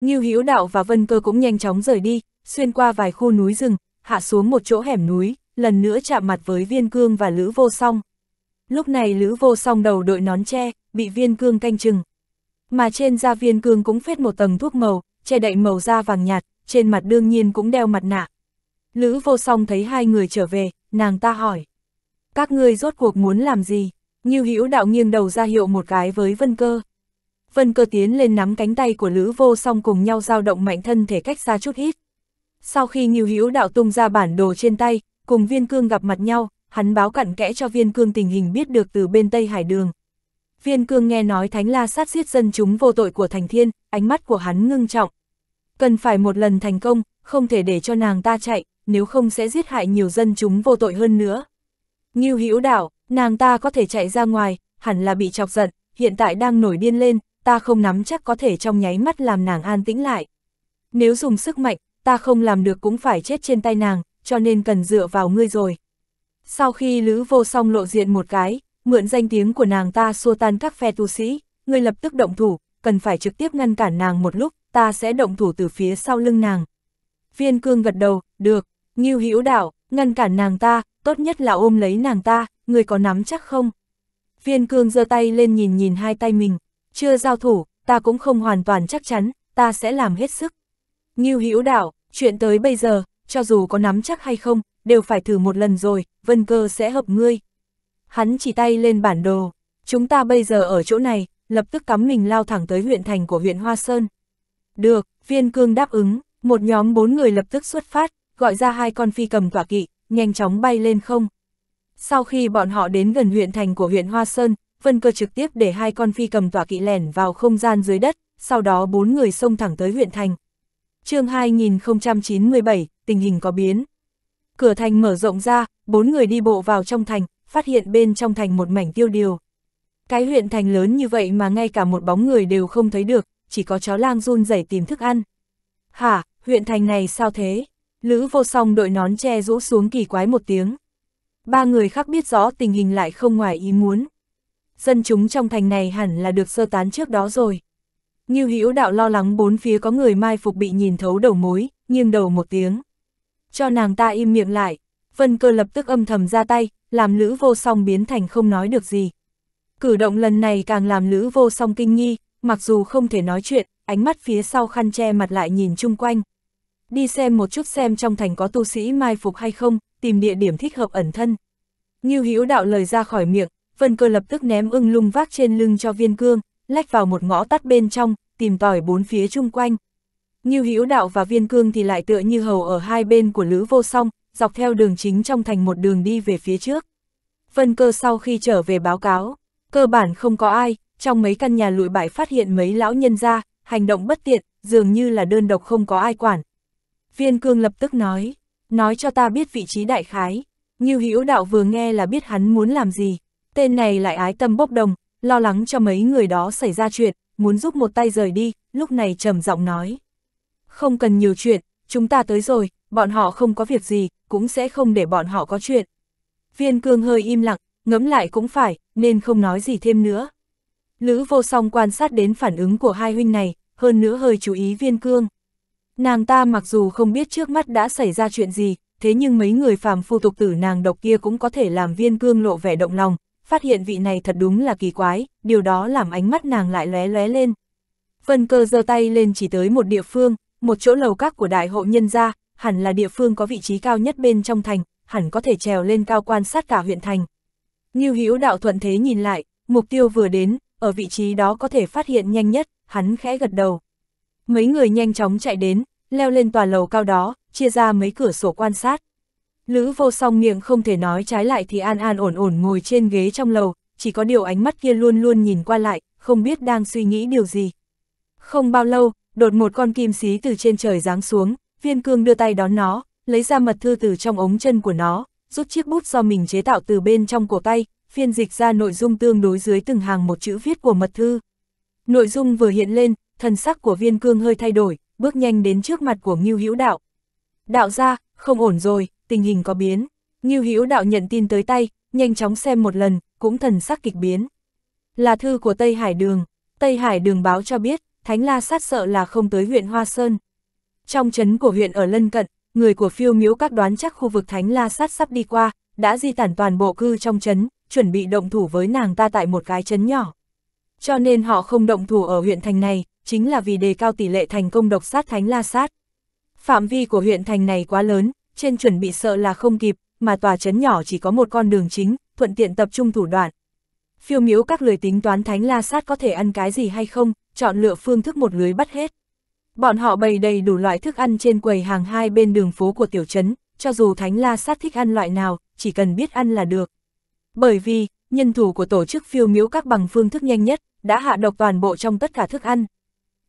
Ngưu Hữu Đạo và Vân Cơ cũng nhanh chóng rời đi, xuyên qua vài khu núi rừng, hạ xuống một chỗ hẻm núi, lần nữa chạm mặt với Viên Cương và Lữ Vô Song. Lúc này Lữ Vô Song đầu đội nón che, bị Viên Cương canh chừng. Mà trên da Viên Cương cũng phết một tầng thuốc màu, che đậy màu da vàng nhạt, trên mặt đương nhiên cũng đeo mặt nạ. Lữ Vô Song thấy hai người trở về, nàng ta hỏi: "Các ngươi rốt cuộc muốn làm gì?" Ngưu Hữu Đạo nghiêng đầu ra hiệu một cái với Vân Cơ. Vân cơ tiến lên nắm cánh tay của Lữ vô song cùng nhau giao động mạnh thân thể cách xa chút ít. Sau khi Nghiêu Hữu đạo tung ra bản đồ trên tay, cùng viên cương gặp mặt nhau, hắn báo cặn kẽ cho viên cương tình hình biết được từ bên Tây Hải Đường. Viên cương nghe nói thánh la sát giết dân chúng vô tội của thành thiên, ánh mắt của hắn ngưng trọng. Cần phải một lần thành công, không thể để cho nàng ta chạy, nếu không sẽ giết hại nhiều dân chúng vô tội hơn nữa. Nghiêu Hữu đạo, nàng ta có thể chạy ra ngoài, hẳn là bị chọc giận, hiện tại đang nổi điên lên, ta không nắm chắc có thể trong nháy mắt làm nàng an tĩnh lại. Nếu dùng sức mạnh, ta không làm được cũng phải chết trên tay nàng, cho nên cần dựa vào ngươi rồi. Sau khi Lữ Vô Song lộ diện một cái, mượn danh tiếng của nàng ta xua tan các phe tu sĩ, ngươi lập tức động thủ, cần phải trực tiếp ngăn cản nàng một lúc, ta sẽ động thủ từ phía sau lưng nàng. Viên cương gật đầu, được, nghiêu hữu đạo, ngăn cản nàng ta, tốt nhất là ôm lấy nàng ta, ngươi có nắm chắc không? Viên cương giơ tay lên nhìn nhìn hai tay mình chưa giao thủ, ta cũng không hoàn toàn chắc chắn, ta sẽ làm hết sức. như Hữu Đạo, chuyện tới bây giờ, cho dù có nắm chắc hay không, đều phải thử một lần rồi, Vân Cơ sẽ hợp ngươi. Hắn chỉ tay lên bản đồ, chúng ta bây giờ ở chỗ này, lập tức cắm mình lao thẳng tới huyện thành của huyện Hoa Sơn. Được, viên cương đáp ứng, một nhóm bốn người lập tức xuất phát, gọi ra hai con phi cầm tỏa kỵ, nhanh chóng bay lên không. Sau khi bọn họ đến gần huyện thành của huyện Hoa Sơn, Vân Cơ trực tiếp để hai con phi cầm tỏa kỵ lẻn vào không gian dưới đất, sau đó bốn người xông thẳng tới huyện thành. chương 2097, tình hình có biến. Cửa thành mở rộng ra, bốn người đi bộ vào trong thành, phát hiện bên trong thành một mảnh tiêu điều. Cái huyện thành lớn như vậy mà ngay cả một bóng người đều không thấy được, chỉ có chó lang run rẩy tìm thức ăn. Hả, huyện thành này sao thế? Lữ vô song đội nón che rũ xuống kỳ quái một tiếng. Ba người khác biết rõ tình hình lại không ngoài ý muốn dân chúng trong thành này hẳn là được sơ tán trước đó rồi. Như Hữu đạo lo lắng bốn phía có người mai phục bị nhìn thấu đầu mối, nghiêng đầu một tiếng. Cho nàng ta im miệng lại, Vân Cơ lập tức âm thầm ra tay, làm Lữ Vô Song biến thành không nói được gì. Cử động lần này càng làm Lữ Vô Song kinh nghi, mặc dù không thể nói chuyện, ánh mắt phía sau khăn che mặt lại nhìn chung quanh. Đi xem một chút xem trong thành có tu sĩ mai phục hay không, tìm địa điểm thích hợp ẩn thân. Như Hữu đạo lời ra khỏi miệng, Vân cơ lập tức ném ưng lung vác trên lưng cho viên cương, lách vào một ngõ tắt bên trong, tìm tỏi bốn phía chung quanh. Nghiêu Hữu Đạo và Viên Cương thì lại tựa như hầu ở hai bên của Lữ Vô Song, dọc theo đường chính trong thành một đường đi về phía trước. Vân cơ sau khi trở về báo cáo, cơ bản không có ai, trong mấy căn nhà lụi bại phát hiện mấy lão nhân ra, hành động bất tiện, dường như là đơn độc không có ai quản. Viên Cương lập tức nói, nói cho ta biết vị trí đại khái. Nghiêu Hữu Đạo vừa nghe là biết hắn muốn làm gì. Tên này lại ái tâm bốc đồng, lo lắng cho mấy người đó xảy ra chuyện, muốn giúp một tay rời đi, lúc này trầm giọng nói. Không cần nhiều chuyện, chúng ta tới rồi, bọn họ không có việc gì, cũng sẽ không để bọn họ có chuyện. Viên cương hơi im lặng, ngẫm lại cũng phải, nên không nói gì thêm nữa. Lữ vô song quan sát đến phản ứng của hai huynh này, hơn nữa hơi chú ý viên cương. Nàng ta mặc dù không biết trước mắt đã xảy ra chuyện gì, thế nhưng mấy người phàm phu tục tử nàng độc kia cũng có thể làm viên cương lộ vẻ động lòng, phát hiện vị này thật đúng là kỳ quái, điều đó làm ánh mắt nàng lại lóe lóe lên. Vân cơ giơ tay lên chỉ tới một địa phương, một chỗ lầu các của đại hộ nhân gia, hẳn là địa phương có vị trí cao nhất bên trong thành, hẳn có thể trèo lên cao quan sát cả huyện thành. Như Hữu đạo thuận thế nhìn lại, mục tiêu vừa đến, ở vị trí đó có thể phát hiện nhanh nhất, hắn khẽ gật đầu. Mấy người nhanh chóng chạy đến, leo lên tòa lầu cao đó, chia ra mấy cửa sổ quan sát. Lữ vô song miệng không thể nói trái lại thì an an ổn ổn ngồi trên ghế trong lầu, chỉ có điều ánh mắt kia luôn luôn nhìn qua lại, không biết đang suy nghĩ điều gì. Không bao lâu, đột một con kim xí từ trên trời giáng xuống, viên cương đưa tay đón nó, lấy ra mật thư từ trong ống chân của nó, rút chiếc bút do mình chế tạo từ bên trong cổ tay, phiên dịch ra nội dung tương đối dưới từng hàng một chữ viết của mật thư. Nội dung vừa hiện lên, thần sắc của viên cương hơi thay đổi, bước nhanh đến trước mặt của Ngưu Hữu Đạo. Đạo ra, không ổn rồi, tình hình có biến. Ngưu Hữu Đạo nhận tin tới tay, nhanh chóng xem một lần, cũng thần sắc kịch biến. Là thư của Tây Hải Đường, Tây Hải Đường báo cho biết, Thánh La sát sợ là không tới huyện Hoa Sơn. Trong trấn của huyện ở lân cận, người của phiêu miếu các đoán chắc khu vực Thánh La sát sắp đi qua, đã di tản toàn bộ cư trong trấn, chuẩn bị động thủ với nàng ta tại một cái trấn nhỏ. Cho nên họ không động thủ ở huyện thành này, chính là vì đề cao tỷ lệ thành công độc sát Thánh La sát. Phạm vi của huyện thành này quá lớn, trên chuẩn bị sợ là không kịp, mà tòa chấn nhỏ chỉ có một con đường chính, thuận tiện tập trung thủ đoạn. Phiêu miếu các lười tính toán thánh la sát có thể ăn cái gì hay không, chọn lựa phương thức một lưới bắt hết. Bọn họ bày đầy đủ loại thức ăn trên quầy hàng hai bên đường phố của tiểu trấn, cho dù thánh la sát thích ăn loại nào, chỉ cần biết ăn là được. Bởi vì, nhân thủ của tổ chức phiêu miếu các bằng phương thức nhanh nhất, đã hạ độc toàn bộ trong tất cả thức ăn.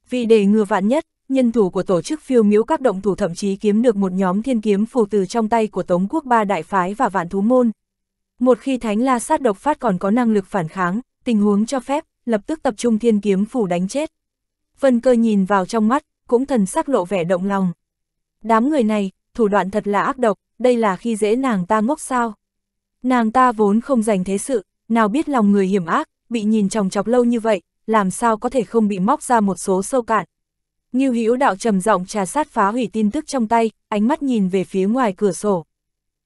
Vì để ngừa vạn nhất, nhân thủ của tổ chức phiêu miếu các động thủ thậm chí kiếm được một nhóm thiên kiếm phù từ trong tay của Tống quốc ba đại phái và vạn thú môn. Một khi thánh la sát độc phát còn có năng lực phản kháng, tình huống cho phép, lập tức tập trung thiên kiếm phủ đánh chết. Vân cơ nhìn vào trong mắt, cũng thần sắc lộ vẻ động lòng. Đám người này, thủ đoạn thật là ác độc, đây là khi dễ nàng ta ngốc sao. Nàng ta vốn không dành thế sự, nào biết lòng người hiểm ác, bị nhìn chòng chọc lâu như vậy, làm sao có thể không bị móc ra một số sâu cạn. Ngưu Hữu Đạo trầm giọng trà sát phá hủy tin tức trong tay, ánh mắt nhìn về phía ngoài cửa sổ.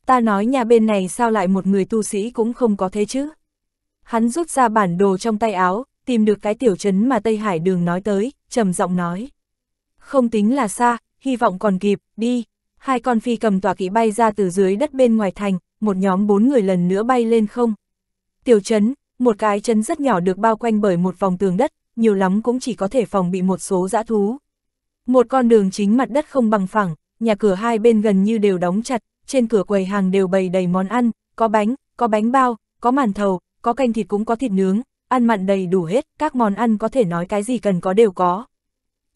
Ta nói nhà bên này sao lại một người tu sĩ cũng không có thế chứ? Hắn rút ra bản đồ trong tay áo, tìm được cái tiểu trấn mà Tây Hải Đường nói tới, trầm giọng nói. Không tính là xa, hy vọng còn kịp, đi. Hai con phi cầm tỏa kỵ bay ra từ dưới đất bên ngoài thành, một nhóm bốn người lần nữa bay lên không. Tiểu trấn, một cái trấn rất nhỏ được bao quanh bởi một vòng tường đất, nhiều lắm cũng chỉ có thể phòng bị một số dã thú, một con đường chính mặt đất không bằng phẳng, nhà cửa hai bên gần như đều đóng chặt, trên cửa quầy hàng đều bày đầy món ăn, có bánh, có bánh bao, có màn thầu, có canh thịt cũng có thịt nướng, ăn mặn đầy đủ hết, các món ăn có thể nói cái gì cần có đều có.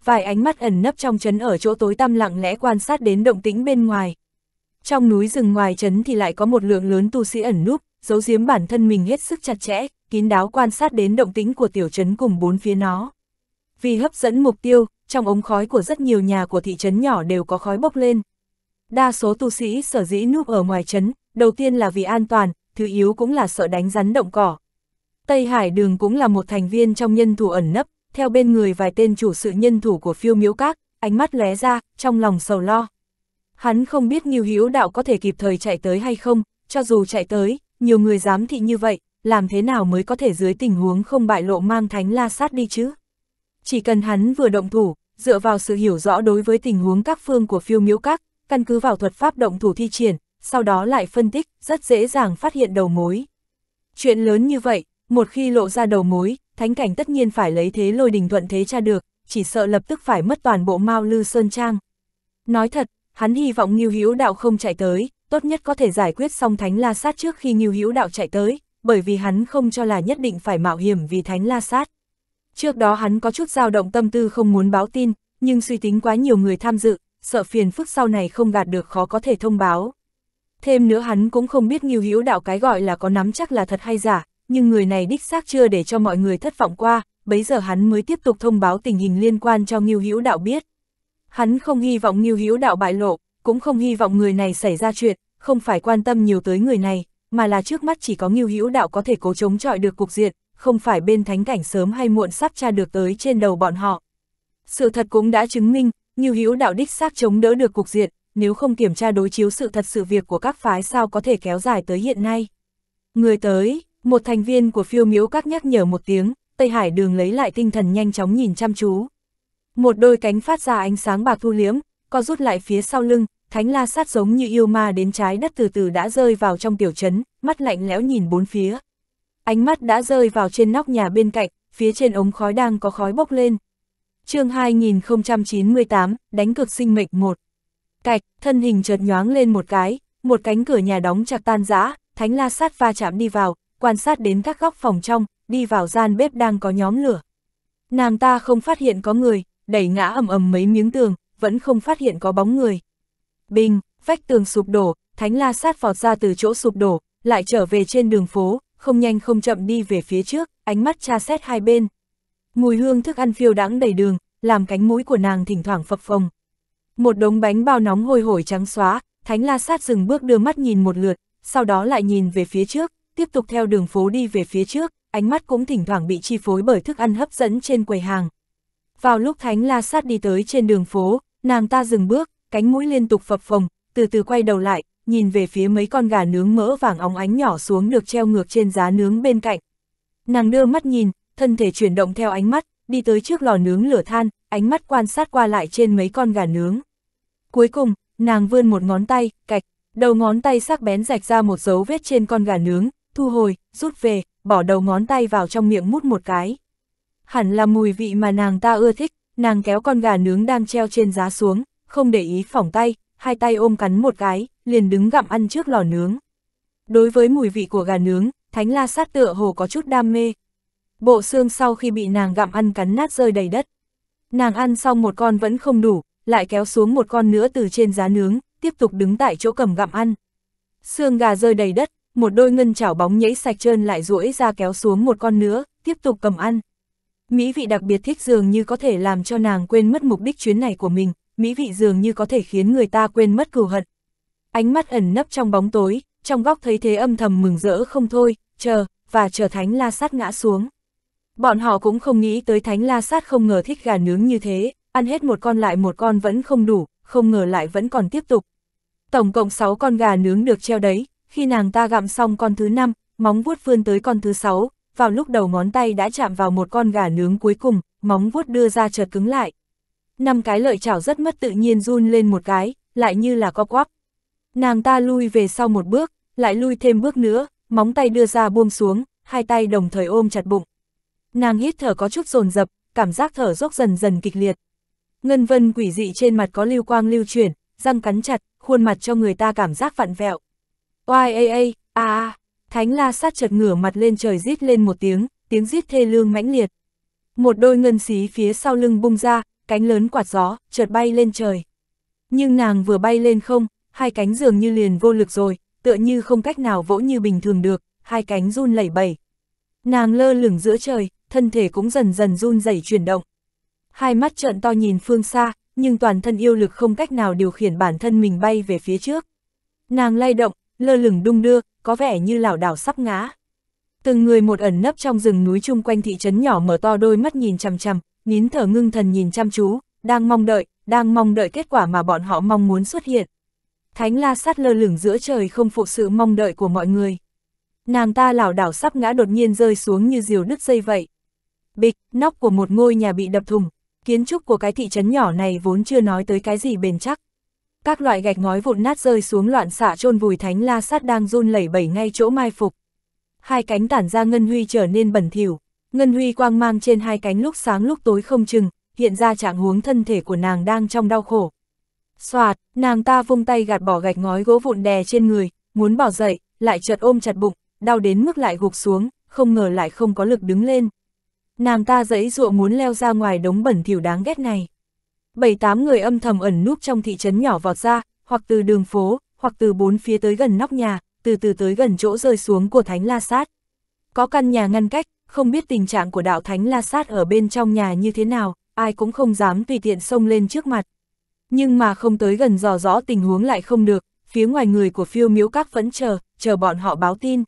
Vài ánh mắt ẩn nấp trong trấn ở chỗ tối tăm lặng lẽ quan sát đến động tĩnh bên ngoài. Trong núi rừng ngoài trấn thì lại có một lượng lớn tu sĩ ẩn núp, giấu giếm bản thân mình hết sức chặt chẽ, kín đáo quan sát đến động tĩnh của tiểu trấn cùng bốn phía nó. Vì hấp dẫn mục tiêu, trong ống khói của rất nhiều nhà của thị trấn nhỏ đều có khói bốc lên. Đa số tu sĩ sở dĩ núp ở ngoài trấn, đầu tiên là vì an toàn, thứ yếu cũng là sợ đánh rắn động cỏ. Tây Hải Đường cũng là một thành viên trong nhân thủ ẩn nấp, theo bên người vài tên chủ sự nhân thủ của phiêu miếu các, ánh mắt lóe ra, trong lòng sầu lo. Hắn không biết Nghiêu Hiếu Đạo có thể kịp thời chạy tới hay không, cho dù chạy tới, nhiều người dám thị như vậy, làm thế nào mới có thể dưới tình huống không bại lộ mang thánh la sát đi chứ? Chỉ cần hắn vừa động thủ, dựa vào sự hiểu rõ đối với tình huống các phương của phiêu miễu các, căn cứ vào thuật pháp động thủ thi triển, sau đó lại phân tích, rất dễ dàng phát hiện đầu mối. Chuyện lớn như vậy, một khi lộ ra đầu mối, thánh cảnh tất nhiên phải lấy thế lôi đình thuận thế tra được, chỉ sợ lập tức phải mất toàn bộ Mao Lư Sơn Trang. Nói thật, hắn hy vọng Ngưu Hữu Đạo không chạy tới, tốt nhất có thể giải quyết xong Thánh La Sát trước khi Ngưu Hữu Đạo chạy tới, bởi vì hắn không cho là nhất định phải mạo hiểm vì Thánh La Sát. Trước đó hắn có chút dao động tâm tư không muốn báo tin, nhưng suy tính quá nhiều người tham dự, sợ phiền phức sau này không gạt được khó có thể thông báo. Thêm nữa hắn cũng không biết nghiêu hữu đạo cái gọi là có nắm chắc là thật hay giả, nhưng người này đích xác chưa để cho mọi người thất vọng qua, bấy giờ hắn mới tiếp tục thông báo tình hình liên quan cho nghiêu hữu đạo biết. Hắn không hy vọng nghiêu hữu đạo bại lộ, cũng không hy vọng người này xảy ra chuyện, không phải quan tâm nhiều tới người này, mà là trước mắt chỉ có nghiêu hữu đạo có thể cố chống chọi được cục diện, không phải bên thánh cảnh sớm hay muộn sắp tra được tới trên đầu bọn họ. Sự thật cũng đã chứng minh, như hữu đạo đích xác chống đỡ được cục diện, nếu không kiểm tra đối chiếu sự thật sự việc của các phái sao có thể kéo dài tới hiện nay. Người tới, một thành viên của phiêu miếu các nhắc nhở một tiếng, Tây Hải đường lấy lại tinh thần nhanh chóng nhìn chăm chú. Một đôi cánh phát ra ánh sáng bạc thu liếm, co rút lại phía sau lưng, thánh la sát giống như yêu ma đến trái đất từ từ đã rơi vào trong tiểu trấn, mắt lạnh lẽo nhìn bốn phía. Ánh mắt đã rơi vào trên nóc nhà bên cạnh, phía trên ống khói đang có khói bốc lên. chương 2098, đánh cực sinh mệnh một Cạch, thân hình chợt nhoáng lên một cái, một cánh cửa nhà đóng chặt tan rã, thánh la sát va chạm đi vào, quan sát đến các góc phòng trong, đi vào gian bếp đang có nhóm lửa. Nàng ta không phát hiện có người, đẩy ngã ầm ầm mấy miếng tường, vẫn không phát hiện có bóng người. Bình, vách tường sụp đổ, thánh la sát vọt ra từ chỗ sụp đổ, lại trở về trên đường phố, không nhanh không chậm đi về phía trước, ánh mắt tra xét hai bên. Mùi hương thức ăn phiêu đãng đầy đường, làm cánh mũi của nàng thỉnh thoảng phập phồng. Một đống bánh bao nóng hôi hổi trắng xóa, Thánh La Sát dừng bước đưa mắt nhìn một lượt, sau đó lại nhìn về phía trước, tiếp tục theo đường phố đi về phía trước, ánh mắt cũng thỉnh thoảng bị chi phối bởi thức ăn hấp dẫn trên quầy hàng. Vào lúc Thánh La Sát đi tới trên đường phố, nàng ta dừng bước, cánh mũi liên tục phập phồng, từ từ quay đầu lại, nhìn về phía mấy con gà nướng mỡ vàng óng ánh nhỏ xuống được treo ngược trên giá nướng bên cạnh. Nàng đưa mắt nhìn, thân thể chuyển động theo ánh mắt, đi tới trước lò nướng lửa than, ánh mắt quan sát qua lại trên mấy con gà nướng. Cuối cùng, nàng vươn một ngón tay, cạch, đầu ngón tay sắc bén rạch ra một dấu vết trên con gà nướng, thu hồi, rút về, bỏ đầu ngón tay vào trong miệng mút một cái. Hẳn là mùi vị mà nàng ta ưa thích, nàng kéo con gà nướng đang treo trên giá xuống, không để ý phỏng tay, hai tay ôm cắn một cái, liền đứng gặm ăn trước lò nướng. Đối với mùi vị của gà nướng, thánh la sát tựa hồ có chút đam mê. Bộ xương sau khi bị nàng gặm ăn cắn nát rơi đầy đất. Nàng ăn xong một con vẫn không đủ, lại kéo xuống một con nữa từ trên giá nướng, tiếp tục đứng tại chỗ cầm gặm ăn. Xương gà rơi đầy đất, một đôi ngân chảo bóng nhảy sạch trơn lại duỗi ra kéo xuống một con nữa, tiếp tục cầm ăn. Mỹ vị đặc biệt thích dường như có thể làm cho nàng quên mất mục đích chuyến này của mình, mỹ vị dường như có thể khiến người ta quên mất cừu hận. Ánh mắt ẩn nấp trong bóng tối, trong góc thấy thế âm thầm mừng rỡ không thôi, chờ, và chờ Thánh La Sát ngã xuống. Bọn họ cũng không nghĩ tới Thánh La Sát không ngờ thích gà nướng như thế, ăn hết một con lại một con vẫn không đủ, không ngờ lại vẫn còn tiếp tục. Tổng cộng 6 con gà nướng được treo đấy, khi nàng ta gặm xong con thứ 5, móng vuốt vươn tới con thứ 6, vào lúc đầu ngón tay đã chạm vào một con gà nướng cuối cùng, móng vuốt đưa ra chợt cứng lại, năm cái lợi chảo rất mất tự nhiên run lên một cái, lại như là co quắp. Nàng ta lui về sau một bước, lại lui thêm bước nữa, móng tay đưa ra buông xuống, hai tay đồng thời ôm chặt bụng. Nàng hít thở có chút dồn dập, cảm giác thở dốc dần dần kịch liệt. Ngân vân quỷ dị trên mặt có lưu quang lưu chuyển, răng cắn chặt, khuôn mặt cho người ta cảm giác vặn vẹo. Oai a a, a Thánh La sát chợt ngửa mặt lên trời rít lên một tiếng, tiếng rít thê lương mãnh liệt. Một đôi ngân xí phía sau lưng bung ra, cánh lớn quạt gió, chợt bay lên trời. Nhưng nàng vừa bay lên không, hai cánh dường như liền vô lực rồi, tựa như không cách nào vỗ như bình thường được, hai cánh run lẩy bẩy. Nàng lơ lửng giữa trời, thân thể cũng dần dần run rẩy chuyển động. Hai mắt trợn to nhìn phương xa, nhưng toàn thân yêu lực không cách nào điều khiển bản thân mình bay về phía trước. Nàng lay động, lơ lửng đung đưa, có vẻ như lảo đảo sắp ngã. Từng người một ẩn nấp trong rừng núi chung quanh thị trấn nhỏ mở to đôi mắt nhìn chằm chằm, nín thở ngưng thần nhìn chăm chú, đang mong đợi, đang mong đợi kết quả mà bọn họ mong muốn xuất hiện. Thánh la sát lơ lửng giữa trời không phụ sự mong đợi của mọi người. Nàng ta lảo đảo sắp ngã đột nhiên rơi xuống như diều đứt dây vậy. Bịch, nóc của một ngôi nhà bị đập thùng, kiến trúc của cái thị trấn nhỏ này vốn chưa nói tới cái gì bền chắc. Các loại gạch ngói vụn nát rơi xuống loạn xạ chôn vùi thánh la sát đang run lẩy bẩy ngay chỗ mai phục. Hai cánh tản ra ngân huy trở nên bẩn thỉu, Ngân huy quang mang trên hai cánh lúc sáng lúc tối không chừng, hiện ra trạng huống thân thể của nàng đang trong đau khổ. Xoạt, nàng ta vung tay gạt bỏ gạch ngói gỗ vụn đè trên người, muốn bỏ dậy, lại chợt ôm chặt bụng, đau đến mức lại gục xuống, không ngờ lại không có lực đứng lên. Nàng ta dẫy dụa muốn leo ra ngoài đống bẩn thỉu đáng ghét này. Bảy tám người âm thầm ẩn núp trong thị trấn nhỏ vọt ra, hoặc từ đường phố, hoặc từ bốn phía tới gần nóc nhà, từ từ tới gần chỗ rơi xuống của Thánh La Sát. Có căn nhà ngăn cách, không biết tình trạng của đạo thánh la sát ở bên trong nhà như thế nào, ai cũng không dám tùy tiện xông lên trước mặt. Nhưng mà không tới gần dò rõ tình huống lại không được, phía ngoài người của phiêu miếu các vẫn chờ, chờ bọn họ báo tin.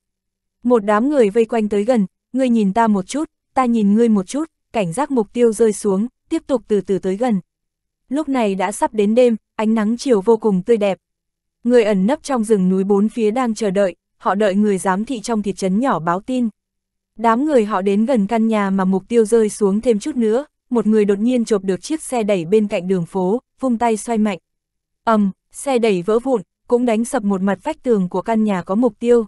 Một đám người vây quanh tới gần, ngươi nhìn ta một chút, ta nhìn ngươi một chút, cảnh giác mục tiêu rơi xuống, tiếp tục từ từ tới gần. Lúc này đã sắp đến đêm, ánh nắng chiều vô cùng tươi đẹp. Người ẩn nấp trong rừng núi bốn phía đang chờ đợi, họ đợi người giám thị trong thị trấn nhỏ báo tin. Đám người họ đến gần căn nhà mà mục tiêu rơi xuống thêm chút nữa, một người đột nhiên chộp được chiếc xe đẩy bên cạnh đường phố, vung tay xoay mạnh. ầm, xe đẩy vỡ vụn, cũng đánh sập một mặt vách tường của căn nhà có mục tiêu.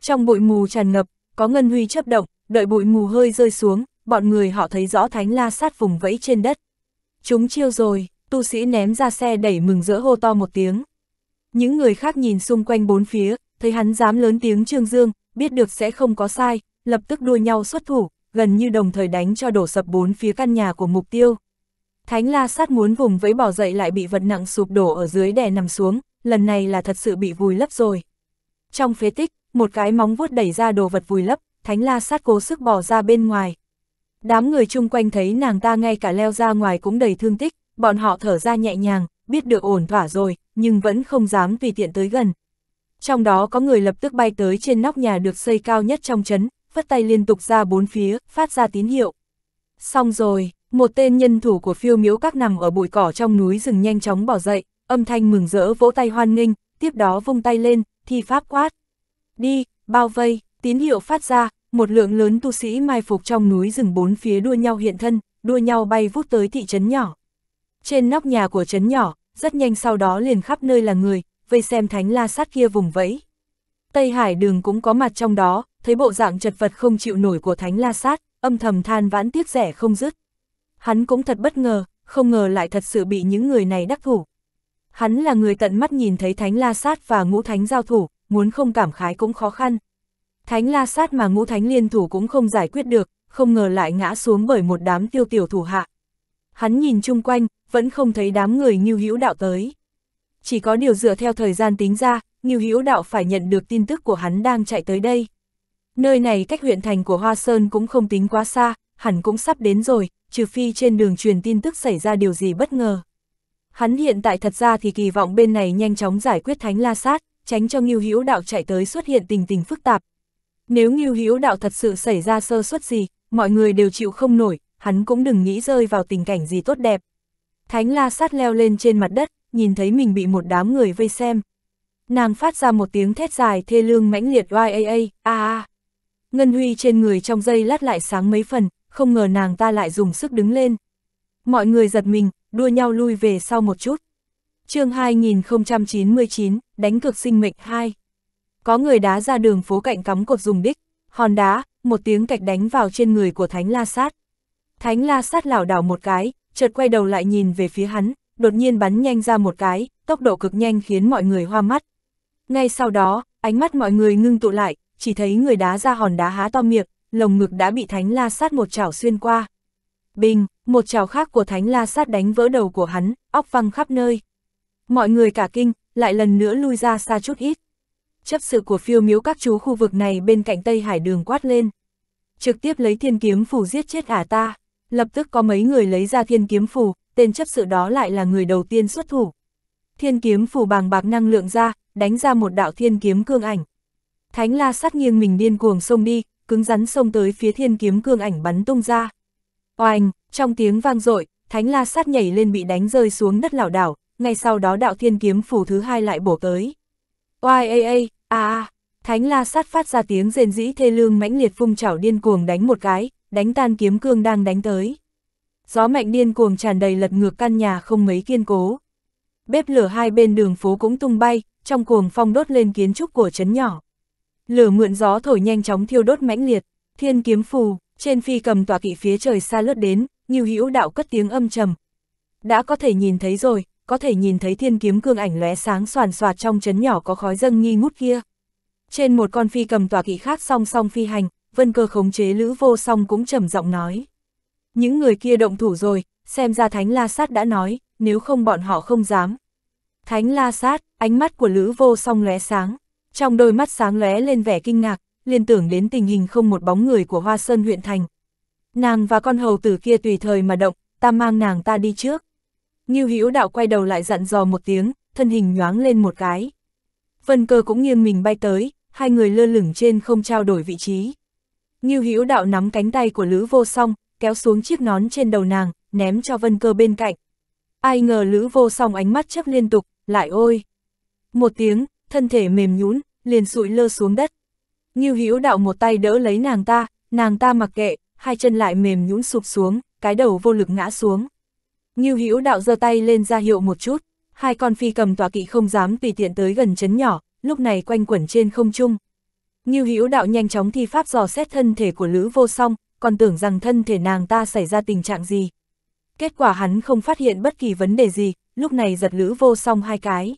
Trong bụi mù tràn ngập, có ngân huy chấp động, đợi bụi mù hơi rơi xuống, bọn người họ thấy rõ thánh la sát vùng vẫy trên đất. Chúng chiêu rồi, tu sĩ ném ra xe đẩy mừng rỡ hô to một tiếng. Những người khác nhìn xung quanh bốn phía, thấy hắn dám lớn tiếng trương dương, biết được sẽ không có sai, lập tức đua nhau xuất thủ, gần như đồng thời đánh cho đổ sập bốn phía căn nhà của mục tiêu. Thánh la sát muốn vùng vẫy bỏ dậy lại bị vật nặng sụp đổ ở dưới đè nằm xuống, lần này là thật sự bị vùi lấp rồi. Trong phế tích, một cái móng vuốt đẩy ra đồ vật vùi lấp, thánh la sát cố sức bỏ ra bên ngoài. Đám người chung quanh thấy nàng ta ngay cả leo ra ngoài cũng đầy thương tích, bọn họ thở ra nhẹ nhàng, biết được ổn thỏa rồi, nhưng vẫn không dám tùy tiện tới gần. Trong đó có người lập tức bay tới trên nóc nhà được xây cao nhất trong trấn, vất tay liên tục ra bốn phía, phát ra tín hiệu. Xong rồi, một tên nhân thủ của phiêu miếu các nằm ở bụi cỏ trong núi rừng nhanh chóng bỏ dậy, âm thanh mừng rỡ vỗ tay hoan nghênh, tiếp đó vung tay lên, thi pháp quát. Đi, bao vây, tín hiệu phát ra, một lượng lớn tu sĩ mai phục trong núi rừng bốn phía đua nhau hiện thân, đua nhau bay vút tới thị trấn nhỏ. Trên nóc nhà của trấn nhỏ, rất nhanh sau đó liền khắp nơi là người, vây xem thánh la sát kia vùng vẫy. Tây Hải đường cũng có mặt trong đó, thấy bộ dạng chật vật không chịu nổi của Thánh La Sát, âm thầm than vãn tiếc rẻ không dứt. Hắn cũng thật bất ngờ, không ngờ lại thật sự bị những người này đắc thủ. Hắn là người tận mắt nhìn thấy Thánh La Sát và Ngũ Thánh giao thủ, muốn không cảm khái cũng khó khăn. Thánh La Sát mà Ngũ Thánh liên thủ cũng không giải quyết được, không ngờ lại ngã xuống bởi một đám tiêu tiểu thủ hạ. Hắn nhìn chung quanh, vẫn không thấy đám người Ngưu Hữu Đạo tới. Chỉ có điều dựa theo thời gian tính ra, Ngưu Hữu Đạo phải nhận được tin tức của hắn đang chạy tới đây. Nơi này cách huyện thành của Hoa Sơn cũng không tính quá xa, hẳn cũng sắp đến rồi, trừ phi trên đường truyền tin tức xảy ra điều gì bất ngờ. Hắn hiện tại thật ra thì kỳ vọng bên này nhanh chóng giải quyết thánh la sát, tránh cho Ngưu Hữu Đạo chạy tới xuất hiện tình tình phức tạp. Nếu Ngưu Hữu Đạo thật sự xảy ra sơ suất gì, mọi người đều chịu không nổi, hắn cũng đừng nghĩ rơi vào tình cảnh gì tốt đẹp. Thánh la sát leo lên trên mặt đất, nhìn thấy mình bị một đám người vây xem. Nàng phát ra một tiếng thét dài thê lương mãnh liệt oai a a a a. Ngân Huy trên người trong giây lát lại sáng mấy phần, không ngờ nàng ta lại dùng sức đứng lên. Mọi người giật mình, đua nhau lui về sau một chút. chương 2099, đánh cực sinh mệnh 2. Có người đá ra đường phố cạnh cắm cột dùng đích, hòn đá, một tiếng cạch đánh vào trên người của Thánh La Sát. Thánh La Sát lảo đảo một cái, chợt quay đầu lại nhìn về phía hắn, đột nhiên bắn nhanh ra một cái, tốc độ cực nhanh khiến mọi người hoa mắt. Ngay sau đó, ánh mắt mọi người ngưng tụ lại, chỉ thấy người đá ra hòn đá há to miệng, lồng ngực đã bị thánh la sát một chảo xuyên qua. Bình, một chảo khác của thánh la sát đánh vỡ đầu của hắn, óc văng khắp nơi. Mọi người cả kinh, lại lần nữa lui ra xa chút ít. Chấp sự của phiêu miếu các chú khu vực này bên cạnh Tây Hải đường quát lên. Trực tiếp lấy thiên kiếm phủ giết chết ả ta. Lập tức có mấy người lấy ra thiên kiếm phủ, tên chấp sự đó lại là người đầu tiên xuất thủ. Thiên kiếm phủ bàng bạc năng lượng ra, đánh ra một đạo thiên kiếm cương ảnh. Thánh la sát nghiêng mình điên cuồng xông đi, cứng rắn xông tới phía thiên kiếm cương ảnh bắn tung ra. Oanh, trong tiếng vang dội thánh la sát nhảy lên bị đánh rơi xuống đất lảo đảo, ngay sau đó đạo thiên kiếm phủ thứ hai lại bổ tới. Oai a a, a thánh la sát phát ra tiếng rền rĩ thê lương mãnh liệt phung chảo điên cuồng đánh một cái, đánh tan kiếm cương đang đánh tới. Gió mạnh điên cuồng tràn đầy lật ngược căn nhà không mấy kiên cố. Bếp lửa hai bên đường phố cũng tung bay, trong cuồng phong đốt lên kiến trúc của trấn nhỏ. Lửa mượn gió thổi nhanh chóng thiêu đốt mãnh liệt, thiên kiếm phù, trên phi cầm tòa kỵ phía trời xa lướt đến, như hữu đạo cất tiếng âm trầm. Đã có thể nhìn thấy rồi, có thể nhìn thấy thiên kiếm cương ảnh lóe sáng soàn soạt trong chấn nhỏ có khói dâng nghi ngút kia. Trên một con phi cầm tòa kỵ khác song song phi hành, vân cơ khống chế lữ vô song cũng trầm giọng nói. Những người kia động thủ rồi, xem ra Thánh La Sát đã nói, nếu không bọn họ không dám. Thánh La Sát, ánh mắt của lữ vô song lóe sáng trong đôi mắt sáng lóe lên vẻ kinh ngạc, liên tưởng đến tình hình không một bóng người của Hoa Sơn huyện thành. Nàng và con hầu tử kia tùy thời mà động, ta mang nàng ta đi trước. Ngưu Hữu Đạo quay đầu lại dặn dò một tiếng, thân hình nhoáng lên một cái. Vân Cơ cũng nghiêng mình bay tới, hai người lơ lửng trên không trao đổi vị trí. Ngưu Hữu Đạo nắm cánh tay của Lữ Vô Song, kéo xuống chiếc nón trên đầu nàng, ném cho Vân Cơ bên cạnh. Ai ngờ Lữ Vô Song ánh mắt chấp liên tục, lại ôi. Một tiếng, thân thể mềm nhũn liền sụi lơ xuống đất. Ngưu Hữu đạo một tay đỡ lấy nàng ta, nàng ta mặc kệ, hai chân lại mềm nhũn sụp xuống, cái đầu vô lực ngã xuống. Ngưu Hữu đạo giơ tay lên ra hiệu một chút, hai con phi cầm tọa kỵ không dám tùy tiện tới gần chấn nhỏ, lúc này quanh quẩn trên không trung. Ngưu Hữu đạo nhanh chóng thi pháp dò xét thân thể của Lữ Vô Song, còn tưởng rằng thân thể nàng ta xảy ra tình trạng gì. Kết quả hắn không phát hiện bất kỳ vấn đề gì, lúc này giật Lữ Vô Song hai cái.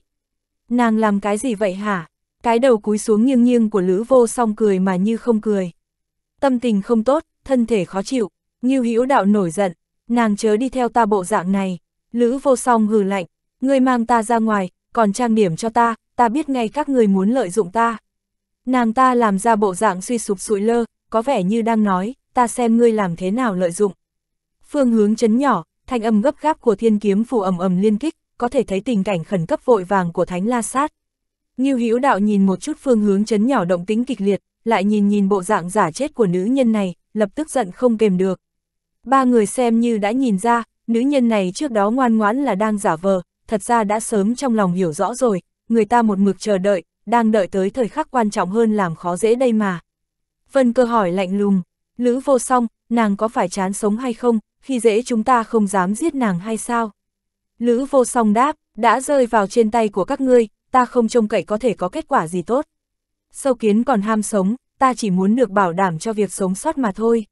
Nàng làm cái gì vậy hả? Cái đầu cúi xuống nghiêng nghiêng của Lữ Vô Song cười mà như không cười. Tâm tình không tốt, thân thể khó chịu, Ngưu Hữu Đạo nổi giận, nàng chớ đi theo ta bộ dạng này. Lữ Vô Song hừ lạnh, ngươi mang ta ra ngoài, còn trang điểm cho ta, ta biết ngay các ngươi muốn lợi dụng ta. Nàng ta làm ra bộ dạng suy sụp sụi lơ, có vẻ như đang nói, ta xem ngươi làm thế nào lợi dụng. Phương hướng chấn nhỏ, thanh âm gấp gáp của thiên kiếm phù ầm ầm liên kích, có thể thấy tình cảnh khẩn cấp vội vàng của Thánh La Sát. Ngưu Hữu Đạo nhìn một chút phương hướng chấn nhỏ động tính kịch liệt, lại nhìn nhìn bộ dạng giả chết của nữ nhân này, lập tức giận không kềm được. Ba người xem như đã nhìn ra, nữ nhân này trước đó ngoan ngoãn là đang giả vờ, thật ra đã sớm trong lòng hiểu rõ rồi, người ta một mực chờ đợi, đang đợi tới thời khắc quan trọng hơn làm khó dễ đây mà. Vân cơ hỏi lạnh lùng, Lữ vô song, nàng có phải chán sống hay không, khi dễ chúng ta không dám giết nàng hay sao? Lữ vô song đáp, đã rơi vào trên tay của các ngươi, ta không trông cậy có thể có kết quả gì tốt. Sâu kiến còn ham sống, ta chỉ muốn được bảo đảm cho việc sống sót mà thôi.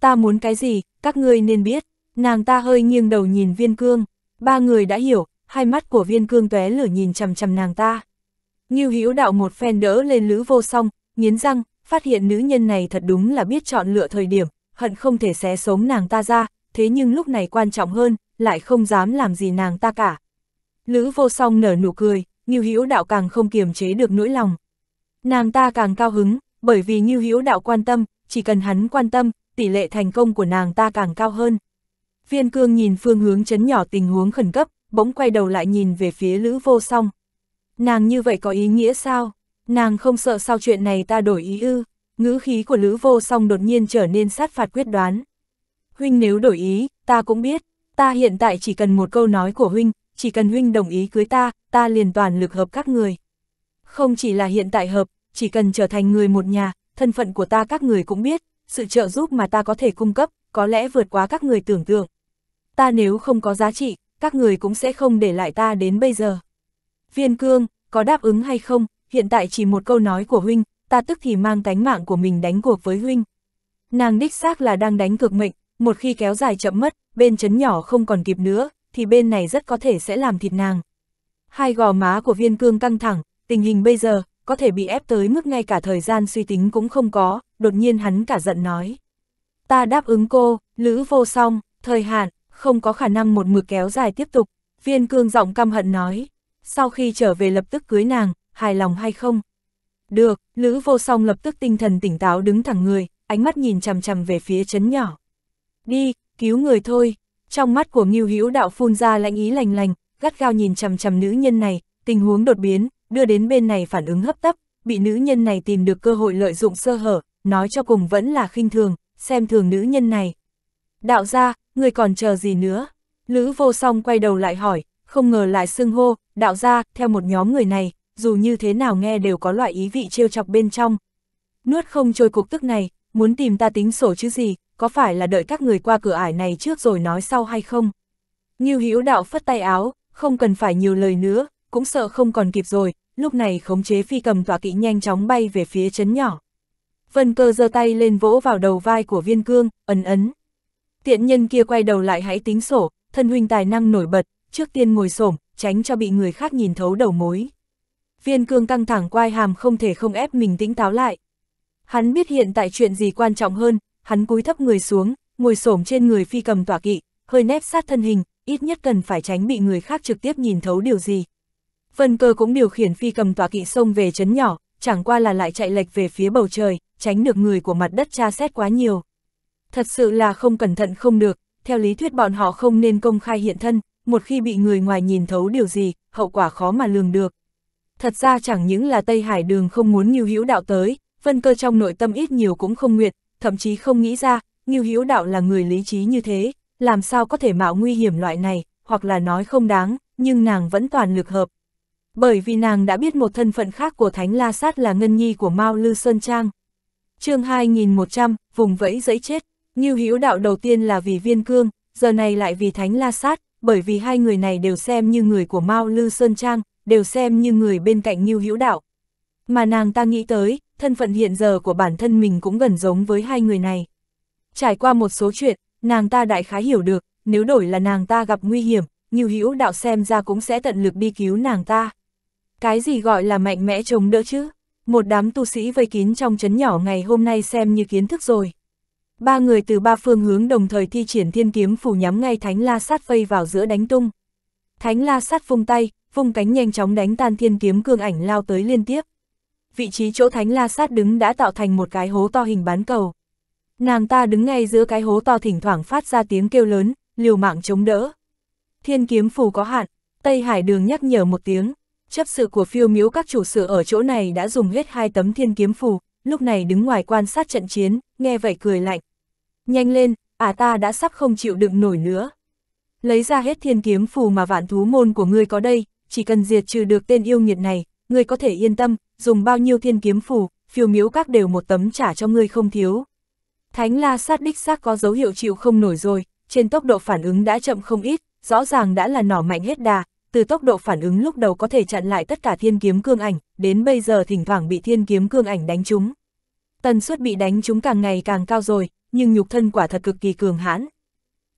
Ta muốn cái gì, các ngươi nên biết. Nàng ta hơi nghiêng đầu nhìn viên cương, ba người đã hiểu, hai mắt của viên cương tóe lửa nhìn chằm chằm nàng ta. như hữu đạo một phen đỡ lên lữ vô song, nghiến răng, phát hiện nữ nhân này thật đúng là biết chọn lựa thời điểm, hận không thể xé sống nàng ta ra, thế nhưng lúc này quan trọng hơn, lại không dám làm gì nàng ta cả. Lữ vô song nở nụ cười, như Hữu Đạo càng không kiềm chế được nỗi lòng. Nàng ta càng cao hứng, bởi vì như Hữu Đạo quan tâm, chỉ cần hắn quan tâm, tỷ lệ thành công của nàng ta càng cao hơn. Viên Cương nhìn phương hướng chấn nhỏ tình huống khẩn cấp, bỗng quay đầu lại nhìn về phía Lữ Vô Song. Nàng như vậy có ý nghĩa sao? Nàng không sợ sao chuyện này ta đổi ý ư? Ngữ khí của Lữ Vô Song đột nhiên trở nên sát phạt quyết đoán. Huynh nếu đổi ý, ta cũng biết, ta hiện tại chỉ cần một câu nói của huynh, chỉ cần huynh đồng ý cưới ta, ta liền toàn lực hợp các người. Không chỉ là hiện tại hợp, chỉ cần trở thành người một nhà, thân phận của ta các người cũng biết, sự trợ giúp mà ta có thể cung cấp, có lẽ vượt quá các người tưởng tượng. Ta nếu không có giá trị, các người cũng sẽ không để lại ta đến bây giờ. Viên cương, có đáp ứng hay không, hiện tại chỉ một câu nói của huynh, ta tức thì mang tánh mạng của mình đánh cuộc với huynh. Nàng đích xác là đang đánh cược mệnh, một khi kéo dài chậm mất, bên chấn nhỏ không còn kịp nữa, thì bên này rất có thể sẽ làm thịt nàng. Hai gò má của viên cương căng thẳng, tình hình bây giờ, có thể bị ép tới mức ngay cả thời gian suy tính cũng không có, đột nhiên hắn cả giận nói. Ta đáp ứng cô, lữ vô song, thời hạn, không có khả năng một mực kéo dài tiếp tục, viên cương giọng căm hận nói. Sau khi trở về lập tức cưới nàng, hài lòng hay không? Được, lữ vô song lập tức tinh thần tỉnh táo đứng thẳng người, ánh mắt nhìn chằm chằm về phía chấn nhỏ. Đi, cứu người thôi. Trong mắt của Ngưu Hữu Đạo phun ra lạnh ý lành lành, gắt gao nhìn chằm chằm nữ nhân này, tình huống đột biến, đưa đến bên này phản ứng hấp tấp, bị nữ nhân này tìm được cơ hội lợi dụng sơ hở, nói cho cùng vẫn là khinh thường, xem thường nữ nhân này. Đạo gia, người còn chờ gì nữa? Lữ vô song quay đầu lại hỏi, không ngờ lại xưng hô, đạo gia, theo một nhóm người này, dù như thế nào nghe đều có loại ý vị trêu chọc bên trong. Nuốt không trôi cục tức này, muốn tìm ta tính sổ chứ gì, có phải là đợi các người qua cửa ải này trước rồi nói sau hay không? Như Hữu Đạo phất tay áo, không cần phải nhiều lời nữa, cũng sợ không còn kịp rồi, lúc này khống chế phi cầm tọa kỵ nhanh chóng bay về phía chấn nhỏ. Vân cơ giơ tay lên vỗ vào đầu vai của viên cương, ấn ấn. Tiện nhân kia quay đầu lại hãy tính sổ, thân huynh tài năng nổi bật, trước tiên ngồi xổm tránh cho bị người khác nhìn thấu đầu mối. Viên cương căng thẳng quai hàm không thể không ép mình tĩnh táo lại. Hắn biết hiện tại chuyện gì quan trọng hơn, hắn cúi thấp người xuống, ngồi xổm trên người phi cầm tỏa kỵ, hơi nép sát thân hình, ít nhất cần phải tránh bị người khác trực tiếp nhìn thấu điều gì. Vân cơ cũng điều khiển phi cầm tỏa kỵ xông về chấn nhỏ, chẳng qua là lại chạy lệch về phía bầu trời, tránh được người của mặt đất tra xét quá nhiều. Thật sự là không cẩn thận không được, theo lý thuyết bọn họ không nên công khai hiện thân, một khi bị người ngoài nhìn thấu điều gì, hậu quả khó mà lường được. Thật ra chẳng những là Tây Hải đường không muốn như hữu đạo tới, vân cơ trong nội tâm ít nhiều cũng không nguyện, thậm chí không nghĩ ra, Ngưu Hữu Đạo là người lý trí như thế, làm sao có thể mạo nguy hiểm loại này, hoặc là nói không đáng, nhưng nàng vẫn toàn lực hợp. Bởi vì nàng đã biết một thân phận khác của Thánh La Sát là ngân nhi của Mao Lư Sơn Trang. chương 2100, vùng vẫy giấy chết, Ngưu Hữu Đạo đầu tiên là vì Viên Cương, giờ này lại vì Thánh La Sát, bởi vì hai người này đều xem như người của Mao Lư Sơn Trang, đều xem như người bên cạnh Ngưu Hữu Đạo. Mà nàng ta nghĩ tới, thân phận hiện giờ của bản thân mình cũng gần giống với hai người này. Trải qua một số chuyện, nàng ta đại khái hiểu được, nếu đổi là nàng ta gặp nguy hiểm, nhiều hữu đạo xem ra cũng sẽ tận lực đi cứu nàng ta. Cái gì gọi là mạnh mẽ chống đỡ chứ? Một đám tu sĩ vây kín trong chấn nhỏ ngày hôm nay xem như kiến thức rồi. Ba người từ ba phương hướng đồng thời thi triển thiên kiếm phủ nhắm ngay thánh la sát vây vào giữa đánh tung. Thánh la sát vung tay, vung cánh nhanh chóng đánh tan thiên kiếm cương ảnh lao tới liên tiếp vị trí chỗ Thánh La Sát đứng đã tạo thành một cái hố to hình bán cầu. Nàng ta đứng ngay giữa cái hố to thỉnh thoảng phát ra tiếng kêu lớn, liều mạng chống đỡ. Thiên kiếm phù có hạn, Tây Hải Đường nhắc nhở một tiếng, chấp sự của phiêu miếu các chủ sự ở chỗ này đã dùng hết hai tấm thiên kiếm phù, lúc này đứng ngoài quan sát trận chiến, nghe vậy cười lạnh. Nhanh lên, à ta đã sắp không chịu đựng nổi nữa. Lấy ra hết thiên kiếm phù mà vạn thú môn của ngươi có đây, chỉ cần diệt trừ được tên yêu nghiệt này, ngươi có thể yên tâm, dùng bao nhiêu thiên kiếm phù, phiêu miếu các đều một tấm trả cho ngươi không thiếu. Thánh la sát đích xác có dấu hiệu chịu không nổi rồi, trên tốc độ phản ứng đã chậm không ít, rõ ràng đã là nỏ mạnh hết đà, từ tốc độ phản ứng lúc đầu có thể chặn lại tất cả thiên kiếm cương ảnh, đến bây giờ thỉnh thoảng bị thiên kiếm cương ảnh đánh trúng. Tần suất bị đánh trúng càng ngày càng cao rồi, nhưng nhục thân quả thật cực kỳ cường hãn.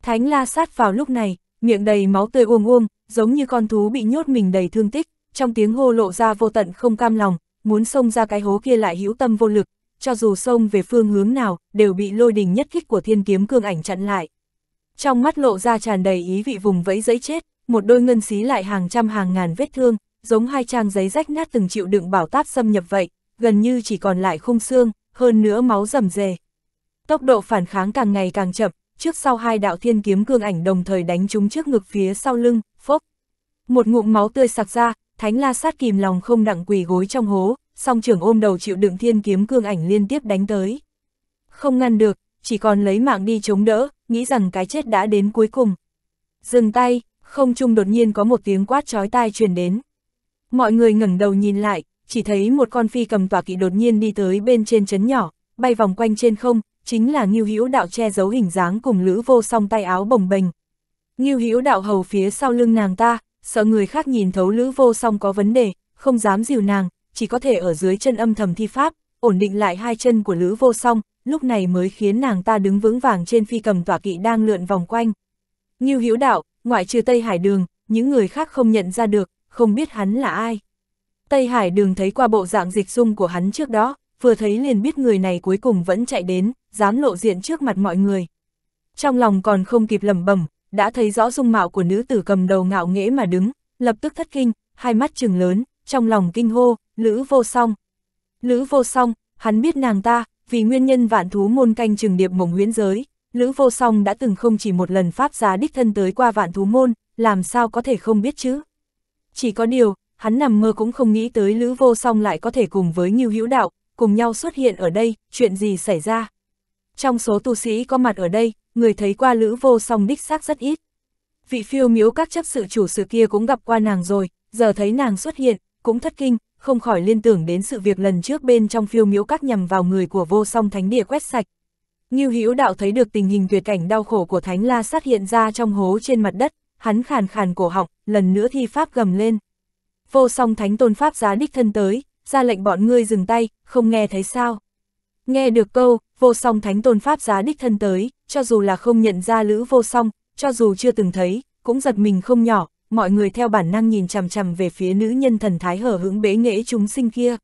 Thánh la sát vào lúc này, miệng đầy máu tươi uông uông, giống như con thú bị nhốt mình đầy thương tích, trong tiếng hô lộ ra vô tận không cam lòng, muốn xông ra cái hố kia lại hữu tâm vô lực, cho dù xông về phương hướng nào, đều bị lôi đình nhất kích của thiên kiếm cương ảnh chặn lại. Trong mắt lộ ra tràn đầy ý vị vùng vẫy giấy chết, một đôi ngân xí lại hàng trăm hàng ngàn vết thương, giống hai trang giấy rách nát từng chịu đựng bảo táp xâm nhập vậy, gần như chỉ còn lại khung xương, hơn nữa máu rầm rề. Tốc độ phản kháng càng ngày càng chậm, trước sau hai đạo thiên kiếm cương ảnh đồng thời đánh chúng trước ngực phía sau lưng, phốc. Một ngụm máu tươi sặc ra, Thánh La Sát kìm lòng không đặng quỳ gối trong hố, song trưởng ôm đầu chịu đựng thiên kiếm cương ảnh liên tiếp đánh tới. Không ngăn được, chỉ còn lấy mạng đi chống đỡ, nghĩ rằng cái chết đã đến cuối cùng. Dừng tay, không trung đột nhiên có một tiếng quát chói tai truyền đến. Mọi người ngẩng đầu nhìn lại, chỉ thấy một con phi cầm tỏa kỵ đột nhiên đi tới bên trên chấn nhỏ, bay vòng quanh trên không, chính là Ngưu Hữu Đạo che giấu hình dáng cùng Lữ Vô Song tay áo bồng bềnh. Ngưu Hữu Đạo hầu phía sau lưng nàng ta, sợ người khác nhìn thấu lữ vô song có vấn đề, không dám dìu nàng, chỉ có thể ở dưới chân âm thầm thi pháp, ổn định lại hai chân của lữ vô song, lúc này mới khiến nàng ta đứng vững vàng trên phi cầm tỏa kỵ đang lượn vòng quanh. Như hữu đạo, ngoại trừ Tây Hải Đường, những người khác không nhận ra được, không biết hắn là ai. Tây Hải Đường thấy qua bộ dạng dịch dung của hắn trước đó, vừa thấy liền biết người này cuối cùng vẫn chạy đến, dám lộ diện trước mặt mọi người. Trong lòng còn không kịp lẩm bẩm, đã thấy rõ dung mạo của nữ tử cầm đầu ngạo nghễ mà đứng, lập tức thất kinh, hai mắt trừng lớn, trong lòng kinh hô, Lữ Vô Song. Lữ Vô Song, hắn biết nàng ta, vì nguyên nhân vạn thú môn canh trừng điệp mộng huyễn giới, Lữ Vô Song đã từng không chỉ một lần pháp giá đích thân tới qua vạn thú môn, làm sao có thể không biết chứ. Chỉ có điều, hắn nằm mơ cũng không nghĩ tới Lữ Vô Song lại có thể cùng với Như Hữu Đạo, cùng nhau xuất hiện ở đây, chuyện gì xảy ra trong số tu sĩ có mặt ở đây, người thấy qua lữ vô song đích xác rất ít. Vị phiêu miếu các chấp sự chủ sự kia cũng gặp qua nàng rồi, giờ thấy nàng xuất hiện, cũng thất kinh, không khỏi liên tưởng đến sự việc lần trước bên trong phiêu miếu các nhằm vào người của vô song thánh địa quét sạch. Ngưu Hữu Đạo thấy được tình hình tuyệt cảnh đau khổ của Thánh La Sát hiện ra trong hố trên mặt đất, hắn khàn khàn cổ họng, lần nữa thi pháp gầm lên. Vô song Thánh Tôn Pháp giá đích thân tới, ra lệnh bọn ngươi dừng tay, không nghe thấy sao. Nghe được câu, vô song thánh tôn pháp giá đích thân tới, cho dù là không nhận ra lữ vô song, cho dù chưa từng thấy, cũng giật mình không nhỏ, mọi người theo bản năng nhìn chằm chằm về phía nữ nhân thần thái hở hững bế nghệ chúng sinh kia.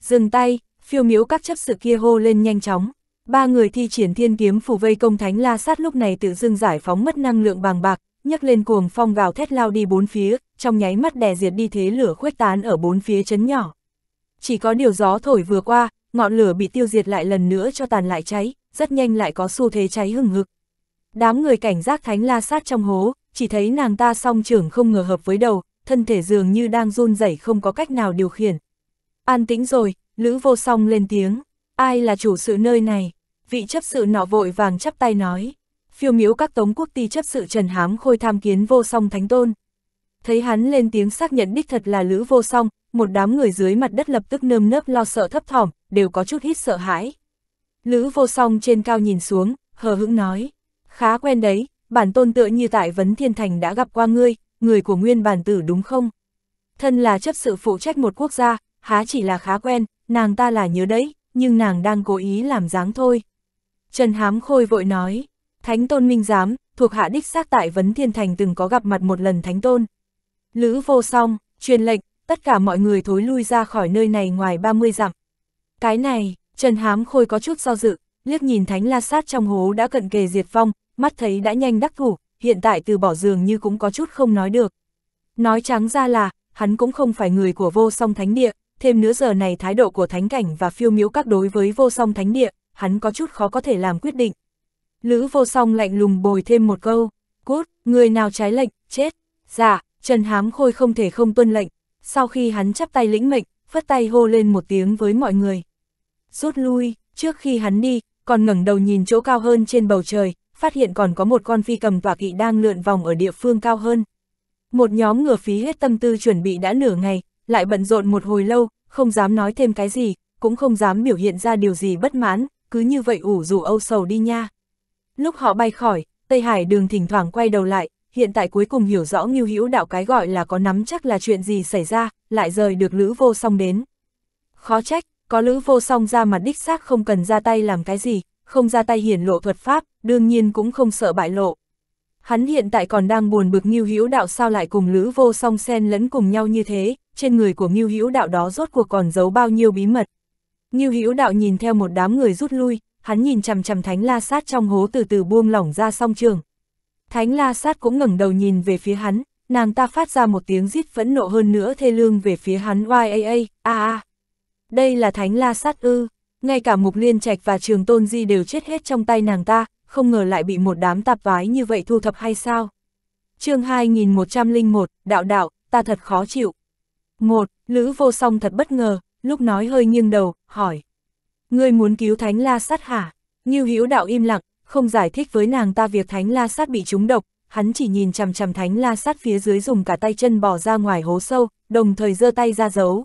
Dừng tay, phiêu miếu các chấp sự kia hô lên nhanh chóng. Ba người thi triển thiên kiếm phủ vây công thánh la sát lúc này tự dưng giải phóng mất năng lượng bàng bạc, nhấc lên cuồng phong gào thét lao đi bốn phía, trong nháy mắt đè diệt đi thế lửa khuếch tán ở bốn phía chấn nhỏ. Chỉ có điều gió thổi vừa qua, ngọn lửa bị tiêu diệt lại lần nữa cho tàn lại cháy, rất nhanh lại có xu thế cháy hừng hực. Đám người cảnh giác thánh la sát trong hố, chỉ thấy nàng ta song trưởng không ngờ hợp với đầu, thân thể dường như đang run rẩy không có cách nào điều khiển. An tĩnh rồi, Lữ vô song lên tiếng, ai là chủ sự nơi này? Vị chấp sự nọ vội vàng chắp tay nói, phiêu miếu các tống quốc ti chấp sự Trần Hám Khôi tham kiến vô song thánh tôn. Thấy hắn lên tiếng xác nhận đích thật là Lữ vô song, một đám người dưới mặt đất lập tức nơm nớp lo sợ thấp thỏm, đều có chút hít sợ hãi. Lữ vô song trên cao nhìn xuống, hờ hững nói, khá quen đấy, bản tôn tựa như tại Vấn Thiên Thành đã gặp qua ngươi, người của nguyên bản tử đúng không? Thân là chấp sự phụ trách một quốc gia, há chỉ là khá quen, nàng ta là nhớ đấy, nhưng nàng đang cố ý làm dáng thôi. Trần Hám Khôi vội nói, Thánh Tôn Minh Giám, thuộc hạ đích xác tại Vấn Thiên Thành từng có gặp mặt một lần Thánh Tôn. Lữ vô song, truyền lệnh, tất cả mọi người thối lui ra khỏi nơi này ngoài 30 dặm. Cái này, Trần Hám Khôi có chút do dự, liếc nhìn thánh la sát trong hố đã cận kề diệt vong, mắt thấy đã nhanh đắc thủ, hiện tại từ bỏ giường như cũng có chút không nói được. Nói trắng ra là, hắn cũng không phải người của vô song thánh địa, thêm nữa giờ này thái độ của thánh cảnh và phiêu miếu các đối với vô song thánh địa, hắn có chút khó có thể làm quyết định. Lữ vô song lạnh lùng bồi thêm một câu, cút, người nào trái lệnh, chết, dạ, Trần Hám Khôi không thể không tuân lệnh, sau khi hắn chắp tay lĩnh mệnh, phất tay hô lên một tiếng với mọi người rút lui, trước khi hắn đi, còn ngẩng đầu nhìn chỗ cao hơn trên bầu trời, phát hiện còn có một con phi cầm tọa kỵ đang lượn vòng ở địa phương cao hơn. Một nhóm ngựa phí hết tâm tư chuẩn bị đã nửa ngày, lại bận rộn một hồi lâu, không dám nói thêm cái gì, cũng không dám biểu hiện ra điều gì bất mãn, cứ như vậy ủ rủ âu sầu đi nha. Lúc họ bay khỏi, Tây Hải đường thỉnh thoảng quay đầu lại, hiện tại cuối cùng hiểu rõ nghiêu hữu đạo cái gọi là có nắm chắc là chuyện gì xảy ra, lại rời được lữ vô song đến. Khó trách, có lữ vô song ra mặt đích xác không cần ra tay làm cái gì, không ra tay hiển lộ thuật pháp, đương nhiên cũng không sợ bại lộ. Hắn hiện tại còn đang buồn bực Ngưu Hữu Đạo sao lại cùng Lữ Vô Song xen lẫn cùng nhau như thế, trên người của Ngưu Hữu Đạo đó rốt cuộc còn giấu bao nhiêu bí mật. Ngưu Hữu Đạo nhìn theo một đám người rút lui, hắn nhìn chằm chằm Thánh La Sát trong hố từ từ buông lỏng ra song trường. Thánh La Sát cũng ngẩng đầu nhìn về phía hắn, nàng ta phát ra một tiếng rít phẫn nộ hơn nữa thê lương về phía hắn oa a a a đây là thánh la sát ư, ngay cả mục liên trạch và trường tôn di đều chết hết trong tay nàng ta, không ngờ lại bị một đám tạp vái như vậy thu thập hay sao. chương 2101, đạo đạo, ta thật khó chịu. một Lữ vô song thật bất ngờ, lúc nói hơi nghiêng đầu, hỏi. Ngươi muốn cứu thánh la sát hả? Như hữu đạo im lặng, không giải thích với nàng ta việc thánh la sát bị trúng độc, hắn chỉ nhìn chằm chằm thánh la sát phía dưới dùng cả tay chân bỏ ra ngoài hố sâu, đồng thời giơ tay ra giấu.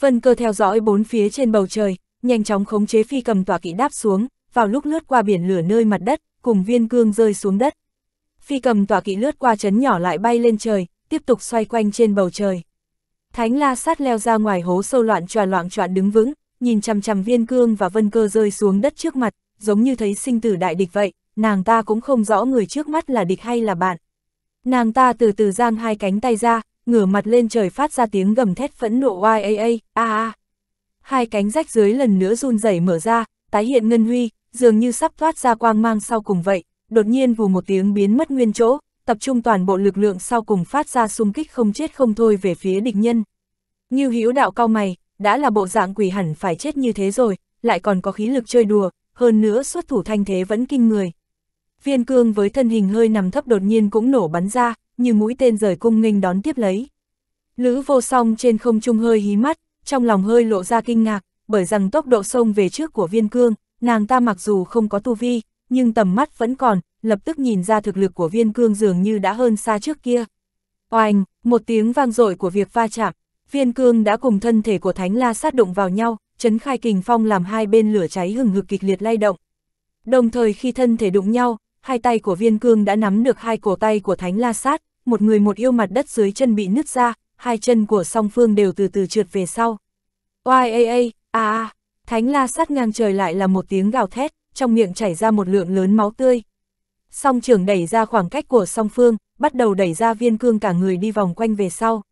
Vân cơ theo dõi bốn phía trên bầu trời, nhanh chóng khống chế phi cầm tỏa kỵ đáp xuống, vào lúc lướt qua biển lửa nơi mặt đất, cùng viên cương rơi xuống đất. Phi cầm tỏa kỵ lướt qua chấn nhỏ lại bay lên trời, tiếp tục xoay quanh trên bầu trời. Thánh la sát leo ra ngoài hố sâu loạn tròa loạn choạn đứng vững, nhìn chằm chằm viên cương và vân cơ rơi xuống đất trước mặt, giống như thấy sinh tử đại địch vậy, nàng ta cũng không rõ người trước mắt là địch hay là bạn. Nàng ta từ từ giang hai cánh tay ra, ngửa mặt lên trời phát ra tiếng gầm thét phẫn nộ YAA, a a. Hai cánh rách dưới lần nữa run rẩy mở ra, tái hiện ngân huy, dường như sắp thoát ra quang mang sau cùng vậy, đột nhiên vù một tiếng biến mất nguyên chỗ, tập trung toàn bộ lực lượng sau cùng phát ra xung kích không chết không thôi về phía địch nhân. như Hữu đạo cao mày, đã là bộ dạng quỷ hẳn phải chết như thế rồi, lại còn có khí lực chơi đùa, hơn nữa xuất thủ thanh thế vẫn kinh người. Viên cương với thân hình hơi nằm thấp đột nhiên cũng nổ bắn ra, như mũi tên rời cung nghênh đón tiếp lấy. Lữ vô song trên không trung hơi hí mắt, trong lòng hơi lộ ra kinh ngạc, bởi rằng tốc độ sông về trước của viên cương, nàng ta mặc dù không có tu vi, nhưng tầm mắt vẫn còn, lập tức nhìn ra thực lực của viên cương dường như đã hơn xa trước kia. Oanh, một tiếng vang dội của việc va chạm, viên cương đã cùng thân thể của thánh la sát đụng vào nhau, chấn khai kình phong làm hai bên lửa cháy hừng hực kịch liệt lay động. Đồng thời khi thân thể đụng nhau, hai tay của viên cương đã nắm được hai cổ tay của thánh la sát, một người một yêu mặt đất dưới chân bị nứt ra, hai chân của song phương đều từ từ trượt về sau. Oai a a thánh la sát ngang trời lại là một tiếng gào thét, trong miệng chảy ra một lượng lớn máu tươi. Song trưởng đẩy ra khoảng cách của song phương, bắt đầu đẩy ra viên cương cả người đi vòng quanh về sau.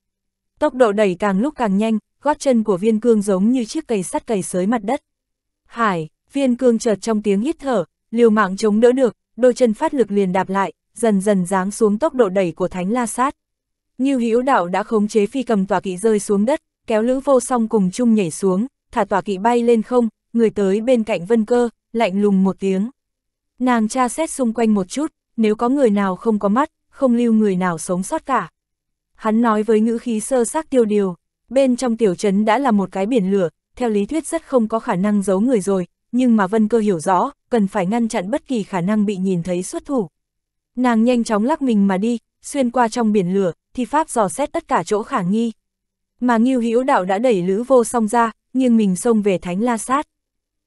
Tốc độ đẩy càng lúc càng nhanh, gót chân của viên cương giống như chiếc cầy sắt cày sới mặt đất. Hải, viên cương chợt trong tiếng hít thở, liều mạng chống đỡ được, đôi chân phát lực liền đạp lại, dần dần giáng xuống tốc độ đẩy của Thánh La Sát. Như Hữu Đạo đã khống chế phi cầm tòa kỵ rơi xuống đất, kéo Lữ Vô Song cùng chung nhảy xuống, thả tòa kỵ bay lên không, người tới bên cạnh Vân Cơ, lạnh lùng một tiếng. Nàng tra xét xung quanh một chút, nếu có người nào không có mắt, không lưu người nào sống sót cả. Hắn nói với ngữ khí sơ xác tiêu điều, bên trong tiểu trấn đã là một cái biển lửa, theo lý thuyết rất không có khả năng giấu người rồi, nhưng mà Vân Cơ hiểu rõ, cần phải ngăn chặn bất kỳ khả năng bị nhìn thấy xuất thủ. Nàng nhanh chóng lắc mình mà đi, xuyên qua trong biển lửa, thi pháp dò xét tất cả chỗ khả nghi. Mà Ngưu Hữu Đạo đã đẩy Lữ Vô Song ra, nhưng mình xông về Thánh La Sát.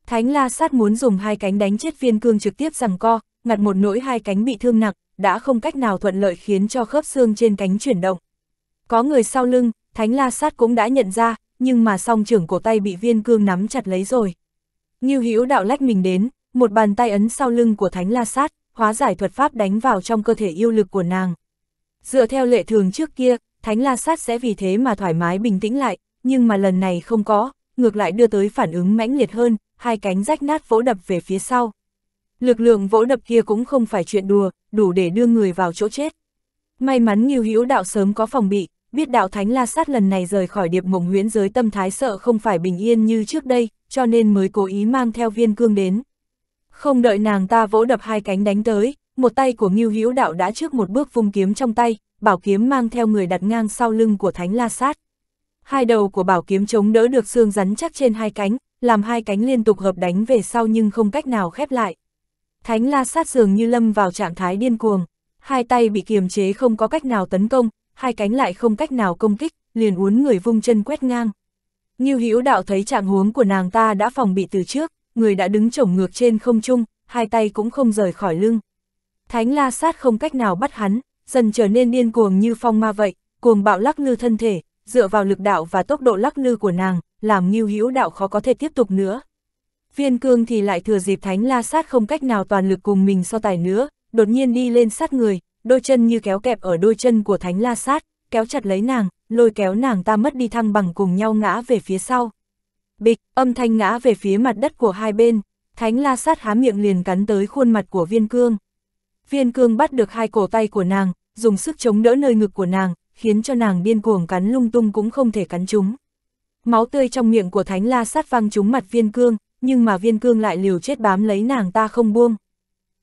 Thánh La Sát muốn dùng hai cánh đánh chết viên cương trực tiếp rằng co, ngặt một nỗi hai cánh bị thương nặng, đã không cách nào thuận lợi khiến cho khớp xương trên cánh chuyển động. Có người sau lưng, Thánh La Sát cũng đã nhận ra, nhưng mà song trưởng cổ tay bị viên cương nắm chặt lấy rồi. Ngưu Hữu Đạo lách mình đến, một bàn tay ấn sau lưng của Thánh La Sát, hóa giải thuật pháp đánh vào trong cơ thể yêu lực của nàng. Dựa theo lệ thường trước kia, Thánh La Sát sẽ vì thế mà thoải mái bình tĩnh lại, nhưng mà lần này không có, ngược lại đưa tới phản ứng mãnh liệt hơn, hai cánh rách nát vỗ đập về phía sau. Lực lượng vỗ đập kia cũng không phải chuyện đùa, đủ để đưa người vào chỗ chết. May mắn Ngưu Hữu Đạo sớm có phòng bị, biết đạo Thánh La Sát lần này rời khỏi điệp mộng huyễn giới tâm thái sợ không phải bình yên như trước đây, cho nên mới cố ý mang theo viên cương đến. Không đợi nàng ta vỗ đập hai cánh đánh tới, một tay của Ngưu Hữu Đạo đã trước một bước vung kiếm trong tay, bảo kiếm mang theo người đặt ngang sau lưng của Thánh La Sát. Hai đầu của bảo kiếm chống đỡ được xương rắn chắc trên hai cánh, làm hai cánh liên tục hợp đánh về sau nhưng không cách nào khép lại. Thánh La Sát dường như lâm vào trạng thái điên cuồng, hai tay bị kiềm chế không có cách nào tấn công, hai cánh lại không cách nào công kích, liền uốn người vung chân quét ngang. Ngưu Hữu Đạo thấy trạng huống của nàng ta đã phòng bị từ trước, người đã đứng chổng ngược trên không trung, hai tay cũng không rời khỏi lưng. Thánh la sát không cách nào bắt hắn, dần trở nên điên cuồng như phong ma vậy, cuồng bạo lắc lư thân thể, dựa vào lực đạo và tốc độ lắc lư của nàng, làm nghiêu hữu đạo khó có thể tiếp tục nữa. Viên cương thì lại thừa dịp thánh la sát không cách nào toàn lực cùng mình so tài nữa, đột nhiên đi lên sát người, đôi chân như kéo kẹp ở đôi chân của thánh la sát, kéo chặt lấy nàng, lôi kéo nàng ta mất đi thăng bằng cùng nhau ngã về phía sau bịch, âm thanh ngã về phía mặt đất của hai bên, thánh la sát há miệng liền cắn tới khuôn mặt của viên cương. Viên cương bắt được hai cổ tay của nàng, dùng sức chống đỡ nơi ngực của nàng, khiến cho nàng điên cuồng cắn lung tung cũng không thể cắn chúng. Máu tươi trong miệng của thánh la sát văng trúng mặt viên cương, nhưng mà viên cương lại liều chết bám lấy nàng ta không buông.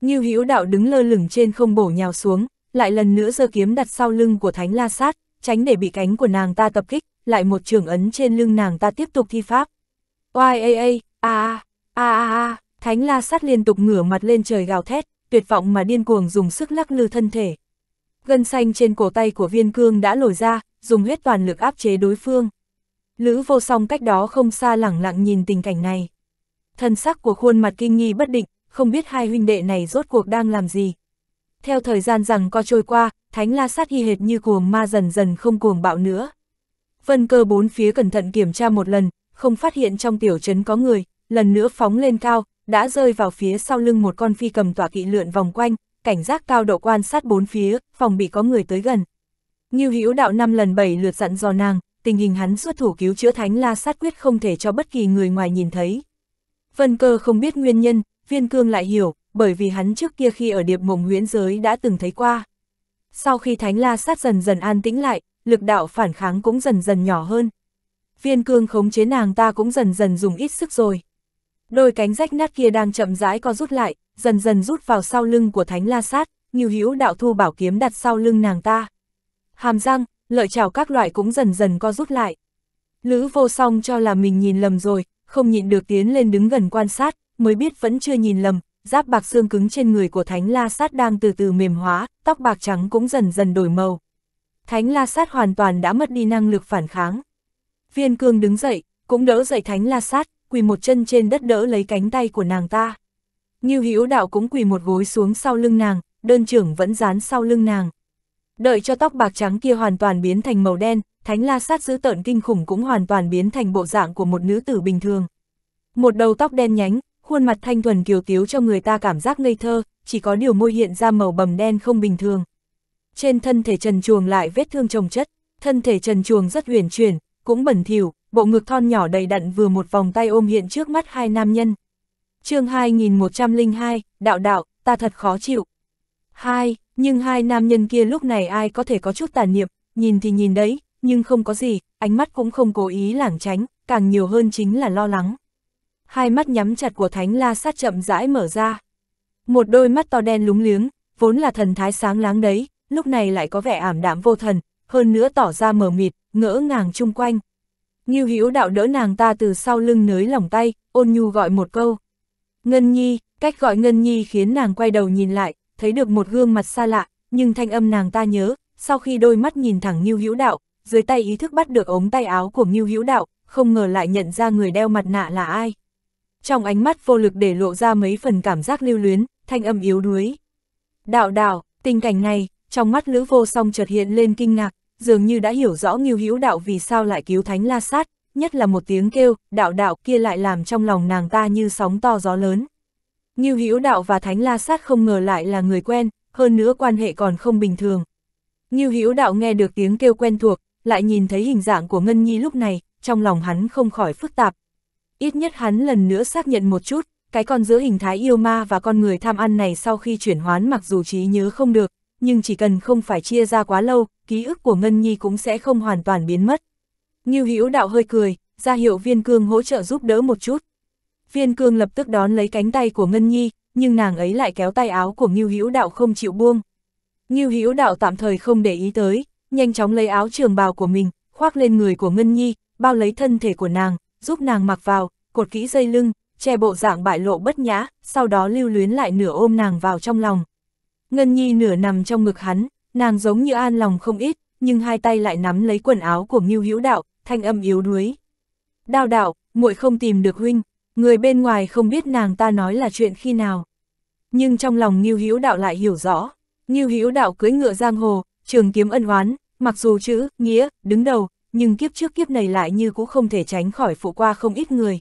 Như hữu đạo đứng lơ lửng trên không bổ nhào xuống, lại lần nữa giơ kiếm đặt sau lưng của thánh la sát, tránh để bị cánh của nàng ta tập kích, lại một trường ấn trên lưng nàng ta tiếp tục thi pháp. Oai a a, a a a a, thánh la sát liên tục ngửa mặt lên trời gào thét, tuyệt vọng mà điên cuồng dùng sức lắc lư thân thể. Gân xanh trên cổ tay của viên cương đã lồi ra, dùng huyết toàn lực áp chế đối phương. Lữ vô song cách đó không xa lẳng lặng nhìn tình cảnh này. Thân sắc của khuôn mặt kinh nghi bất định, không biết hai huynh đệ này rốt cuộc đang làm gì. Theo thời gian rằng co trôi qua, thánh la sát y hệt như cuồng ma dần dần không cuồng bạo nữa. Vân cơ bốn phía cẩn thận kiểm tra một lần, không phát hiện trong tiểu trấn có người, lần nữa phóng lên cao, đã rơi vào phía sau lưng một con phi cầm tỏa kỵ lượn vòng quanh, cảnh giác cao độ quan sát bốn phía, phòng bị có người tới gần. Ngưu Hữu Đạo năm lần bảy lượt dặn dò nàng, tình hình hắn xuất thủ cứu chữa Thánh La sát quyết không thể cho bất kỳ người ngoài nhìn thấy. Vân Cơ không biết nguyên nhân, Viên Cương lại hiểu, bởi vì hắn trước kia khi ở điệp mộng huyễn giới đã từng thấy qua. Sau khi Thánh La sát dần dần an tĩnh lại, lực đạo phản kháng cũng dần dần nhỏ hơn viên cương khống chế nàng ta cũng dần dần dùng ít sức rồi. Đôi cánh rách nát kia đang chậm rãi co rút lại, dần dần rút vào sau lưng của thánh la sát, như hữu đạo thu bảo kiếm đặt sau lưng nàng ta. Hàm răng, lợi chảo các loại cũng dần dần co rút lại. Lữ vô song cho là mình nhìn lầm rồi, không nhịn được tiến lên đứng gần quan sát, mới biết vẫn chưa nhìn lầm, giáp bạc xương cứng trên người của thánh la sát đang từ từ mềm hóa, tóc bạc trắng cũng dần dần đổi màu. Thánh la sát hoàn toàn đã mất đi năng lực phản kháng. Viên cương đứng dậy, cũng đỡ dậy thánh la sát, quỳ một chân trên đất đỡ lấy cánh tay của nàng ta. Như hữu đạo cũng quỳ một gối xuống sau lưng nàng, đơn trưởng vẫn dán sau lưng nàng. Đợi cho tóc bạc trắng kia hoàn toàn biến thành màu đen, thánh la sát giữ tợn kinh khủng cũng hoàn toàn biến thành bộ dạng của một nữ tử bình thường. Một đầu tóc đen nhánh, khuôn mặt thanh thuần kiều tiếu cho người ta cảm giác ngây thơ, chỉ có điều môi hiện ra màu bầm đen không bình thường. Trên thân thể trần chuồng lại vết thương trồng chất, thân thể trần chuồng rất huyền chuyển, cũng bẩn thỉu, bộ ngực thon nhỏ đầy đặn vừa một vòng tay ôm hiện trước mắt hai nam nhân. chương 2102, đạo đạo, ta thật khó chịu. Hai, nhưng hai nam nhân kia lúc này ai có thể có chút tàn niệm, nhìn thì nhìn đấy, nhưng không có gì, ánh mắt cũng không cố ý lảng tránh, càng nhiều hơn chính là lo lắng. Hai mắt nhắm chặt của Thánh La sát chậm rãi mở ra. Một đôi mắt to đen lúng liếng, vốn là thần thái sáng láng đấy, lúc này lại có vẻ ảm đạm vô thần, hơn nữa tỏ ra mờ mịt, ngỡ ngàng chung quanh. Ngưu Hữu đạo đỡ nàng ta từ sau lưng nới lòng tay, ôn nhu gọi một câu. Ngân Nhi, cách gọi Ngân Nhi khiến nàng quay đầu nhìn lại, thấy được một gương mặt xa lạ, nhưng thanh âm nàng ta nhớ, sau khi đôi mắt nhìn thẳng Ngưu Hữu đạo, dưới tay ý thức bắt được ống tay áo của Ngưu Hữu đạo, không ngờ lại nhận ra người đeo mặt nạ là ai. Trong ánh mắt vô lực để lộ ra mấy phần cảm giác lưu luyến, thanh âm yếu đuối. Đạo đạo, tình cảnh này, trong mắt Lữ Vô Song chợt hiện lên kinh ngạc, dường như đã hiểu rõ Ngưu Hữu Đạo vì sao lại cứu Thánh La Sát, nhất là một tiếng kêu, đạo đạo kia lại làm trong lòng nàng ta như sóng to gió lớn. Ngưu Hữu Đạo và Thánh La Sát không ngờ lại là người quen, hơn nữa quan hệ còn không bình thường. Ngưu Hữu Đạo nghe được tiếng kêu quen thuộc, lại nhìn thấy hình dạng của Ngân Nhi lúc này, trong lòng hắn không khỏi phức tạp. Ít nhất hắn lần nữa xác nhận một chút, cái con giữa hình thái yêu ma và con người tham ăn này sau khi chuyển hoán mặc dù trí nhớ không được, nhưng chỉ cần không phải chia ra quá lâu, ký ức của Ngân Nhi cũng sẽ không hoàn toàn biến mất. Ngưu Hữu Đạo hơi cười, ra hiệu Viên Cương hỗ trợ giúp đỡ một chút. Viên Cương lập tức đón lấy cánh tay của Ngân Nhi, nhưng nàng ấy lại kéo tay áo của Ngưu Hữu Đạo không chịu buông. Ngưu Hữu Đạo tạm thời không để ý tới, nhanh chóng lấy áo trường bào của mình, khoác lên người của Ngân Nhi, bao lấy thân thể của nàng, giúp nàng mặc vào, cột kỹ dây lưng, che bộ dạng bại lộ bất nhã, sau đó lưu luyến lại nửa ôm nàng vào trong lòng. Ngân Nhi nửa nằm trong ngực hắn, nàng giống như an lòng không ít, nhưng hai tay lại nắm lấy quần áo của Ngưu Hữu Đạo, thanh âm yếu đuối. "Đao đạo, muội không tìm được huynh, người bên ngoài không biết nàng ta nói là chuyện khi nào." Nhưng trong lòng Ngưu Hữu Đạo lại hiểu rõ, Ngưu Hữu Đạo cưỡi ngựa giang hồ, trường kiếm ân oán, mặc dù chữ, nghĩa, đứng đầu, nhưng kiếp trước kiếp này lại như cũng không thể tránh khỏi phụ qua không ít người.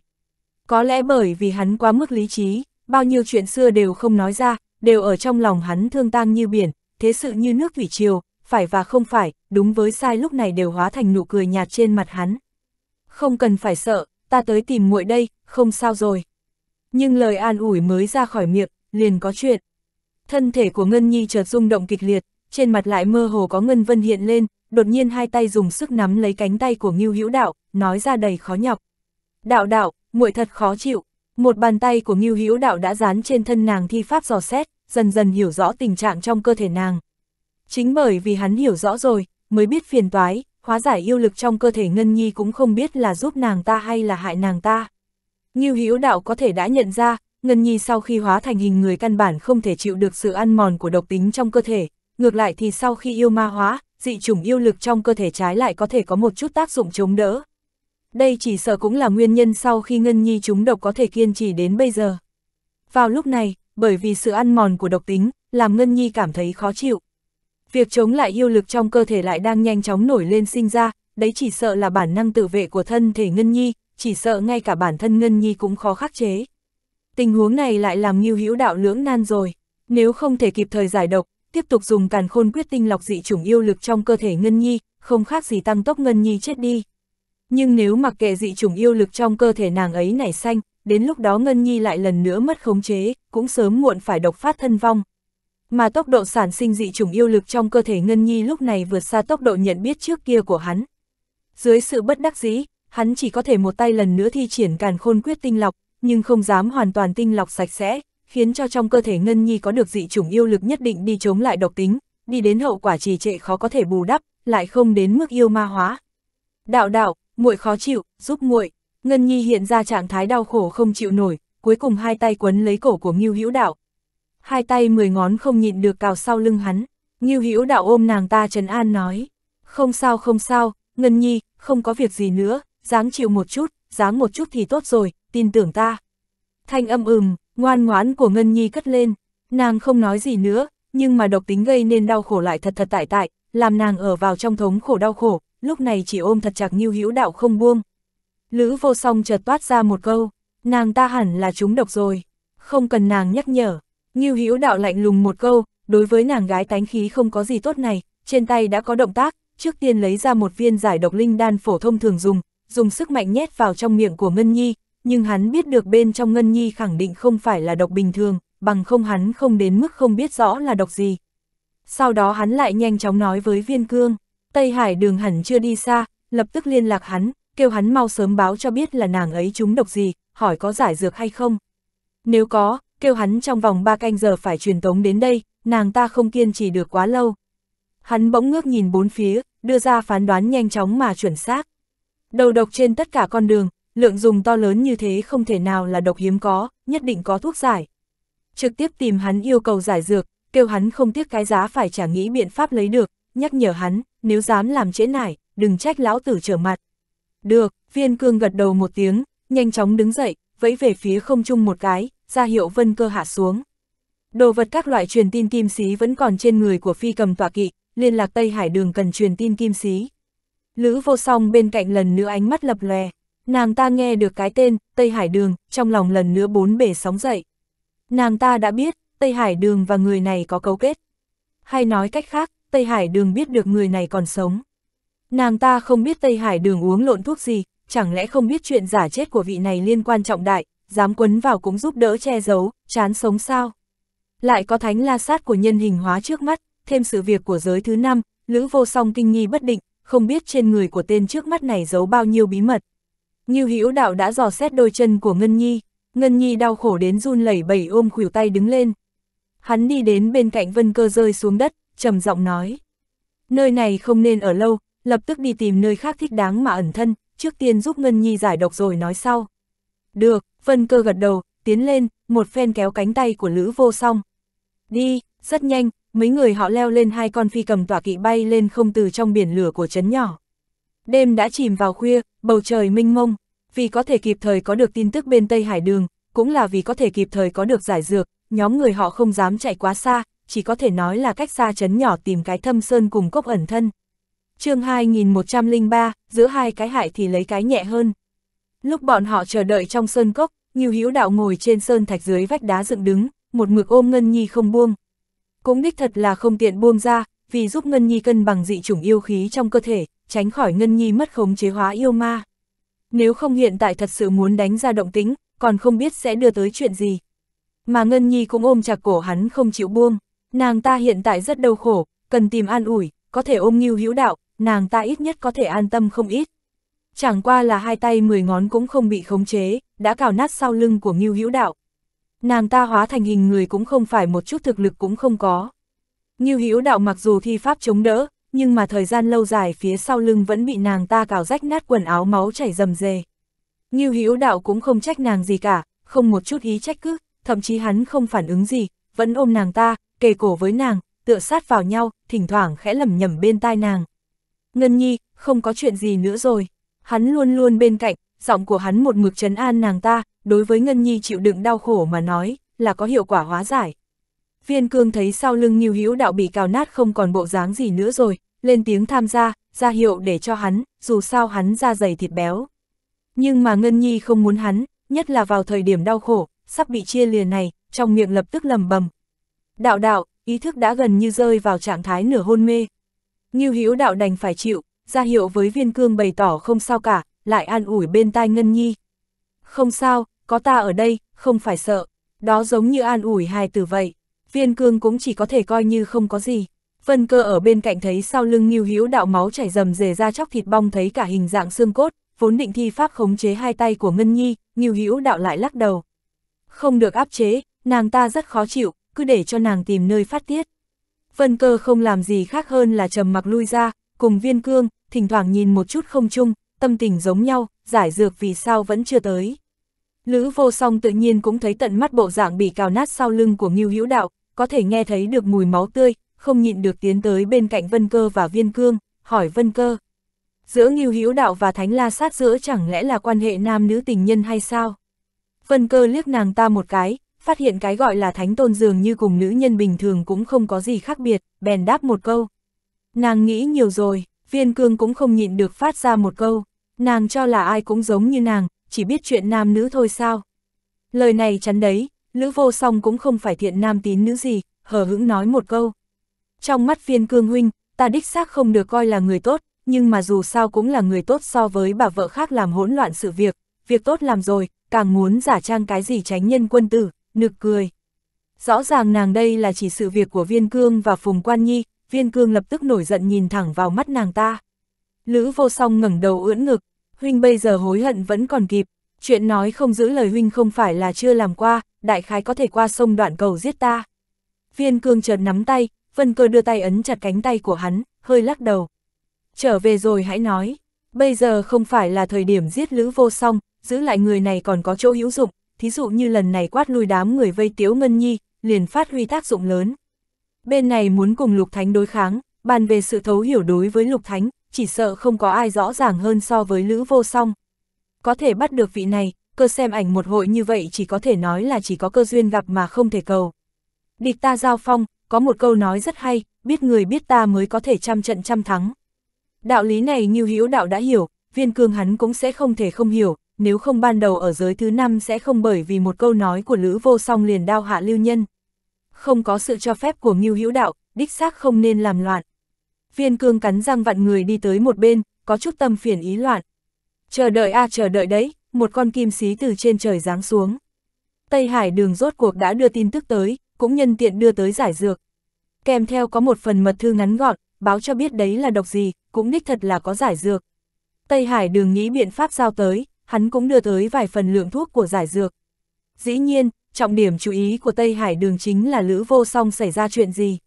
Có lẽ bởi vì hắn quá mức lý trí, bao nhiêu chuyện xưa đều không nói ra, đều ở trong lòng hắn thương tang như biển, thế sự như nước thủy triều, phải và không phải, đúng với sai lúc này đều hóa thành nụ cười nhạt trên mặt hắn. Không cần phải sợ, ta tới tìm muội đây, không sao rồi. Nhưng lời an ủi mới ra khỏi miệng, liền có chuyện. Thân thể của Ngân Nhi chợt rung động kịch liệt, trên mặt lại mơ hồ có Ngân Vân hiện lên, đột nhiên hai tay dùng sức nắm lấy cánh tay của Ngưu Hữu Đạo, nói ra đầy khó nhọc. Đạo đạo, muội thật khó chịu, một bàn tay của Ngưu Hữu Đạo đã dán trên thân nàng thi pháp dò xét, dần dần hiểu rõ tình trạng trong cơ thể nàng. Chính bởi vì hắn hiểu rõ rồi, mới biết phiền toái, hóa giải yêu lực trong cơ thể Ngân Nhi cũng không biết là giúp nàng ta hay là hại nàng ta. Ngưu Hữu Đạo có thể đã nhận ra, Ngân Nhi sau khi hóa thành hình người căn bản không thể chịu được sự ăn mòn của độc tính trong cơ thể, ngược lại thì sau khi yêu ma hóa, dị chủng yêu lực trong cơ thể trái lại có thể có một chút tác dụng chống đỡ. Đây chỉ sợ cũng là nguyên nhân sau khi Ngân Nhi chúng độc có thể kiên trì đến bây giờ. Vào lúc này, bởi vì sự ăn mòn của độc tính, làm Ngân Nhi cảm thấy khó chịu. Việc chống lại yêu lực trong cơ thể lại đang nhanh chóng nổi lên sinh ra, đấy chỉ sợ là bản năng tự vệ của thân thể Ngân Nhi, chỉ sợ ngay cả bản thân Ngân Nhi cũng khó khắc chế. Tình huống này lại làm nghiêu hữu đạo lưỡng nan rồi, nếu không thể kịp thời giải độc, tiếp tục dùng càn khôn quyết tinh lọc dị chủng yêu lực trong cơ thể Ngân Nhi, không khác gì tăng tốc Ngân Nhi chết đi. Nhưng nếu mặc kệ dị chủng yêu lực trong cơ thể nàng ấy nảy xanh, đến lúc đó Ngân Nhi lại lần nữa mất khống chế, cũng sớm muộn phải độc phát thân vong. Mà tốc độ sản sinh dị chủng yêu lực trong cơ thể Ngân Nhi lúc này vượt xa tốc độ nhận biết trước kia của hắn. Dưới sự bất đắc dĩ, hắn chỉ có thể một tay lần nữa thi triển càn khôn quyết tinh lọc, nhưng không dám hoàn toàn tinh lọc sạch sẽ, khiến cho trong cơ thể Ngân Nhi có được dị chủng yêu lực nhất định đi chống lại độc tính, đi đến hậu quả trì trệ khó có thể bù đắp, lại không đến mức yêu ma hóa. Đạo đạo, muội khó chịu, giúp muội. Ngân Nhi hiện ra trạng thái đau khổ không chịu nổi, cuối cùng hai tay quấn lấy cổ của Ngưu Hữu Đạo. Hai tay mười ngón không nhịn được cào sau lưng hắn, Ngưu Hữu Đạo ôm nàng ta trấn an nói: "Không sao không sao, Ngân Nhi, không có việc gì nữa, dáng chịu một chút, dáng một chút thì tốt rồi, tin tưởng ta." Thanh âm ừm, ngoan ngoãn của Ngân Nhi cất lên, nàng không nói gì nữa, nhưng mà độc tính gây nên đau khổ lại thật thật tại tại, làm nàng ở vào trong thống khổ đau khổ, lúc này chỉ ôm thật chặt Ngưu Hữu Đạo không buông. Lữ vô song chợt toát ra một câu, nàng ta hẳn là trúng độc rồi, không cần nàng nhắc nhở. Ngưu Hữu Đạo lạnh lùng một câu, đối với nàng gái tánh khí không có gì tốt này, trên tay đã có động tác, trước tiên lấy ra một viên giải độc linh đan phổ thông thường dùng, dùng sức mạnh nhét vào trong miệng của Ngân Nhi, nhưng hắn biết được bên trong Ngân Nhi khẳng định không phải là độc bình thường, bằng không hắn không đến mức không biết rõ là độc gì. Sau đó hắn lại nhanh chóng nói với viên cương. Tây Hải đường hẳn chưa đi xa, lập tức liên lạc hắn, kêu hắn mau sớm báo cho biết là nàng ấy trúng độc gì, hỏi có giải dược hay không. Nếu có, kêu hắn trong vòng 3 canh giờ phải truyền tống đến đây, nàng ta không kiên trì được quá lâu. Hắn bỗng ngước nhìn bốn phía, đưa ra phán đoán nhanh chóng mà chuẩn xác. Đầu độc trên tất cả con đường, lượng dùng to lớn như thế không thể nào là độc hiếm có, nhất định có thuốc giải. Trực tiếp tìm hắn yêu cầu giải dược, kêu hắn không tiếc cái giá phải trả nghĩ biện pháp lấy được, nhắc nhở hắn, nếu dám làm trễ nải, đừng trách lão tử trở mặt. Được, viên cương gật đầu một tiếng, nhanh chóng đứng dậy, vẫy về phía không trung một cái, ra hiệu vân cơ hạ xuống. Đồ vật các loại truyền tin kim xí vẫn còn trên người của phi cầm tọa kỵ, liên lạc Tây Hải đường cần truyền tin kim xí. Lữ vô song bên cạnh lần nữa ánh mắt lập lòe, nàng ta nghe được cái tên, Tây Hải đường, trong lòng lần nữa bốn bể sóng dậy. Nàng ta đã biết, Tây Hải đường và người này có cấu kết. Hay nói cách khác, Tây Hải Đường biết được người này còn sống. Nàng ta không biết Tây Hải Đường uống lộn thuốc gì, chẳng lẽ không biết chuyện giả chết của vị này liên quan trọng đại, dám quấn vào cũng giúp đỡ che giấu, chán sống sao. Lại có thánh la sát của nhân hình hóa trước mắt, thêm sự việc của giới thứ năm, Lữ vô song kinh nghi bất định, không biết trên người của tên trước mắt này giấu bao nhiêu bí mật. Như Hữu đạo đã dò xét đôi chân của Ngân Nhi, Ngân Nhi đau khổ đến run lẩy bẩy ôm khuỷu tay đứng lên. Hắn đi đến bên cạnh Vân Cơ rơi xuống đất, trầm giọng nói. Nơi này không nên ở lâu, lập tức đi tìm nơi khác thích đáng mà ẩn thân, trước tiên giúp Ngân Nhi giải độc rồi nói sau. Được, Vân Cơ gật đầu, tiến lên, một phen kéo cánh tay của Lữ Vô Song. Đi, rất nhanh, mấy người họ leo lên hai con phi cầm tỏa kỵ bay lên không từ trong biển lửa của chấn nhỏ. Đêm đã chìm vào khuya, bầu trời minh mông, vì có thể kịp thời có được tin tức bên Tây Hải Đường, cũng là vì có thể kịp thời có được giải dược, nhóm người họ không dám chạy quá xa, chỉ có thể nói là cách xa chấn nhỏ tìm cái thâm sơn cùng cốc ẩn thân. chương 2103, giữa hai cái hại thì lấy cái nhẹ hơn. Lúc bọn họ chờ đợi trong sơn cốc, nhiều hữu đạo ngồi trên sơn thạch dưới vách đá dựng đứng, một mực ôm Ngân Nhi không buông. Cũng đích thật là không tiện buông ra, vì giúp Ngân Nhi cân bằng dị chủng yêu khí trong cơ thể, tránh khỏi Ngân Nhi mất khống chế hóa yêu ma. Nếu không hiện tại thật sự muốn đánh ra động tính, còn không biết sẽ đưa tới chuyện gì. Mà Ngân Nhi cũng ôm chặt cổ hắn không chịu buông. Nàng ta hiện tại rất đau khổ, cần tìm an ủi, có thể ôm nghiêu hữu đạo, nàng ta ít nhất có thể an tâm không ít. Chẳng qua là hai tay mười ngón cũng không bị khống chế, đã cào nát sau lưng của nghiêu hữu đạo. Nàng ta hóa thành hình người cũng không phải một chút thực lực cũng không có. Nghiêu hữu đạo mặc dù thi pháp chống đỡ, nhưng mà thời gian lâu dài phía sau lưng vẫn bị nàng ta cào rách nát quần áo máu chảy rầm rề. Nghiêu hữu đạo cũng không trách nàng gì cả, không một chút ý trách cứ, thậm chí hắn không phản ứng gì, vẫn ôm nàng ta, kề cổ với nàng, tựa sát vào nhau, thỉnh thoảng khẽ lầm nhầm bên tai nàng. Ngân Nhi, không có chuyện gì nữa rồi. Hắn luôn luôn bên cạnh, giọng của hắn một mực trấn an nàng ta, đối với Ngân Nhi chịu đựng đau khổ mà nói, là có hiệu quả hóa giải. Viên cương thấy sau lưng Nhiêu Hữu đạo bị cào nát không còn bộ dáng gì nữa rồi, lên tiếng tham gia, ra hiệu để cho hắn, dù sao hắn da dày thịt béo. Nhưng mà Ngân Nhi không muốn hắn, nhất là vào thời điểm đau khổ, sắp bị chia lìa này, trong miệng lập tức lầm bầm, Đạo đạo, ý thức đã gần như rơi vào trạng thái nửa hôn mê. Ngưu Hữu đạo đành phải chịu, ra hiệu với viên cương bày tỏ không sao cả, lại an ủi bên tai Ngân Nhi. Không sao, có ta ở đây, không phải sợ. Đó giống như an ủi hài tử vậy. Viên cương cũng chỉ có thể coi như không có gì. Vân cơ ở bên cạnh thấy sau lưng Ngưu Hữu đạo máu chảy rầm rề ra chóc thịt bong thấy cả hình dạng xương cốt, vốn định thi pháp khống chế hai tay của Ngân Nhi, Ngưu Hữu đạo lại lắc đầu. Không được áp chế, nàng ta rất khó chịu, cứ để cho nàng tìm nơi phát tiết. Vân cơ không làm gì khác hơn là trầm mặc lui ra, cùng viên cương, thỉnh thoảng nhìn một chút không chung, tâm tình giống nhau, giải dược vì sao vẫn chưa tới. Lữ vô song tự nhiên cũng thấy tận mắt bộ dạng bị cào nát sau lưng của Ngưu Hữu Đạo, có thể nghe thấy được mùi máu tươi, không nhịn được tiến tới bên cạnh Vân Cơ và Viên Cương, hỏi Vân Cơ. Giữa Ngưu Hữu Đạo và Thánh La Sát giữa chẳng lẽ là quan hệ nam nữ tình nhân hay sao? Vân Cơ liếc nàng ta một cái, phát hiện cái gọi là thánh tôn dường như cùng nữ nhân bình thường cũng không có gì khác biệt, bèn đáp một câu. Nàng nghĩ nhiều rồi, viên cương cũng không nhịn được phát ra một câu, nàng cho là ai cũng giống như nàng, chỉ biết chuyện nam nữ thôi sao. Lời này chắn đấy, Lữ vô song cũng không phải thiện nam tín nữ gì, hờ hững nói một câu. Trong mắt viên cương huynh, ta đích xác không được coi là người tốt, nhưng mà dù sao cũng là người tốt so với bà vợ khác làm hỗn loạn sự việc, việc tốt làm rồi, càng muốn giả trang cái gì tránh nhân quân tử, nực cười. Rõ ràng nàng đây là chỉ sự việc của Viên Cương và Phùng Quan Nhi, Viên Cương lập tức nổi giận nhìn thẳng vào mắt nàng ta. Lữ vô song ngẩng đầu ưỡn ngực, huynh bây giờ hối hận vẫn còn kịp, chuyện nói không giữ lời huynh không phải là chưa làm qua, đại khái có thể qua sông đoạn cầu giết ta. Viên Cương chợt nắm tay, Vân Cơ đưa tay ấn chặt cánh tay của hắn, hơi lắc đầu. Trở về rồi hãy nói, bây giờ không phải là thời điểm giết Lữ vô song, giữ lại người này còn có chỗ hữu dụng, thí dụ như lần này quát lui đám người vây Tiếu Ngân Nhi, liền phát huy tác dụng lớn. Bên này muốn cùng Lục Thánh đối kháng, bàn về sự thấu hiểu đối với Lục Thánh, chỉ sợ không có ai rõ ràng hơn so với Lữ Vô Song. Có thể bắt được vị này, cơ xem ảnh một hội như vậy chỉ có thể nói là chỉ có cơ duyên gặp mà không thể cầu. Địch ta giao phong, có một câu nói rất hay, biết người biết ta mới có thể trăm trận trăm thắng. Đạo lý này Ngưu Hữu Đạo đã hiểu, viên cương hắn cũng sẽ không thể không hiểu, nếu không ban đầu ở giới thứ năm sẽ không bởi vì một câu nói của Lữ Vô Song liền đao hạ lưu nhân. Không có sự cho phép của Ngưu Hữu Đạo, đích xác không nên làm loạn. Viên cương cắn răng vặn người đi tới một bên, có chút tâm phiền ý loạn. Chờ đợi a à, chờ đợi đấy, một con kim xí từ trên trời giáng xuống. Tây Hải đường rốt cuộc đã đưa tin tức tới, cũng nhân tiện đưa tới giải dược. Kèm theo có một phần mật thư ngắn gọn, báo cho biết đấy là độc gì, cũng đích thật là có giải dược. Tây Hải đường nghĩ biện pháp giao tới, hắn cũng đưa tới vài phần lượng thuốc của giải dược. Dĩ nhiên, trọng điểm chú ý của Tây Hải đường chính là Lữ Vô Song xảy ra chuyện gì.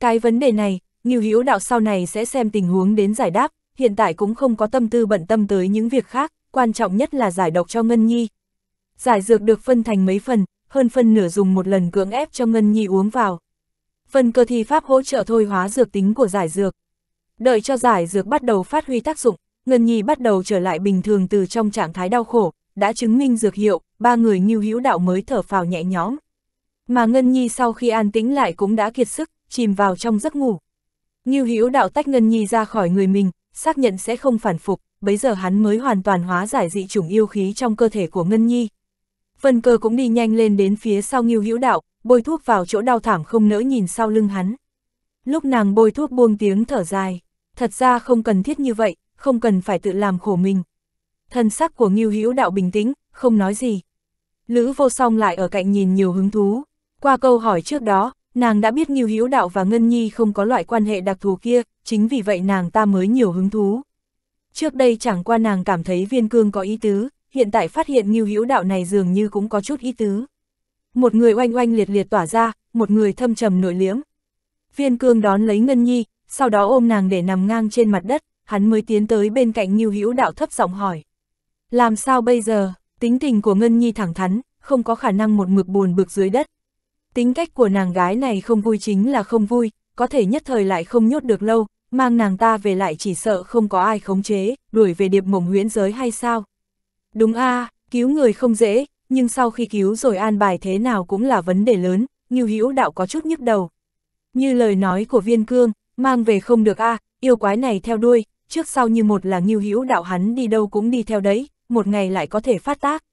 Cái vấn đề này, Nghiêu Hữu Đạo sau này sẽ xem tình huống đến giải đáp, hiện tại cũng không có tâm tư bận tâm tới những việc khác, quan trọng nhất là giải độc cho Ngân Nhi. Giải dược được phân thành mấy phần, hơn phân nửa dùng một lần cưỡng ép cho Ngân Nhi uống vào. Phần cơ thi pháp hỗ trợ thôi hóa dược tính của giải dược. Đợi cho giải dược bắt đầu phát huy tác dụng, Ngân Nhi bắt đầu trở lại bình thường từ trong trạng thái đau khổ, đã chứng minh dược hiệu, ba người như hữu đạo mới thở phào nhẹ nhõm. Mà Ngân Nhi sau khi an tĩnh lại cũng đã kiệt sức, chìm vào trong giấc ngủ. Như hữu đạo tách Ngân Nhi ra khỏi người mình, xác nhận sẽ không phản phục, bấy giờ hắn mới hoàn toàn hóa giải dị chủng yêu khí trong cơ thể của Ngân Nhi. Vân cơ cũng đi nhanh lên đến phía sau Ngưu Hữu Đạo, bôi thuốc vào chỗ đau thảm không nỡ nhìn sau lưng hắn. Lúc nàng bôi thuốc buông tiếng thở dài, thật ra không cần thiết như vậy, không cần phải tự làm khổ mình. Thân sắc của Ngưu Hữu Đạo bình tĩnh, không nói gì. Lữ Vô Song lại ở cạnh nhìn nhiều hứng thú. Qua câu hỏi trước đó, nàng đã biết Ngưu Hữu Đạo và Ngân Nhi không có loại quan hệ đặc thù kia, chính vì vậy nàng ta mới nhiều hứng thú. Trước đây chẳng qua nàng cảm thấy Viên Cương có ý tứ, hiện tại phát hiện Ngưu Hữu Đạo này dường như cũng có chút ý tứ. Một người oanh oanh liệt liệt tỏa ra, một người thâm trầm nội liễm. Viên Cương đón lấy Ngân Nhi, sau đó ôm nàng để nằm ngang trên mặt đất, hắn mới tiến tới bên cạnh Ngưu Hữu Đạo thấp giọng hỏi. Làm sao bây giờ, tính tình của Ngân Nhi thẳng thắn, không có khả năng một mực buồn bực dưới đất. Tính cách của nàng gái này không vui chính là không vui, có thể nhất thời lại không nhốt được lâu, mang nàng ta về lại chỉ sợ không có ai khống chế, đuổi về điệp mộng huyễn giới hay sao. Đúng a à, cứu người không dễ, nhưng sau khi cứu rồi an bài thế nào cũng là vấn đề lớn, Ngưu Hữu Đạo có chút nhức đầu. Như lời nói của viên cương, mang về không được a à, yêu quái này theo đuôi, trước sau như một là nghiêu hữu đạo hắn đi đâu cũng đi theo đấy, một ngày lại có thể phát tác.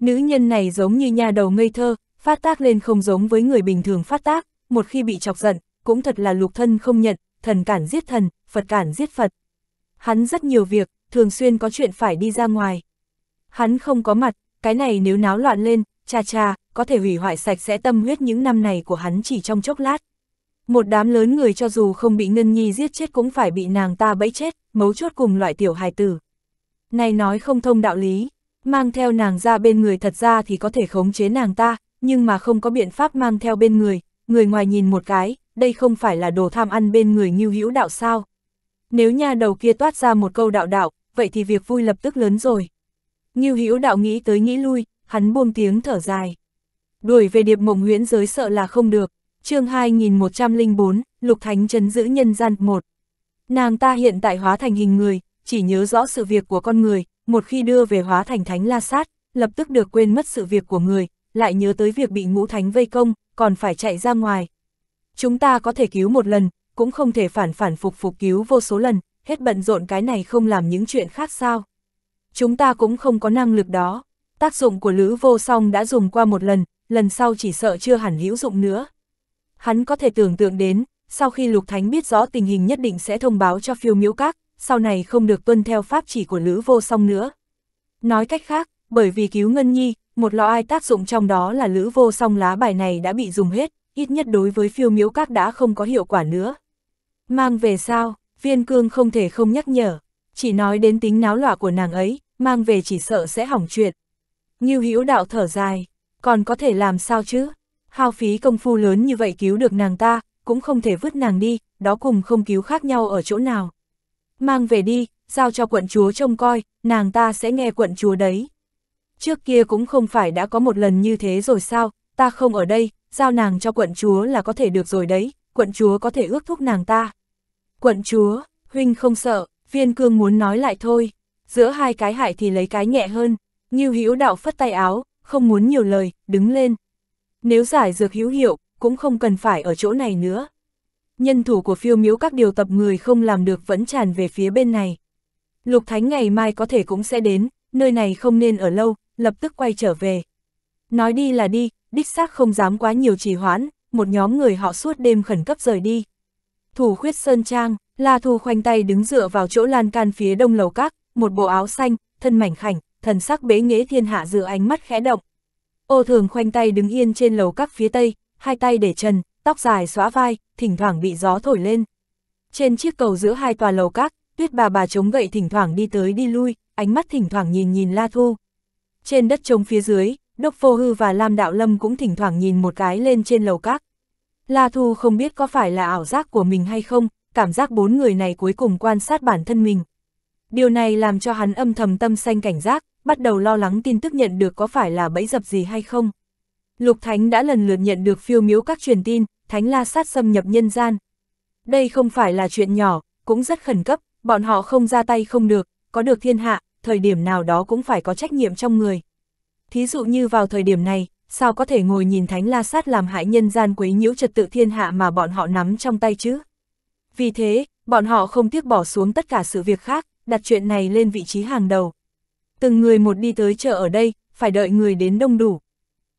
Nữ nhân này giống như nha đầu ngây thơ, phát tác lên không giống với người bình thường phát tác, một khi bị chọc giận, cũng thật là lục thân không nhận, thần cản giết thần, Phật cản giết Phật. Hắn rất nhiều việc, thường xuyên có chuyện phải đi ra ngoài. Hắn không có mặt, cái này nếu náo loạn lên, cha cha, có thể hủy hoại sạch sẽ tâm huyết những năm này của hắn chỉ trong chốc lát. Một đám lớn người cho dù không bị Ngân Nhi giết chết cũng phải bị nàng ta bẫy chết mấu chốt cùng loại tiểu hài tử. Này nói không thông đạo lý, mang theo nàng ra bên người thật ra thì có thể khống chế nàng ta, nhưng mà không có biện pháp mang theo bên người, người ngoài nhìn một cái, đây không phải là đồ tham ăn bên người nghiêu hữu đạo sao. Nếu nhà đầu kia toát ra một câu đạo đạo, vậy thì việc vui lập tức lớn rồi. Nghiêu hữu đạo nghĩ tới nghĩ lui, hắn buông tiếng thở dài. Đuổi về điệp mộng huyễn giới sợ là không được. chương 2104, Lục Thánh Trấn giữ nhân gian 1. Nàng ta hiện tại hóa thành hình người, chỉ nhớ rõ sự việc của con người, một khi đưa về hóa thành thánh la sát, lập tức được quên mất sự việc của người, lại nhớ tới việc bị ngũ thánh vây công, còn phải chạy ra ngoài. Chúng ta có thể cứu một lần, cũng không thể phản phản phục phục cứu vô số lần, hết bận rộn cái này không làm những chuyện khác sao. Chúng ta cũng không có năng lực đó, tác dụng của lữ vô song đã dùng qua một lần, lần sau chỉ sợ chưa hẳn hữu dụng nữa. Hắn có thể tưởng tượng đến, sau khi Lục Thánh biết rõ tình hình nhất định sẽ thông báo cho phiêu miễu các, sau này không được tuân theo pháp chỉ của Lữ Vô Song nữa. Nói cách khác, bởi vì cứu Ngân Nhi, một lọ ai tác dụng trong đó là Lữ Vô Song lá bài này đã bị dùng hết, ít nhất đối với phiêu miễu các đã không có hiệu quả nữa. Mang về sao, viên cương không thể không nhắc nhở, chỉ nói đến tính náo loạn của nàng ấy, mang về chỉ sợ sẽ hỏng chuyện. như hữu đạo thở dài, còn có thể làm sao chứ? Hao phí công phu lớn như vậy cứu được nàng ta, cũng không thể vứt nàng đi, đó cùng không cứu khác nhau ở chỗ nào. Mang về đi, giao cho quận chúa trông coi, nàng ta sẽ nghe quận chúa đấy. Trước kia cũng không phải đã có một lần như thế rồi sao, ta không ở đây, giao nàng cho quận chúa là có thể được rồi đấy, quận chúa có thể ước thúc nàng ta. Quận chúa, huynh không sợ, viên cương muốn nói lại thôi, giữa hai cái hại thì lấy cái nhẹ hơn, như hữu đạo phất tay áo, không muốn nhiều lời, đứng lên. Nếu giải dược hữu hiệu, cũng không cần phải ở chỗ này nữa. Nhân thủ của phiêu miếu các điều tập người không làm được vẫn tràn về phía bên này. Lục Thánh ngày mai có thể cũng sẽ đến, nơi này không nên ở lâu, lập tức quay trở về. Nói đi là đi, đích xác không dám quá nhiều trì hoãn, một nhóm người họ suốt đêm khẩn cấp rời đi. Thủ khuyết Sơn Trang, La Thu khoanh tay đứng dựa vào chỗ lan can phía đông lầu các, một bộ áo xanh, thân mảnh khảnh, thần sắc bế nghế thiên hạ dựa ánh mắt khẽ động. Ô thường khoanh tay đứng yên trên lầu các phía tây, hai tay để trần, tóc dài xóa vai, thỉnh thoảng bị gió thổi lên. Trên chiếc cầu giữa hai tòa lầu các, tuyết bà bà chống gậy thỉnh thoảng đi tới đi lui, ánh mắt thỉnh thoảng nhìn nhìn La Thu. Trên đất trống phía dưới, Đốc Phô Hư và Lam Đạo Lâm cũng thỉnh thoảng nhìn một cái lên trên lầu các. La Thu không biết có phải là ảo giác của mình hay không, cảm giác bốn người này cuối cùng quan sát bản thân mình. Điều này làm cho hắn âm thầm tâm xanh cảnh giác, bắt đầu lo lắng tin tức nhận được có phải là bẫy dập gì hay không. Lục Thánh đã lần lượt nhận được phiêu miếu các truyền tin, Thánh La sát xâm nhập nhân gian. Đây không phải là chuyện nhỏ, cũng rất khẩn cấp, bọn họ không ra tay không được, có được thiên hạ, thời điểm nào đó cũng phải có trách nhiệm trong người. Thí dụ như vào thời điểm này, sao có thể ngồi nhìn Thánh La Sát làm hại nhân gian quấy nhiễu trật tự thiên hạ mà bọn họ nắm trong tay chứ? Vì thế, bọn họ không tiếc bỏ xuống tất cả sự việc khác, đặt chuyện này lên vị trí hàng đầu. Từng người một đi tới chợ ở đây, phải đợi người đến đông đủ,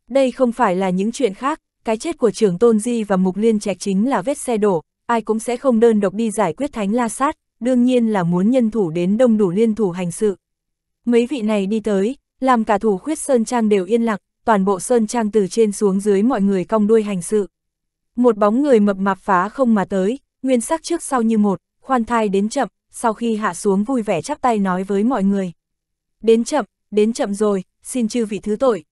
đây không phải là những chuyện khác, cái chết của trưởng Tôn Di và Mục Liên Trạch chính là vết xe đổ, ai cũng sẽ không đơn độc đi giải quyết thánh la sát, đương nhiên là muốn nhân thủ đến đông đủ liên thủ hành sự. Mấy vị này đi tới, làm cả thủ khuyết Sơn Trang đều yên lặng, toàn bộ Sơn Trang từ trên xuống dưới mọi người cong đuôi hành sự. Một bóng người mập mạp phá không mà tới, nguyên sắc trước sau như một, khoan thai đến chậm, sau khi hạ xuống vui vẻ chắp tay nói với mọi người. Đến chậm, đến chậm rồi, xin chư vị thứ tội,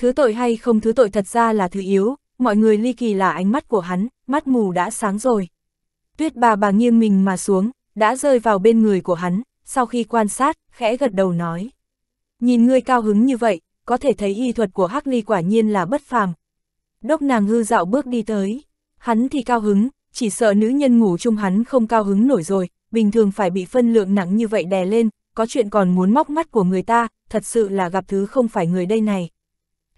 Thứ tội hay không thứ tội thật ra là thứ yếu, mọi người ly kỳ là ánh mắt của hắn, mắt mù đã sáng rồi. Tuyết bà bà nghiêng mình mà xuống, đã rơi vào bên người của hắn, sau khi quan sát, khẽ gật đầu nói. Nhìn ngươi cao hứng như vậy, có thể thấy y thuật của Hắc Ly quả nhiên là bất phàm. Đốc nàng hư dạo bước đi tới, hắn thì cao hứng, chỉ sợ nữ nhân ngủ chung hắn không cao hứng nổi rồi, bình thường phải bị phân lượng nặng như vậy đè lên, có chuyện còn muốn móc mắt của người ta, thật sự là gặp thứ không phải người đây này.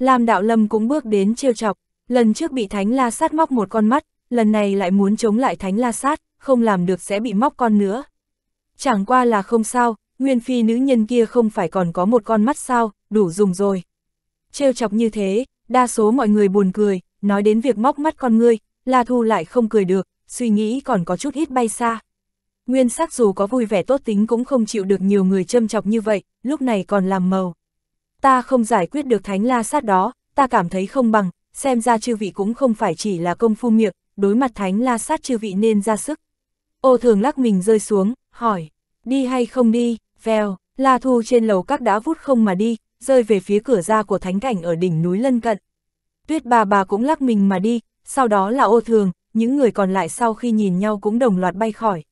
Lam Đạo Lâm cũng bước đến trêu chọc, lần trước bị Thánh La Sát móc một con mắt, lần này lại muốn chống lại Thánh La Sát, không làm được sẽ bị móc con nữa. Chẳng qua là không sao, Nguyên Phi nữ nhân kia không phải còn có một con mắt sao, đủ dùng rồi. Trêu chọc như thế, đa số mọi người buồn cười, nói đến việc móc mắt con ngươi, La Thu lại không cười được, suy nghĩ còn có chút ít bay xa. Nguyên sắc dù có vui vẻ tốt tính cũng không chịu được nhiều người châm chọc như vậy, lúc này còn làm màu ta không giải quyết được thánh la sát đó, ta cảm thấy không bằng, xem ra chư vị cũng không phải chỉ là công phu miệng, đối mặt thánh la sát chư vị nên ra sức. Ô thường lắc mình rơi xuống, hỏi, đi hay không đi, vèo, la thu trên lầu các đã vút không mà đi, rơi về phía cửa ra của thánh cảnh ở đỉnh núi lân cận. Tuyết bà bà cũng lắc mình mà đi, sau đó là ô thường, những người còn lại sau khi nhìn nhau cũng đồng loạt bay khỏi.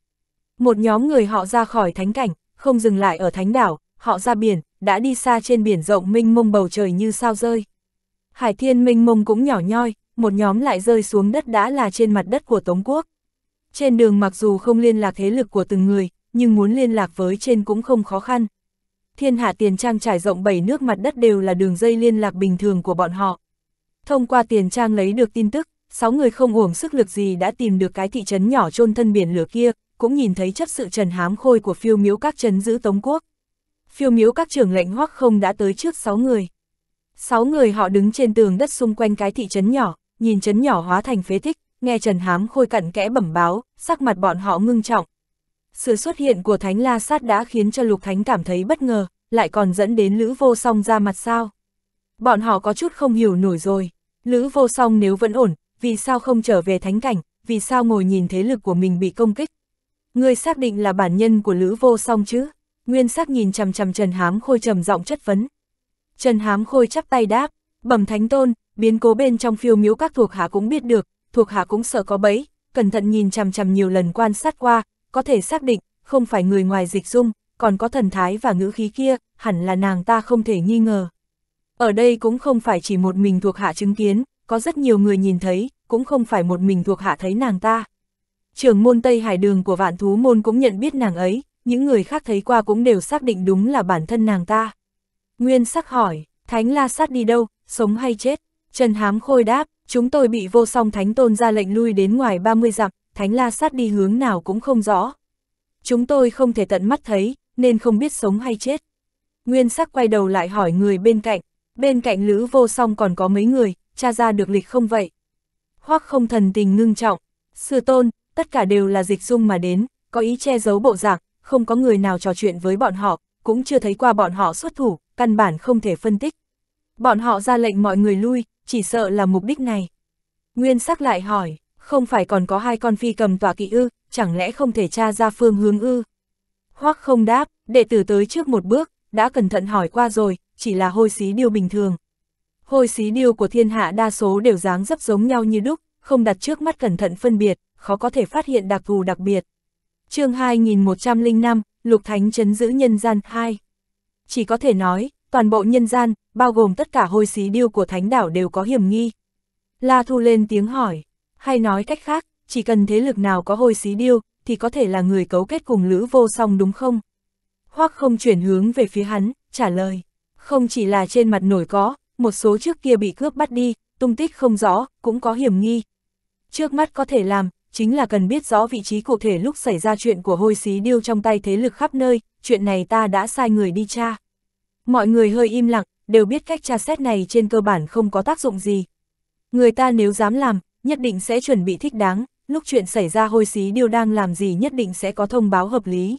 Một nhóm người họ ra khỏi thánh cảnh, không dừng lại ở thánh đảo, họ ra biển, đã đi xa trên biển rộng minh mông bầu trời như sao rơi. Hải thiên minh mông cũng nhỏ nhoi, một nhóm lại rơi xuống đất đã là trên mặt đất của Tống Quốc. Trên đường mặc dù không liên lạc thế lực của từng người, nhưng muốn liên lạc với trên cũng không khó khăn. Thiên hạ tiền trang trải rộng bảy nước mặt đất đều là đường dây liên lạc bình thường của bọn họ. Thông qua tiền trang lấy được tin tức, sáu người không uổng sức lực gì đã tìm được cái thị trấn nhỏ chôn thân biển lửa kia, cũng nhìn thấy chấp sự trần hám khôi của phiêu miếu các trấn giữ Tống Quốc phiêu miếu các trưởng lệnh hoắc không đã tới trước 6 người. 6 người họ đứng trên tường đất xung quanh cái thị trấn nhỏ, nhìn trấn nhỏ hóa thành phế tích, nghe Trần Hám khôi cặn kẽ bẩm báo, sắc mặt bọn họ ngưng trọng. Sự xuất hiện của Thánh La Sát đã khiến cho Lục Thánh cảm thấy bất ngờ, lại còn dẫn đến Lữ Vô Song ra mặt sao. Bọn họ có chút không hiểu nổi rồi, Lữ Vô Song nếu vẫn ổn, vì sao không trở về Thánh Cảnh, vì sao ngồi nhìn thế lực của mình bị công kích. Người xác định là bản nhân của Lữ Vô Song chứ? Nguyên sắc nhìn chằm chằm Trần Hám Khôi trầm giọng chất vấn. Trần Hám Khôi chắp tay đáp, bẩm thánh tôn, biến cố bên trong phiêu miếu các thuộc hạ cũng biết được, thuộc hạ cũng sợ có bẫy, cẩn thận nhìn chằm chằm nhiều lần quan sát qua, có thể xác định, không phải người ngoài dịch dung, còn có thần thái và ngữ khí kia, hẳn là nàng ta không thể nghi ngờ. Ở đây cũng không phải chỉ một mình thuộc hạ chứng kiến, có rất nhiều người nhìn thấy, cũng không phải một mình thuộc hạ thấy nàng ta. Trưởng môn Tây Hải Đường của vạn thú môn cũng nhận biết nàng ấy, những người khác thấy qua cũng đều xác định đúng là bản thân nàng ta. Nguyên sắc hỏi, Thánh La Sát đi đâu, sống hay chết? Trần Hám Khôi đáp, chúng tôi bị vô song Thánh Tôn ra lệnh lui đến ngoài 30 dặm, Thánh La Sát đi hướng nào cũng không rõ. Chúng tôi không thể tận mắt thấy, nên không biết sống hay chết. Nguyên sắc quay đầu lại hỏi người bên cạnh, bên cạnh Lữ vô song còn có mấy người, cha ra được lịch không vậy? Hoắc không thần tình ngưng trọng, sư tôn, tất cả đều là dịch dung mà đến, có ý che giấu bộ dạng, không có người nào trò chuyện với bọn họ, cũng chưa thấy qua bọn họ xuất thủ, căn bản không thể phân tích. Bọn họ ra lệnh mọi người lui, chỉ sợ là mục đích này. Nguyên sắc lại hỏi, không phải còn có hai con phi cầm tòa kỵ ư, chẳng lẽ không thể tra ra phương hướng ư? hoặc không đáp, đệ tử tới trước một bước, đã cẩn thận hỏi qua rồi, chỉ là hôi xí điêu bình thường. Hôi xí điêu của thiên hạ đa số đều dáng dấp giống nhau như đúc, không đặt trước mắt cẩn thận phân biệt, khó có thể phát hiện đặc thù đặc biệt chương 2105, Lục Thánh chấn giữ nhân gian 2. Chỉ có thể nói, toàn bộ nhân gian, bao gồm tất cả hôi xí điêu của thánh đảo đều có hiểm nghi. La Thu lên tiếng hỏi, hay nói cách khác, chỉ cần thế lực nào có hôi xí điêu, thì có thể là người cấu kết cùng Lữ Vô Song đúng không? Hoắc không chuyển hướng về phía hắn, trả lời, không chỉ là trên mặt nổi có, một số trước kia bị cướp bắt đi, tung tích không rõ, cũng có hiểm nghi. Trước mắt có thể làm, chính là cần biết rõ vị trí cụ thể lúc xảy ra chuyện của hôi xí điêu trong tay thế lực khắp nơi, chuyện này ta đã sai người đi tra. Mọi người hơi im lặng, đều biết cách tra xét này trên cơ bản không có tác dụng gì. Người ta nếu dám làm, nhất định sẽ chuẩn bị thích đáng, lúc chuyện xảy ra hôi xí điêu đang làm gì nhất định sẽ có thông báo hợp lý.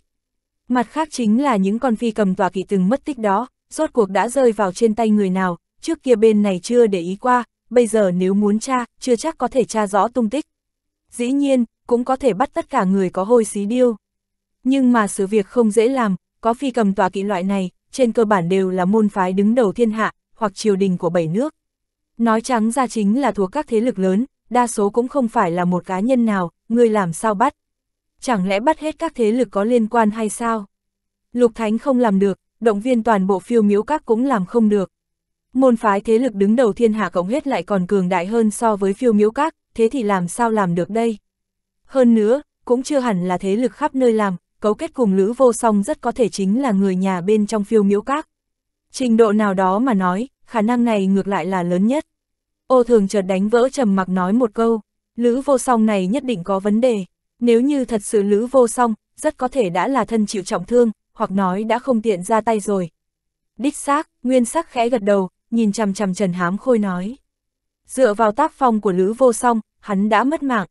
Mặt khác chính là những con phi cầm tòa kỵ từng mất tích đó, rốt cuộc đã rơi vào trên tay người nào, trước kia bên này chưa để ý qua, bây giờ nếu muốn tra, chưa chắc có thể tra rõ tung tích dĩ nhiên, cũng có thể bắt tất cả người có hôi xí điêu. Nhưng mà sự việc không dễ làm, có phi cầm tòa kỵ loại này, trên cơ bản đều là môn phái đứng đầu thiên hạ, hoặc triều đình của bảy nước. Nói trắng ra chính là thuộc các thế lực lớn, đa số cũng không phải là một cá nhân nào, người làm sao bắt. Chẳng lẽ bắt hết các thế lực có liên quan hay sao? Lục Thánh không làm được, động viên toàn bộ phiêu miếu các cũng làm không được. Môn phái thế lực đứng đầu thiên hạ cộng hết lại còn cường đại hơn so với phiêu miếu các, thế thì làm sao làm được đây? Hơn nữa, cũng chưa hẳn là thế lực khắp nơi làm, cấu kết cùng Lữ Vô Song rất có thể chính là người nhà bên trong phiêu miễu các. Trình độ nào đó mà nói, khả năng này ngược lại là lớn nhất. Ô thường chợt đánh vỡ trầm mặc nói một câu, Lữ Vô Song này nhất định có vấn đề, nếu như thật sự Lữ Vô Song, rất có thể đã là thân chịu trọng thương, hoặc nói đã không tiện ra tay rồi. Đích xác, nguyên sắc khẽ gật đầu, nhìn chằm chằm Trần Hám Khôi nói. Dựa vào tác phong của Lữ Vô Song, hắn đã mất mạng.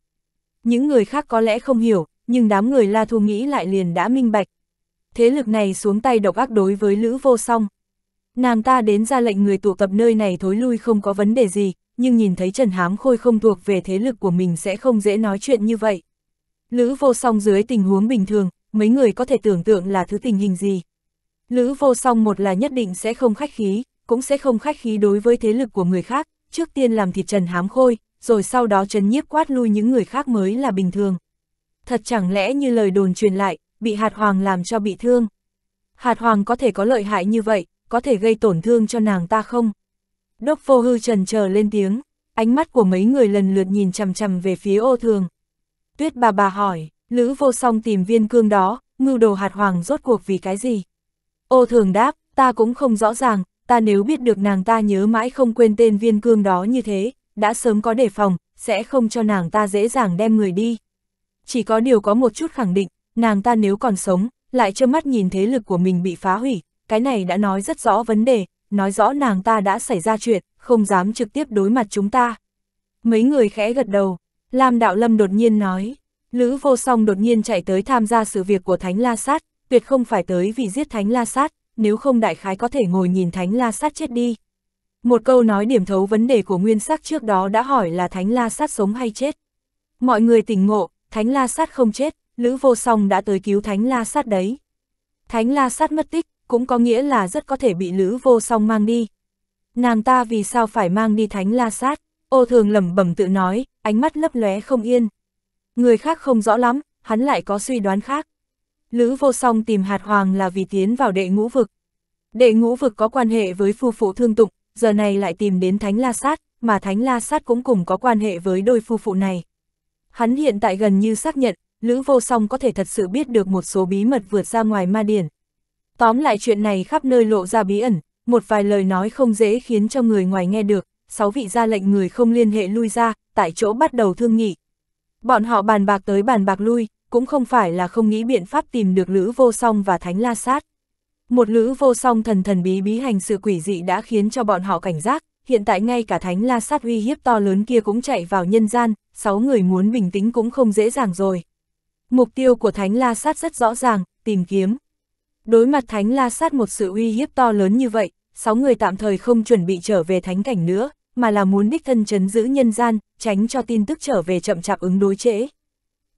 Những người khác có lẽ không hiểu, nhưng đám người La Thu nghĩ lại liền đã minh bạch. Thế lực này xuống tay độc ác đối với Lữ Vô Song. Nàng ta đến ra lệnh người tụ tập nơi này thối lui không có vấn đề gì, nhưng nhìn thấy Trần Hám Khôi không thuộc về thế lực của mình sẽ không dễ nói chuyện như vậy. Lữ Vô Song dưới tình huống bình thường, mấy người có thể tưởng tượng là thứ tình hình gì. Lữ Vô Song một là nhất định sẽ không khách khí, cũng sẽ không khách khí đối với thế lực của người khác, trước tiên làm thịt Trần Hám Khôi, rồi sau đó chấn nhiếp quát lui những người khác mới là bình thường. Thật chẳng lẽ như lời đồn truyền lại, bị hạt hoàng làm cho bị thương. Hạt hoàng có thể có lợi hại như vậy, có thể gây tổn thương cho nàng ta không? Đốc vô hư trần chờ lên tiếng, ánh mắt của mấy người lần lượt nhìn chằm chằm về phía ô thường. Tuyết bà bà hỏi, Lữ vô song tìm viên cương đó, ngưu đồ hạt hoàng rốt cuộc vì cái gì? Ô thường đáp, ta cũng không rõ ràng, ta nếu biết được nàng ta nhớ mãi không quên tên viên cương đó như thế, đã sớm có đề phòng, sẽ không cho nàng ta dễ dàng đem người đi. Chỉ có điều có một chút khẳng định, nàng ta nếu còn sống, lại trơ mắt nhìn thế lực của mình bị phá hủy, cái này đã nói rất rõ vấn đề, nói rõ nàng ta đã xảy ra chuyện, không dám trực tiếp đối mặt chúng ta. Mấy người khẽ gật đầu, Lam Đạo Lâm đột nhiên nói, Lữ Vô Song đột nhiên chạy tới tham gia sự việc của Thánh La Sát, tuyệt không phải tới vì giết Thánh La Sát, nếu không đại khái có thể ngồi nhìn Thánh La Sát chết đi. Một câu nói điểm thấu vấn đề của nguyên sắc trước đó đã hỏi là Thánh La Sát sống hay chết. Mọi người tỉnh ngộ, Thánh La Sát không chết, Lữ Vô Song đã tới cứu Thánh La Sát đấy. Thánh La Sát mất tích, cũng có nghĩa là rất có thể bị Lữ Vô Song mang đi. Nàng ta vì sao phải mang đi Thánh La Sát? Ô thường lẩm bẩm tự nói, ánh mắt lấp lóe không yên. Người khác không rõ lắm, hắn lại có suy đoán khác. Lữ Vô Song tìm hạt hoàng là vì tiến vào đệ ngũ vực. Đệ ngũ vực có quan hệ với phu phụ thương tụng, giờ này lại tìm đến Thánh La Sát, mà Thánh La Sát cũng cùng có quan hệ với đôi phu phụ này. Hắn hiện tại gần như xác nhận, Lữ Vô Song có thể thật sự biết được một số bí mật vượt ra ngoài ma điển. Tóm lại chuyện này khắp nơi lộ ra bí ẩn, một vài lời nói không dễ khiến cho người ngoài nghe được, sáu vị ra lệnh người không liên hệ lui ra, tại chỗ bắt đầu thương nghị. Bọn họ bàn bạc tới bàn bạc lui, cũng không phải là không nghĩ biện pháp tìm được Lữ Vô Song và Thánh La Sát. Một lữ vô song thần thần bí bí hành sự quỷ dị đã khiến cho bọn họ cảnh giác, hiện tại ngay cả thánh la sát uy hiếp to lớn kia cũng chạy vào nhân gian, sáu người muốn bình tĩnh cũng không dễ dàng rồi. Mục tiêu của thánh la sát rất rõ ràng, tìm kiếm. Đối mặt thánh la sát một sự uy hiếp to lớn như vậy, sáu người tạm thời không chuẩn bị trở về thánh cảnh nữa, mà là muốn đích thân chấn giữ nhân gian, tránh cho tin tức trở về chậm chạp ứng đối trễ.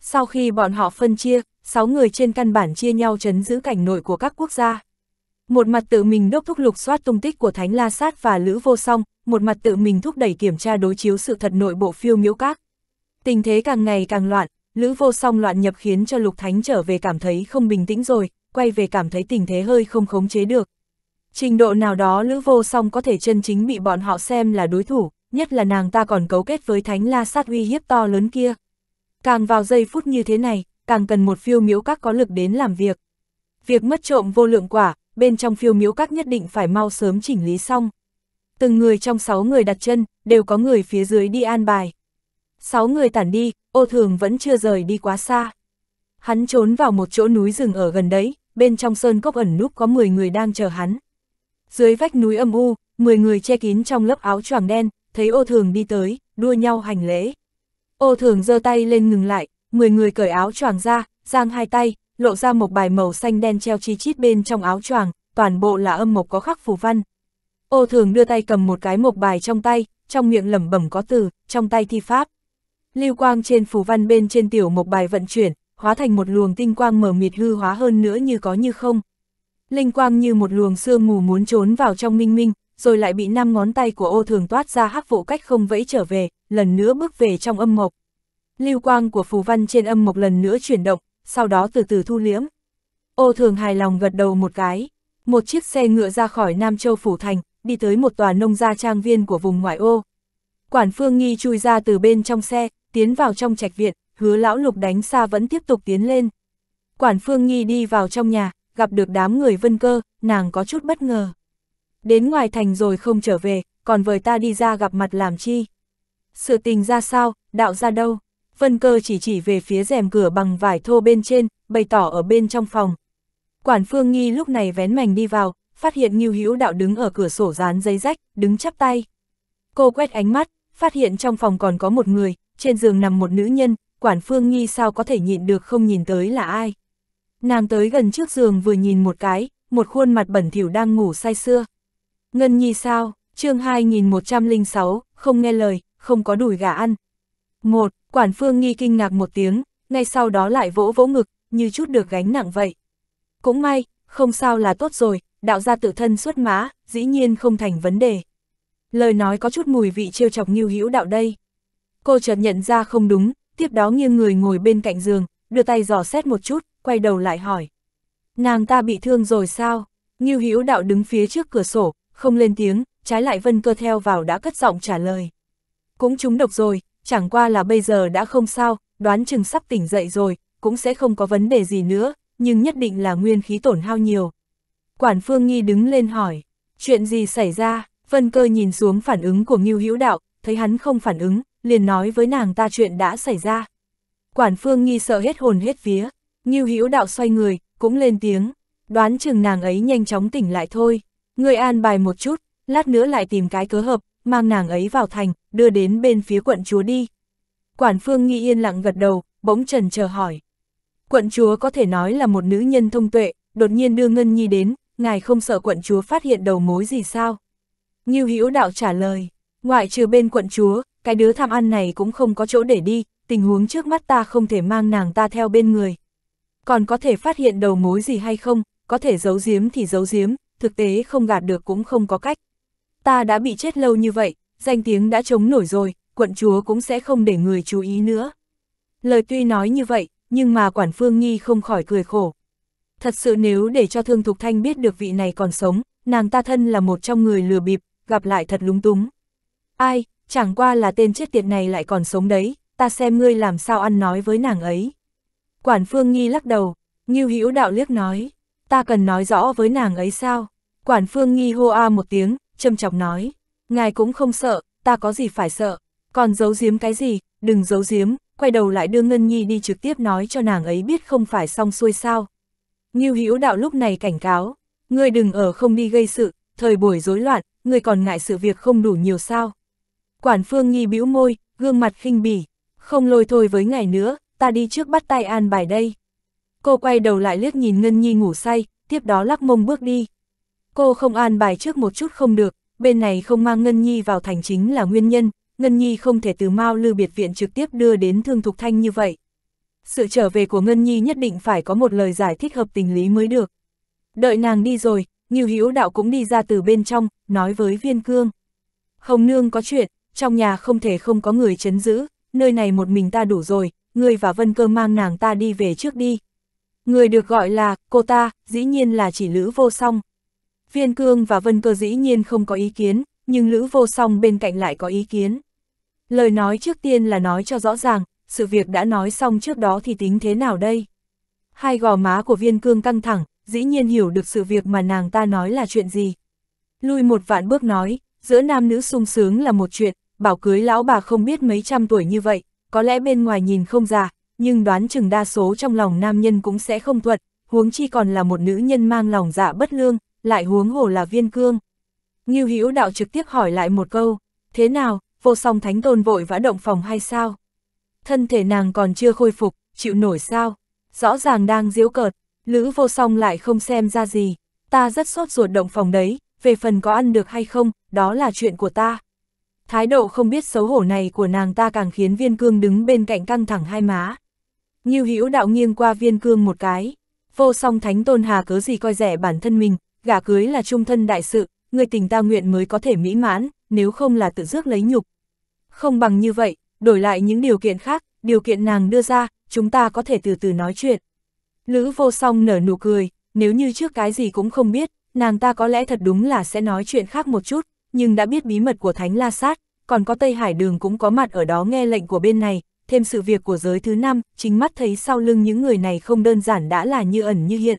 Sau khi bọn họ phân chia, sáu người trên căn bản chia nhau chấn giữ cảnh nội của các quốc gia. Một mặt tự mình đốc thúc lục soát tung tích của Thánh La Sát và Lữ Vô Song, một mặt tự mình thúc đẩy kiểm tra đối chiếu sự thật nội bộ phiêu miễu các. Tình thế càng ngày càng loạn, Lữ Vô Song loạn nhập khiến cho Lục Thánh trở về cảm thấy không bình tĩnh rồi, quay về cảm thấy tình thế hơi không khống chế được. Trình độ nào đó Lữ Vô Song có thể chân chính bị bọn họ xem là đối thủ, nhất là nàng ta còn cấu kết với Thánh La Sát uy hiếp to lớn kia. Càng vào giây phút như thế này, càng cần một phiêu miễu các có lực đến làm việc. Việc mất trộm vô lượng quả, bên trong phiêu miếu các nhất định phải mau sớm chỉnh lý xong. Từng người trong sáu người đặt chân, đều có người phía dưới đi an bài. Sáu người tản đi, ô thường vẫn chưa rời đi quá xa. Hắn trốn vào một chỗ núi rừng ở gần đấy, bên trong sơn cốc ẩn núp có 10 người đang chờ hắn. Dưới vách núi âm u, 10 người che kín trong lớp áo choàng đen, thấy ô thường đi tới, đua nhau hành lễ. Ô thường giơ tay lên ngừng lại, 10 người cởi áo choàng ra, giang hai tay, lộ ra một bài màu xanh đen treo chi chít bên trong áo choàng, toàn bộ là âm mộc có khắc phù văn. Ô thường đưa tay cầm một cái mộc bài trong tay, trong miệng lẩm bẩm có từ, trong tay thi pháp. Lưu quang trên phù văn bên trên tiểu mộc bài vận chuyển, hóa thành một luồng tinh quang mở mịt hư hóa hơn nữa như có như không. Linh quang như một luồng sương mù muốn trốn vào trong minh minh, rồi lại bị năm ngón tay của ô thường toát ra hắc vụ cách không vẫy trở về, lần nữa bước về trong âm mộc. Lưu quang của phù văn trên âm mộc lần nữa chuyển động, sau đó từ từ thu liễm. Ô thường hài lòng gật đầu một cái, một chiếc xe ngựa ra khỏi Nam Châu Phủ Thành, đi tới một tòa nông gia trang viên của vùng ngoại ô. Quản Phương Nghi chui ra từ bên trong xe, tiến vào trong trạch viện, hứa lão lục đánh xa vẫn tiếp tục tiến lên. Quản Phương Nghi đi vào trong nhà, gặp được đám người vân cơ, nàng có chút bất ngờ. Đến ngoài thành rồi không trở về, còn vời ta đi ra gặp mặt làm chi. Sự tình ra sao, đạo ra đâu? Vân cơ chỉ chỉ về phía rèm cửa bằng vải thô bên trên, bày tỏ ở bên trong phòng. Quản phương nghi lúc này vén mảnh đi vào, phát hiện Ngưu Hữu Đạo đứng ở cửa sổ dán giấy rách, đứng chắp tay. Cô quét ánh mắt, phát hiện trong phòng còn có một người, trên giường nằm một nữ nhân, quản phương nghi sao có thể nhịn được không nhìn tới là ai. Nàng tới gần trước giường vừa nhìn một cái, một khuôn mặt bẩn thỉu đang ngủ say xưa. Ngân nhi sao, chương 2106, không nghe lời, không có đùi gà ăn, một, quản phương nghi kinh ngạc một tiếng, ngay sau đó lại vỗ vỗ ngực, như chút được gánh nặng vậy. Cũng may, không sao là tốt rồi, đạo gia tự thân xuất mã, dĩ nhiên không thành vấn đề. Lời nói có chút mùi vị trêu chọc nghiêu hữu đạo đây. Cô chợt nhận ra không đúng, tiếp đó nghiêng người ngồi bên cạnh giường, đưa tay dò xét một chút, quay đầu lại hỏi. Nàng ta bị thương rồi sao? Nghiêu hữu đạo đứng phía trước cửa sổ, không lên tiếng, trái lại vân cơ theo vào đã cất giọng trả lời. Cũng trúng độc rồi, chẳng qua là bây giờ đã không sao, đoán chừng sắp tỉnh dậy rồi, cũng sẽ không có vấn đề gì nữa, nhưng nhất định là nguyên khí tổn hao nhiều. Quản Phương Nghi đứng lên hỏi, chuyện gì xảy ra, Vân Cơ nhìn xuống phản ứng của Ngưu Hữu Đạo, thấy hắn không phản ứng, liền nói với nàng ta chuyện đã xảy ra. Quản Phương Nghi sợ hết hồn hết vía, Ngưu Hữu Đạo xoay người, cũng lên tiếng, đoán chừng nàng ấy nhanh chóng tỉnh lại thôi, người an bài một chút, lát nữa lại tìm cái cớ hợp, mang nàng ấy vào thành, đưa đến bên phía quận chúa đi. Quản phương nghi yên lặng gật đầu, bỗng trần chờ hỏi. Quận chúa có thể nói là một nữ nhân thông tuệ, đột nhiên đưa Ngân Nhi đến, ngài không sợ quận chúa phát hiện đầu mối gì sao? Như hữu đạo trả lời, ngoại trừ bên quận chúa, cái đứa tham ăn này cũng không có chỗ để đi, tình huống trước mắt ta không thể mang nàng ta theo bên người. Còn có thể phát hiện đầu mối gì hay không, có thể giấu giếm thì giấu giếm, thực tế không gạt được cũng không có cách ta đã bị chết lâu như vậy, danh tiếng đã chống nổi rồi, quận chúa cũng sẽ không để người chú ý nữa. Lời tuy nói như vậy, nhưng mà quản phương nghi không khỏi cười khổ. Thật sự nếu để cho Thương Thục Thanh biết được vị này còn sống, nàng ta thân là một trong người lừa bịp, gặp lại thật lúng túng. Ai, chẳng qua là tên chết tiệt này lại còn sống đấy, ta xem ngươi làm sao ăn nói với nàng ấy. Quản phương nghi lắc đầu, nghiêu hữu đạo liếc nói, ta cần nói rõ với nàng ấy sao. Quản phương nghi hô a một tiếng, châm chọc nói, ngài cũng không sợ, ta có gì phải sợ, còn giấu giếm cái gì, đừng giấu giếm, quay đầu lại đưa Ngân Nhi đi trực tiếp nói cho nàng ấy biết không phải xong xuôi sao. Ngưu Hữu Đạo lúc này cảnh cáo, ngươi đừng ở không đi gây sự, thời buổi rối loạn, ngươi còn ngại sự việc không đủ nhiều sao. Quản Phương nhi bĩu môi, gương mặt khinh bỉ, không lôi thôi với ngài nữa, ta đi trước bắt tay an bài đây. Cô quay đầu lại liếc nhìn Ngân Nhi ngủ say, tiếp đó lắc mông bước đi. Cô không an bài trước một chút không được, bên này không mang Ngân Nhi vào thành chính là nguyên nhân, Ngân Nhi không thể từ Mao Lư Biệt Viện trực tiếp đưa đến Thương Thục Thanh như vậy. Sự trở về của Ngân Nhi nhất định phải có một lời giải thích hợp tình lý mới được. Đợi nàng đi rồi, Nghiêu Hữu Đạo cũng đi ra từ bên trong, nói với Viên Cương. Hồng Nương có chuyện, trong nhà không thể không có người chấn giữ, nơi này một mình ta đủ rồi, ngươi và Vân Cơ mang nàng ta đi về trước đi. Người được gọi là, cô ta, dĩ nhiên là chỉ Lữ Vô Song. Viên Cương và Vân Cơ dĩ nhiên không có ý kiến, nhưng Lữ Vô Song bên cạnh lại có ý kiến. Lời nói trước tiên là nói cho rõ ràng, sự việc đã nói xong trước đó thì tính thế nào đây? Hai gò má của Viên Cương căng thẳng, dĩ nhiên hiểu được sự việc mà nàng ta nói là chuyện gì. Lui một vạn bước nói, giữa nam nữ sung sướng là một chuyện, bảo cưới lão bà không biết mấy trăm tuổi như vậy, có lẽ bên ngoài nhìn không già, nhưng đoán chừng đa số trong lòng nam nhân cũng sẽ không thuận, huống chi còn là một nữ nhân mang lòng dạ bất lương, lại huống hồ là viên cương. Ngưu Hữu đạo trực tiếp hỏi lại một câu, thế nào, vô song thánh tôn vội vã động phòng hay sao? Thân thể nàng còn chưa khôi phục, chịu nổi sao? Rõ ràng đang diễu cợt, Lữ vô song lại không xem ra gì, ta rất sốt ruột động phòng đấy, về phần có ăn được hay không, đó là chuyện của ta. Thái độ không biết xấu hổ này của nàng ta càng khiến viên cương đứng bên cạnh căng thẳng hai má. Ngưu Hữu đạo nghiêng qua viên cương một cái, vô song thánh tôn hà cớ gì coi rẻ bản thân mình, gả cưới là trung thân đại sự, người tình ta nguyện mới có thể mỹ mãn, nếu không là tự rước lấy nhục. Không bằng như vậy, đổi lại những điều kiện khác, điều kiện nàng đưa ra, chúng ta có thể từ từ nói chuyện. Lữ vô song nở nụ cười, nếu như trước cái gì cũng không biết, nàng ta có lẽ thật đúng là sẽ nói chuyện khác một chút, nhưng đã biết bí mật của Thánh La Sát, còn có Tây Hải Đường cũng có mặt ở đó nghe lệnh của bên này, thêm sự việc của giới thứ năm, chính mắt thấy sau lưng những người này không đơn giản đã là như ẩn như hiện,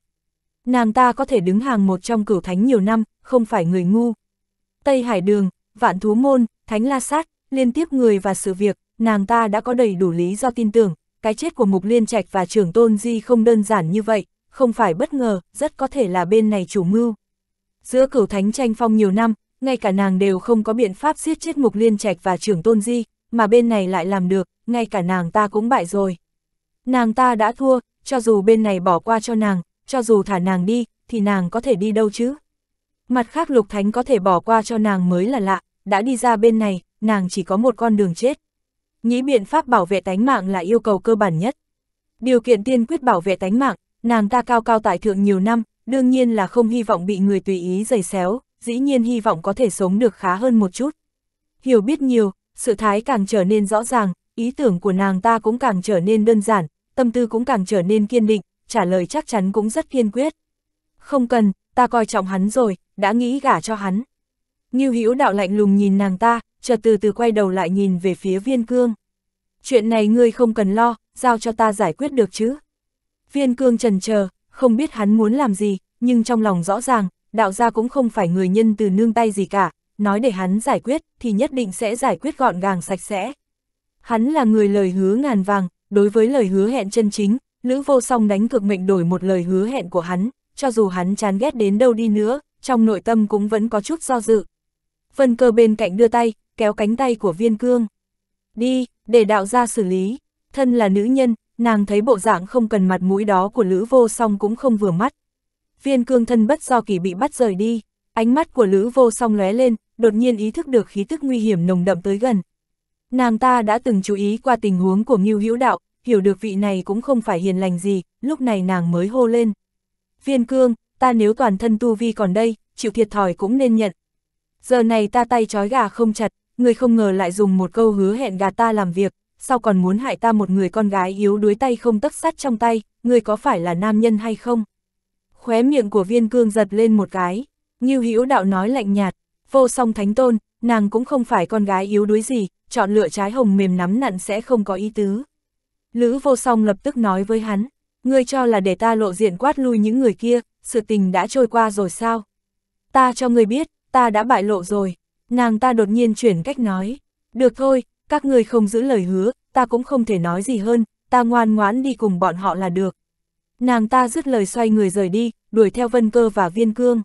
nàng ta có thể đứng hàng một trong cửu thánh nhiều năm, không phải người ngu. Tây Hải Đường, Vạn Thú Môn, Thánh La Sát, liên tiếp người và sự việc, nàng ta đã có đầy đủ lý do tin tưởng, cái chết của Mục Liên Trạch và trưởng Tôn Di không đơn giản như vậy, không phải bất ngờ, rất có thể là bên này chủ mưu. Giữa cửu thánh tranh phong nhiều năm, ngay cả nàng đều không có biện pháp giết chết Mục Liên Trạch và trưởng Tôn Di, mà bên này lại làm được, ngay cả nàng ta cũng bại rồi. Nàng ta đã thua, cho dù bên này bỏ qua cho nàng, cho dù thả nàng đi, thì nàng có thể đi đâu chứ? Mặt khác Lục Thánh có thể bỏ qua cho nàng mới là lạ, đã đi ra bên này, nàng chỉ có một con đường chết. Nghĩ biện pháp bảo vệ tánh mạng là yêu cầu cơ bản nhất. Điều kiện tiên quyết bảo vệ tánh mạng, nàng ta cao cao tại thượng nhiều năm, đương nhiên là không hy vọng bị người tùy ý giày xéo, dĩ nhiên hy vọng có thể sống được khá hơn một chút. Hiểu biết nhiều, sự thái càng trở nên rõ ràng, ý tưởng của nàng ta cũng càng trở nên đơn giản, tâm tư cũng càng trở nên kiên định, trả lời chắc chắn cũng rất kiên quyết. Không cần, ta coi trọng hắn rồi, đã nghĩ gả cho hắn. Ngưu Hữu đạo lạnh lùng nhìn nàng ta, chợt từ từ quay đầu lại nhìn về phía viên cương. Chuyện này ngươi không cần lo, giao cho ta giải quyết được chứ. Viên cương trần chờ, không biết hắn muốn làm gì, nhưng trong lòng rõ ràng, đạo gia cũng không phải người nhân từ nương tay gì cả, nói để hắn giải quyết thì nhất định sẽ giải quyết gọn gàng sạch sẽ. Hắn là người lời hứa ngàn vàng, đối với lời hứa hẹn chân chính, Lữ vô song đánh cực mệnh đổi một lời hứa hẹn của hắn, cho dù hắn chán ghét đến đâu đi nữa, trong nội tâm cũng vẫn có chút do dự. Vân cơ bên cạnh đưa tay, kéo cánh tay của viên cương. Đi, để đạo ra xử lý. Thân là nữ nhân, nàng thấy bộ dạng không cần mặt mũi đó của Lữ vô song cũng không vừa mắt. Viên cương thân bất do kỳ bị bắt rời đi, ánh mắt của Lữ vô song lóe lên, đột nhiên ý thức được khí tức nguy hiểm nồng đậm tới gần. Nàng ta đã từng chú ý qua tình huống của Ngưu Hữu Đạo, hiểu được vị này cũng không phải hiền lành gì, lúc này nàng mới hô lên. Viên cương, ta nếu toàn thân tu vi còn đây, chịu thiệt thòi cũng nên nhận. Giờ này ta tay trói gà không chặt, người không ngờ lại dùng một câu hứa hẹn gà ta làm việc, sau còn muốn hại ta một người con gái yếu đuối tay không tất sắt trong tay, người có phải là nam nhân hay không? Khóe miệng của viên cương giật lên một cái, như hữu đạo nói lạnh nhạt, vô song thánh tôn, nàng cũng không phải con gái yếu đuối gì, chọn lựa trái hồng mềm nắm nặn sẽ không có ý tứ. Lữ vô song lập tức nói với hắn, ngươi cho là để ta lộ diện quát lui những người kia, sự tình đã trôi qua rồi sao? Ta cho ngươi biết, ta đã bại lộ rồi. Nàng ta đột nhiên chuyển cách nói, được thôi, các ngươi không giữ lời hứa, ta cũng không thể nói gì hơn, ta ngoan ngoãn đi cùng bọn họ là được. Nàng ta dứt lời xoay người rời đi, đuổi theo vân cơ và viên cương.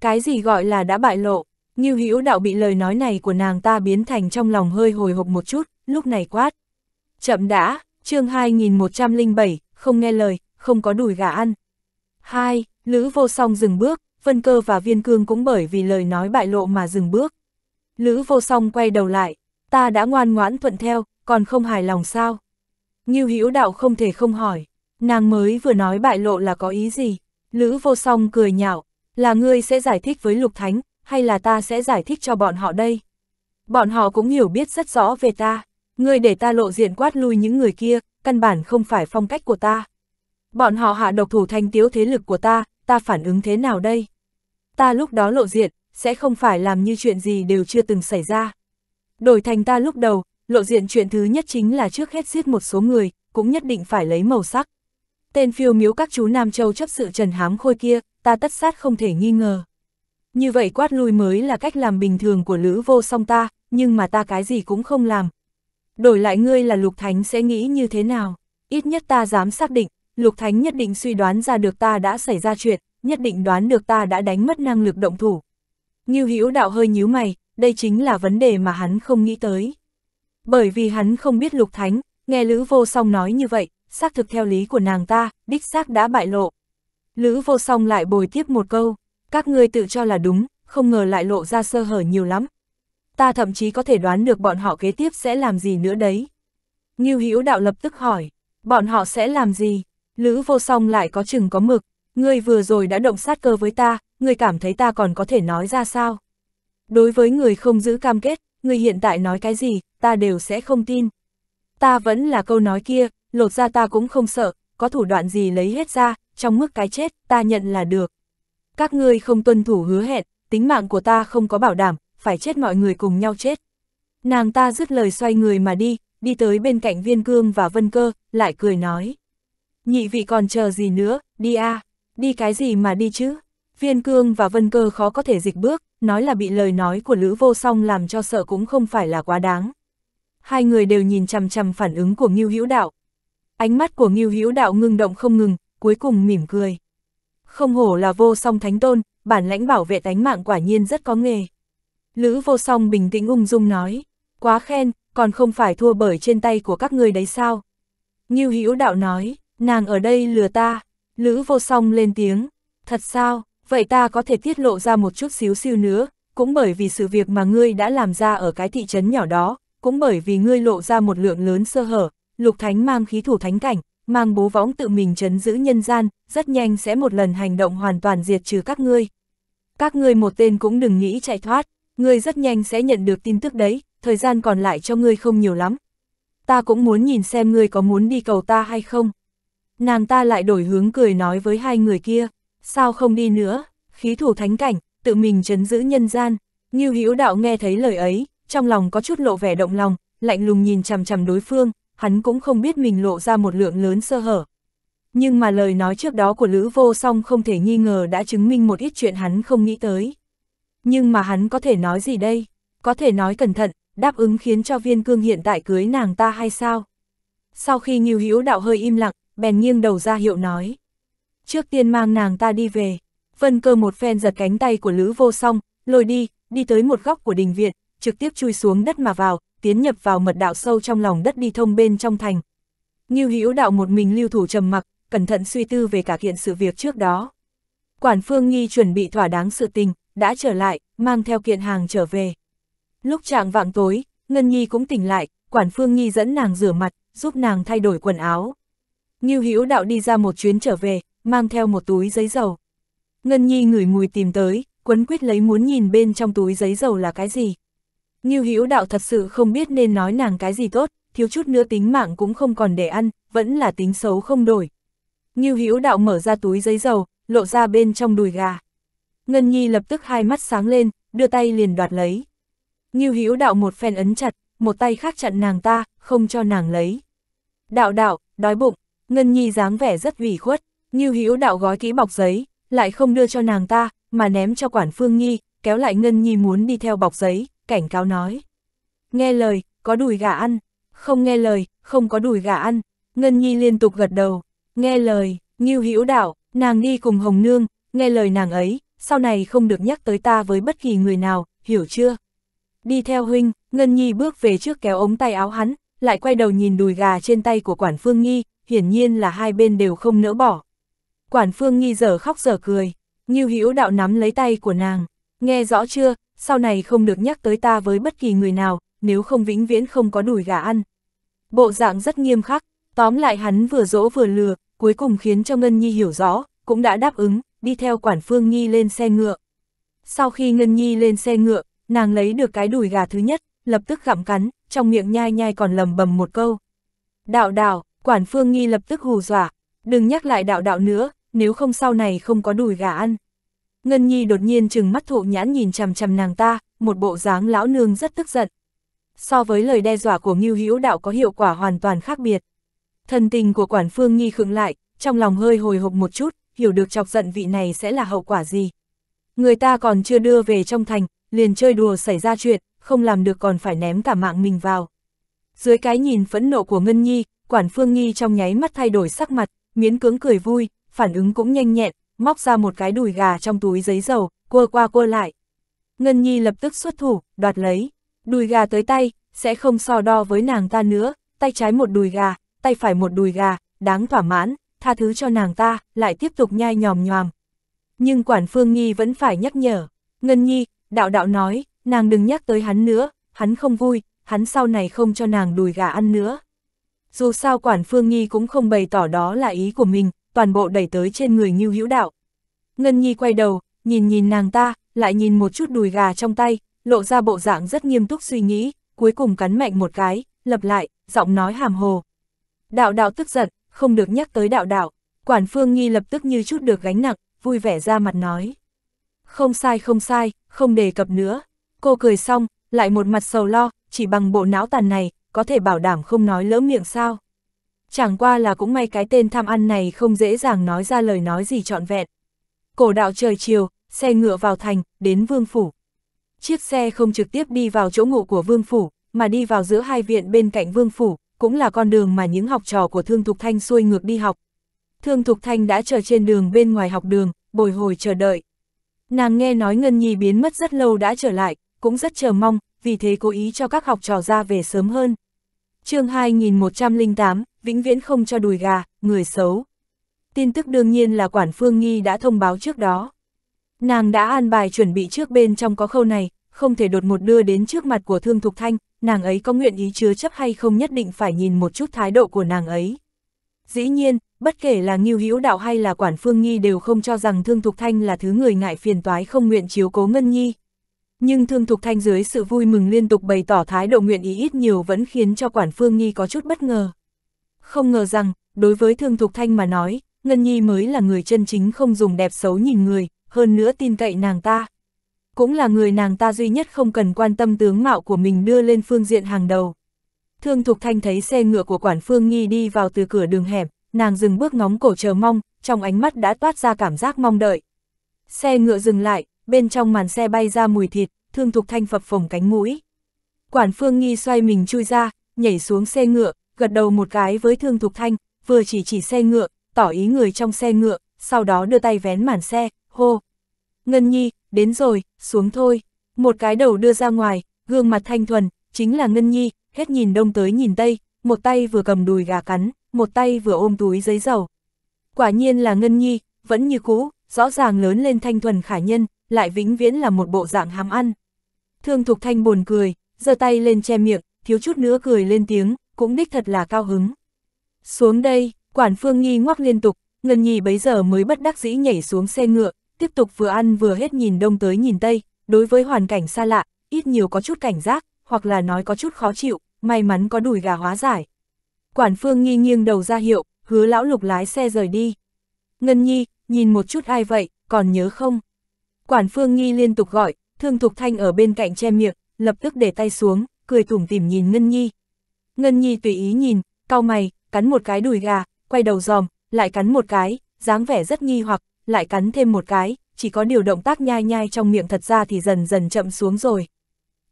Cái gì gọi là đã bại lộ, như hữu đạo bị lời nói này của nàng ta biến thành trong lòng hơi hồi hộp một chút, lúc này quát. Chậm đã, chương 2107, không nghe lời, không có đùi gà ăn. 2. Lữ vô song dừng bước, Vân Cơ và Viên Cương cũng bởi vì lời nói bại lộ mà dừng bước. Lữ vô song quay đầu lại, ta đã ngoan ngoãn thuận theo, còn không hài lòng sao? Như hữu đạo không thể không hỏi, nàng mới vừa nói bại lộ là có ý gì? Lữ vô song cười nhạo, là ngươi sẽ giải thích với Lục Thánh, hay là ta sẽ giải thích cho bọn họ đây? Bọn họ cũng hiểu biết rất rõ về ta. Ngươi để ta lộ diện quát lui những người kia, căn bản không phải phong cách của ta. Bọn họ hạ độc thủ thanh tiếu thế lực của ta, ta phản ứng thế nào đây? Ta lúc đó lộ diện, sẽ không phải làm như chuyện gì đều chưa từng xảy ra. Đổi thành ta lúc đầu, lộ diện chuyện thứ nhất chính là trước hết giết một số người, cũng nhất định phải lấy màu sắc. Tên phiêu miếu các chú Nam Châu chấp sự trần hám khôi kia, ta tất sát không thể nghi ngờ. Như vậy quát lui mới là cách làm bình thường của Lữ vô song ta, nhưng mà ta cái gì cũng không làm, Đổi lại ngươi là Lục Thánh sẽ nghĩ như thế nào? Ít nhất ta dám xác định, Lục Thánh nhất định suy đoán ra được ta đã xảy ra chuyện, nhất định đoán được ta đã đánh mất năng lực động thủ. Ngưu Hữu Đạo hơi nhíu mày, đây chính là vấn đề mà hắn không nghĩ tới. Bởi vì hắn không biết Lục Thánh, nghe Lữ Vô Song nói như vậy, xác thực theo lý của nàng ta, đích xác đã bại lộ. Lữ Vô Song lại bồi tiếp một câu, các ngươi tự cho là đúng, không ngờ lại lộ ra sơ hở nhiều lắm, ta thậm chí có thể đoán được bọn họ kế tiếp sẽ làm gì nữa đấy. Ngưu Hữu đạo lập tức hỏi, bọn họ sẽ làm gì? Lữ vô song lại có chừng có mực, ngươi vừa rồi đã động sát cơ với ta, ngươi cảm thấy ta còn có thể nói ra sao? Đối với người không giữ cam kết, ngươi hiện tại nói cái gì, ta đều sẽ không tin. Ta vẫn là câu nói kia, lột ra ta cũng không sợ, có thủ đoạn gì lấy hết ra, trong mức cái chết, ta nhận là được. Các ngươi không tuân thủ hứa hẹn, tính mạng của ta không có bảo đảm, phải chết mọi người cùng nhau chết. Nàng ta dứt lời xoay người mà đi, đi tới bên cạnh viên cương và vân cơ, lại cười nói. Nhị vị còn chờ gì nữa, đi a à, đi cái gì mà đi chứ? Viên cương và vân cơ khó có thể dịch bước, nói là bị lời nói của Lữ Vô Song làm cho sợ cũng không phải là quá đáng. Hai người đều nhìn chằm chằm phản ứng của Ngưu Hữu Đạo. Ánh mắt của Ngưu Hữu Đạo ngưng động không ngừng, cuối cùng mỉm cười. Không hổ là Vô Song Thánh Tôn, bản lãnh bảo vệ tánh mạng quả nhiên rất có nghề. Lữ vô song bình tĩnh ung dung nói, quá khen, còn không phải thua bởi trên tay của các người đấy sao. Nghiêu Hữu đạo nói, nàng ở đây lừa ta, Lữ vô song lên tiếng, thật sao, vậy ta có thể tiết lộ ra một chút xíu siêu nữa, cũng bởi vì sự việc mà ngươi đã làm ra ở cái thị trấn nhỏ đó, cũng bởi vì ngươi lộ ra một lượng lớn sơ hở, lục thánh mang khí thủ thánh cảnh, mang bố võng tự mình chấn giữ nhân gian, rất nhanh sẽ một lần hành động hoàn toàn diệt trừ các ngươi. Các ngươi một tên cũng đừng nghĩ chạy thoát. Ngươi rất nhanh sẽ nhận được tin tức đấy, thời gian còn lại cho ngươi không nhiều lắm. Ta cũng muốn nhìn xem ngươi có muốn đi cầu ta hay không. Nàng ta lại đổi hướng cười nói với hai người kia, sao không đi nữa, khí thủ thánh cảnh, tự mình chấn giữ nhân gian. Như Hữu Đạo nghe thấy lời ấy, trong lòng có chút lộ vẻ động lòng, lạnh lùng nhìn chằm chằm đối phương, hắn cũng không biết mình lộ ra một lượng lớn sơ hở. Nhưng mà lời nói trước đó của Lữ Vô Song không thể nghi ngờ đã chứng minh một ít chuyện hắn không nghĩ tới. Nhưng mà hắn có thể nói gì đây? Có thể nói cẩn thận, đáp ứng khiến cho viên cương hiện tại cưới nàng ta hay sao? Sau khi nghiêu hữu đạo hơi im lặng, bèn nghiêng đầu ra hiệu nói. Trước tiên mang nàng ta đi về, vân cơ một phen giật cánh tay của Lữ vô song, lôi đi, đi tới một góc của đình viện, trực tiếp chui xuống đất mà vào, tiến nhập vào mật đạo sâu trong lòng đất đi thông bên trong thành. Nghiêu hữu đạo một mình lưu thủ trầm mặc, cẩn thận suy tư về cả kiện sự việc trước đó. Quản phương nghi chuẩn bị thỏa đáng sự tình, đã trở lại, mang theo kiện hàng trở về. Lúc trạng vạng tối, Ngân Nhi cũng tỉnh lại, quản phương Nhi dẫn nàng rửa mặt, giúp nàng thay đổi quần áo. Ngưu Hữu đạo đi ra một chuyến trở về, mang theo một túi giấy dầu. Ngân Nhi ngửi mùi tìm tới, quấn quyết lấy muốn nhìn bên trong túi giấy dầu là cái gì. Ngưu Hữu đạo thật sự không biết nên nói nàng cái gì tốt, thiếu chút nữa tính mạng cũng không còn để ăn, vẫn là tính xấu không đổi. Ngưu Hữu đạo mở ra túi giấy dầu, lộ ra bên trong đùi gà. Ngân Nhi lập tức hai mắt sáng lên, đưa tay liền đoạt lấy. Ngưu Hữu đạo một phen ấn chặt, một tay khác chặn nàng ta, không cho nàng lấy. Đạo đạo, đói bụng, Ngân Nhi dáng vẻ rất ủy khuất, Ngưu Hữu đạo gói kỹ bọc giấy, lại không đưa cho nàng ta, mà ném cho quản Phương Nhi, kéo lại Ngân Nhi muốn đi theo bọc giấy, cảnh cáo nói. Nghe lời, có đùi gà ăn, không nghe lời, không có đùi gà ăn, Ngân Nhi liên tục gật đầu, nghe lời, Ngưu Hữu đạo, nàng đi cùng Hồng Nương, nghe lời nàng ấy, sau này không được nhắc tới ta với bất kỳ người nào, hiểu chưa? Đi theo huynh, Ngân Nhi bước về trước kéo ống tay áo hắn, lại quay đầu nhìn đùi gà trên tay của Quản Phương Nghi, hiển nhiên là hai bên đều không nỡ bỏ. Quản Phương Nghi giờ khóc giờ cười, như Hữu Đạo nắm lấy tay của nàng, nghe rõ chưa, sau này không được nhắc tới ta với bất kỳ người nào, nếu không vĩnh viễn không có đùi gà ăn. Bộ dạng rất nghiêm khắc, tóm lại hắn vừa dỗ vừa lừa, cuối cùng khiến cho Ngân Nhi hiểu rõ, cũng đã đáp ứng, đi theo quản phương Nhi lên xe ngựa. Sau khi Ngân Nhi lên xe ngựa, nàng lấy được cái đùi gà thứ nhất, lập tức gặm cắn, trong miệng nhai nhai còn lầm bầm một câu. Đạo đạo, quản phương Nhi lập tức hù dọa, đừng nhắc lại đạo đạo nữa, nếu không sau này không có đùi gà ăn. Ngân Nhi đột nhiên trừng mắt thụ nhãn nhìn chằm chằm nàng ta, một bộ dáng lão nương rất tức giận. So với lời đe dọa của Ngưu Hữu Đạo có hiệu quả hoàn toàn khác biệt. Thần tình của Quản Phương nhi khựng lại, trong lòng hơi hồi hộp một chút, hiểu được chọc giận vị này sẽ là hậu quả gì. Người ta còn chưa đưa về trong thành, liền chơi đùa xảy ra chuyện, không làm được còn phải ném cả mạng mình vào. Dưới cái nhìn phẫn nộ của Ngân Nhi, quản phương nghi trong nháy mắt thay đổi sắc mặt, miến cứng cười vui, phản ứng cũng nhanh nhẹn, móc ra một cái đùi gà trong túi giấy dầu, cua qua cua lại. Ngân Nhi lập tức xuất thủ, đoạt lấy, đùi gà tới tay, sẽ không so đo với nàng ta nữa, tay trái một đùi gà, tay phải một đùi gà, đáng thỏa mãn tha thứ cho nàng ta, lại tiếp tục nhai nhòm nhòm. Nhưng quản phương nghi vẫn phải nhắc nhở. Ngân nhi, đạo đạo nói, nàng đừng nhắc tới hắn nữa, hắn không vui, hắn sau này không cho nàng đùi gà ăn nữa. Dù sao quản phương nghi cũng không bày tỏ đó là ý của mình, toàn bộ đẩy tới trên người Ngưu Hữu Đạo. Ngân Nhi quay đầu, nhìn nhìn nàng ta, lại nhìn một chút đùi gà trong tay, lộ ra bộ dạng rất nghiêm túc suy nghĩ, cuối cùng cắn mạnh một cái, lập lại, giọng nói hàm hồ. Đạo đạo tức giận, không được nhắc tới đạo đạo, quản phương nghi lập tức như chút được gánh nặng, vui vẻ ra mặt nói. Không sai không sai, không đề cập nữa. Cô cười xong, lại một mặt sầu lo, chỉ bằng bộ não tàn này, có thể bảo đảm không nói lỡ miệng sao. Chẳng qua là cũng may cái tên tham ăn này không dễ dàng nói ra lời nói gì trọn vẹn. Cổ đạo trời chiều, xe ngựa vào thành, đến vương phủ. Chiếc xe không trực tiếp đi vào chỗ ngủ của vương phủ, mà đi vào giữa hai viện bên cạnh vương phủ, cũng là con đường mà những học trò của Thương Thục Thanh xuôi ngược đi học. Thương Thục Thanh đã chờ trên đường bên ngoài học đường, bồi hồi chờ đợi. Nàng nghe nói Ngân Nhi biến mất rất lâu đã trở lại, cũng rất chờ mong, vì thế cố ý cho các học trò ra về sớm hơn. chương 2108, vĩnh viễn không cho đùi gà, người xấu. Tin tức đương nhiên là Quản Phương Nghi đã thông báo trước đó. Nàng đã an bài chuẩn bị trước bên trong có khâu này, không thể đột một đưa đến trước mặt của Thương Thục Thanh, nàng ấy có nguyện ý chứa chấp hay không nhất định phải nhìn một chút thái độ của nàng ấy. Dĩ nhiên, bất kể là Ngưu Hữu Đạo hay là Quản Phương Nhi đều không cho rằng Thương Thục Thanh là thứ người ngại phiền toái không nguyện chiếu cố Ngân Nhi. Nhưng Thương Thục Thanh dưới sự vui mừng liên tục bày tỏ thái độ nguyện ý ít nhiều vẫn khiến cho Quản Phương Nhi có chút bất ngờ. Không ngờ rằng, đối với Thương Thục Thanh mà nói, Ngân Nhi mới là người chân chính không dùng đẹp xấu nhìn người, hơn nữa tin cậy nàng ta cũng là người nàng ta duy nhất không cần quan tâm tướng mạo của mình đưa lên phương diện hàng đầu. Thương Thục Thanh thấy xe ngựa của quản phương nghi đi vào từ cửa đường hẹp, nàng dừng bước ngóng cổ chờ mong, trong ánh mắt đã toát ra cảm giác mong đợi. Xe ngựa dừng lại, bên trong màn xe bay ra mùi thịt, Thương Thục Thanh phập phồng cánh mũi. Quản phương nghi xoay mình chui ra, nhảy xuống xe ngựa, gật đầu một cái với Thương Thục Thanh, vừa chỉ chỉ xe ngựa, tỏ ý người trong xe ngựa, sau đó đưa tay vén màn xe, hô. Ngân Nhi, đến rồi, xuống thôi. Một cái đầu đưa ra ngoài, gương mặt thanh thuần, chính là Ngân Nhi, hết nhìn đông tới nhìn tây, một tay vừa cầm đùi gà cắn, một tay vừa ôm túi giấy dầu. Quả nhiên là Ngân Nhi, vẫn như cũ, rõ ràng lớn lên thanh thuần khả nhân, lại vĩnh viễn là một bộ dạng hám ăn. Thương Thục Thanh buồn cười, giơ tay lên che miệng, thiếu chút nữa cười lên tiếng, cũng đích thật là cao hứng. Xuống đây, quản phương nghi ngoắc liên tục, Ngân Nhi bấy giờ mới bất đắc dĩ nhảy xuống xe ngựa, tiếp tục vừa ăn vừa hết nhìn đông tới nhìn tây, đối với hoàn cảnh xa lạ, ít nhiều có chút cảnh giác, hoặc là nói có chút khó chịu, may mắn có đùi gà hóa giải. Quản phương nghi nghiêng đầu ra hiệu, hứa lão lục lái xe rời đi. Ngân nhi, nhìn một chút ai vậy, còn nhớ không? Quản phương nghi liên tục gọi, thương thục thanh ở bên cạnh che miệng, lập tức để tay xuống, cười tủm tỉm nhìn Ngân nhi. Ngân nhi tùy ý nhìn, cau mày, cắn một cái đùi gà, quay đầu dòm lại cắn một cái, dáng vẻ rất nghi hoặc, lại cắn thêm một cái, chỉ có điều động tác nhai nhai trong miệng thật ra thì dần dần chậm xuống rồi.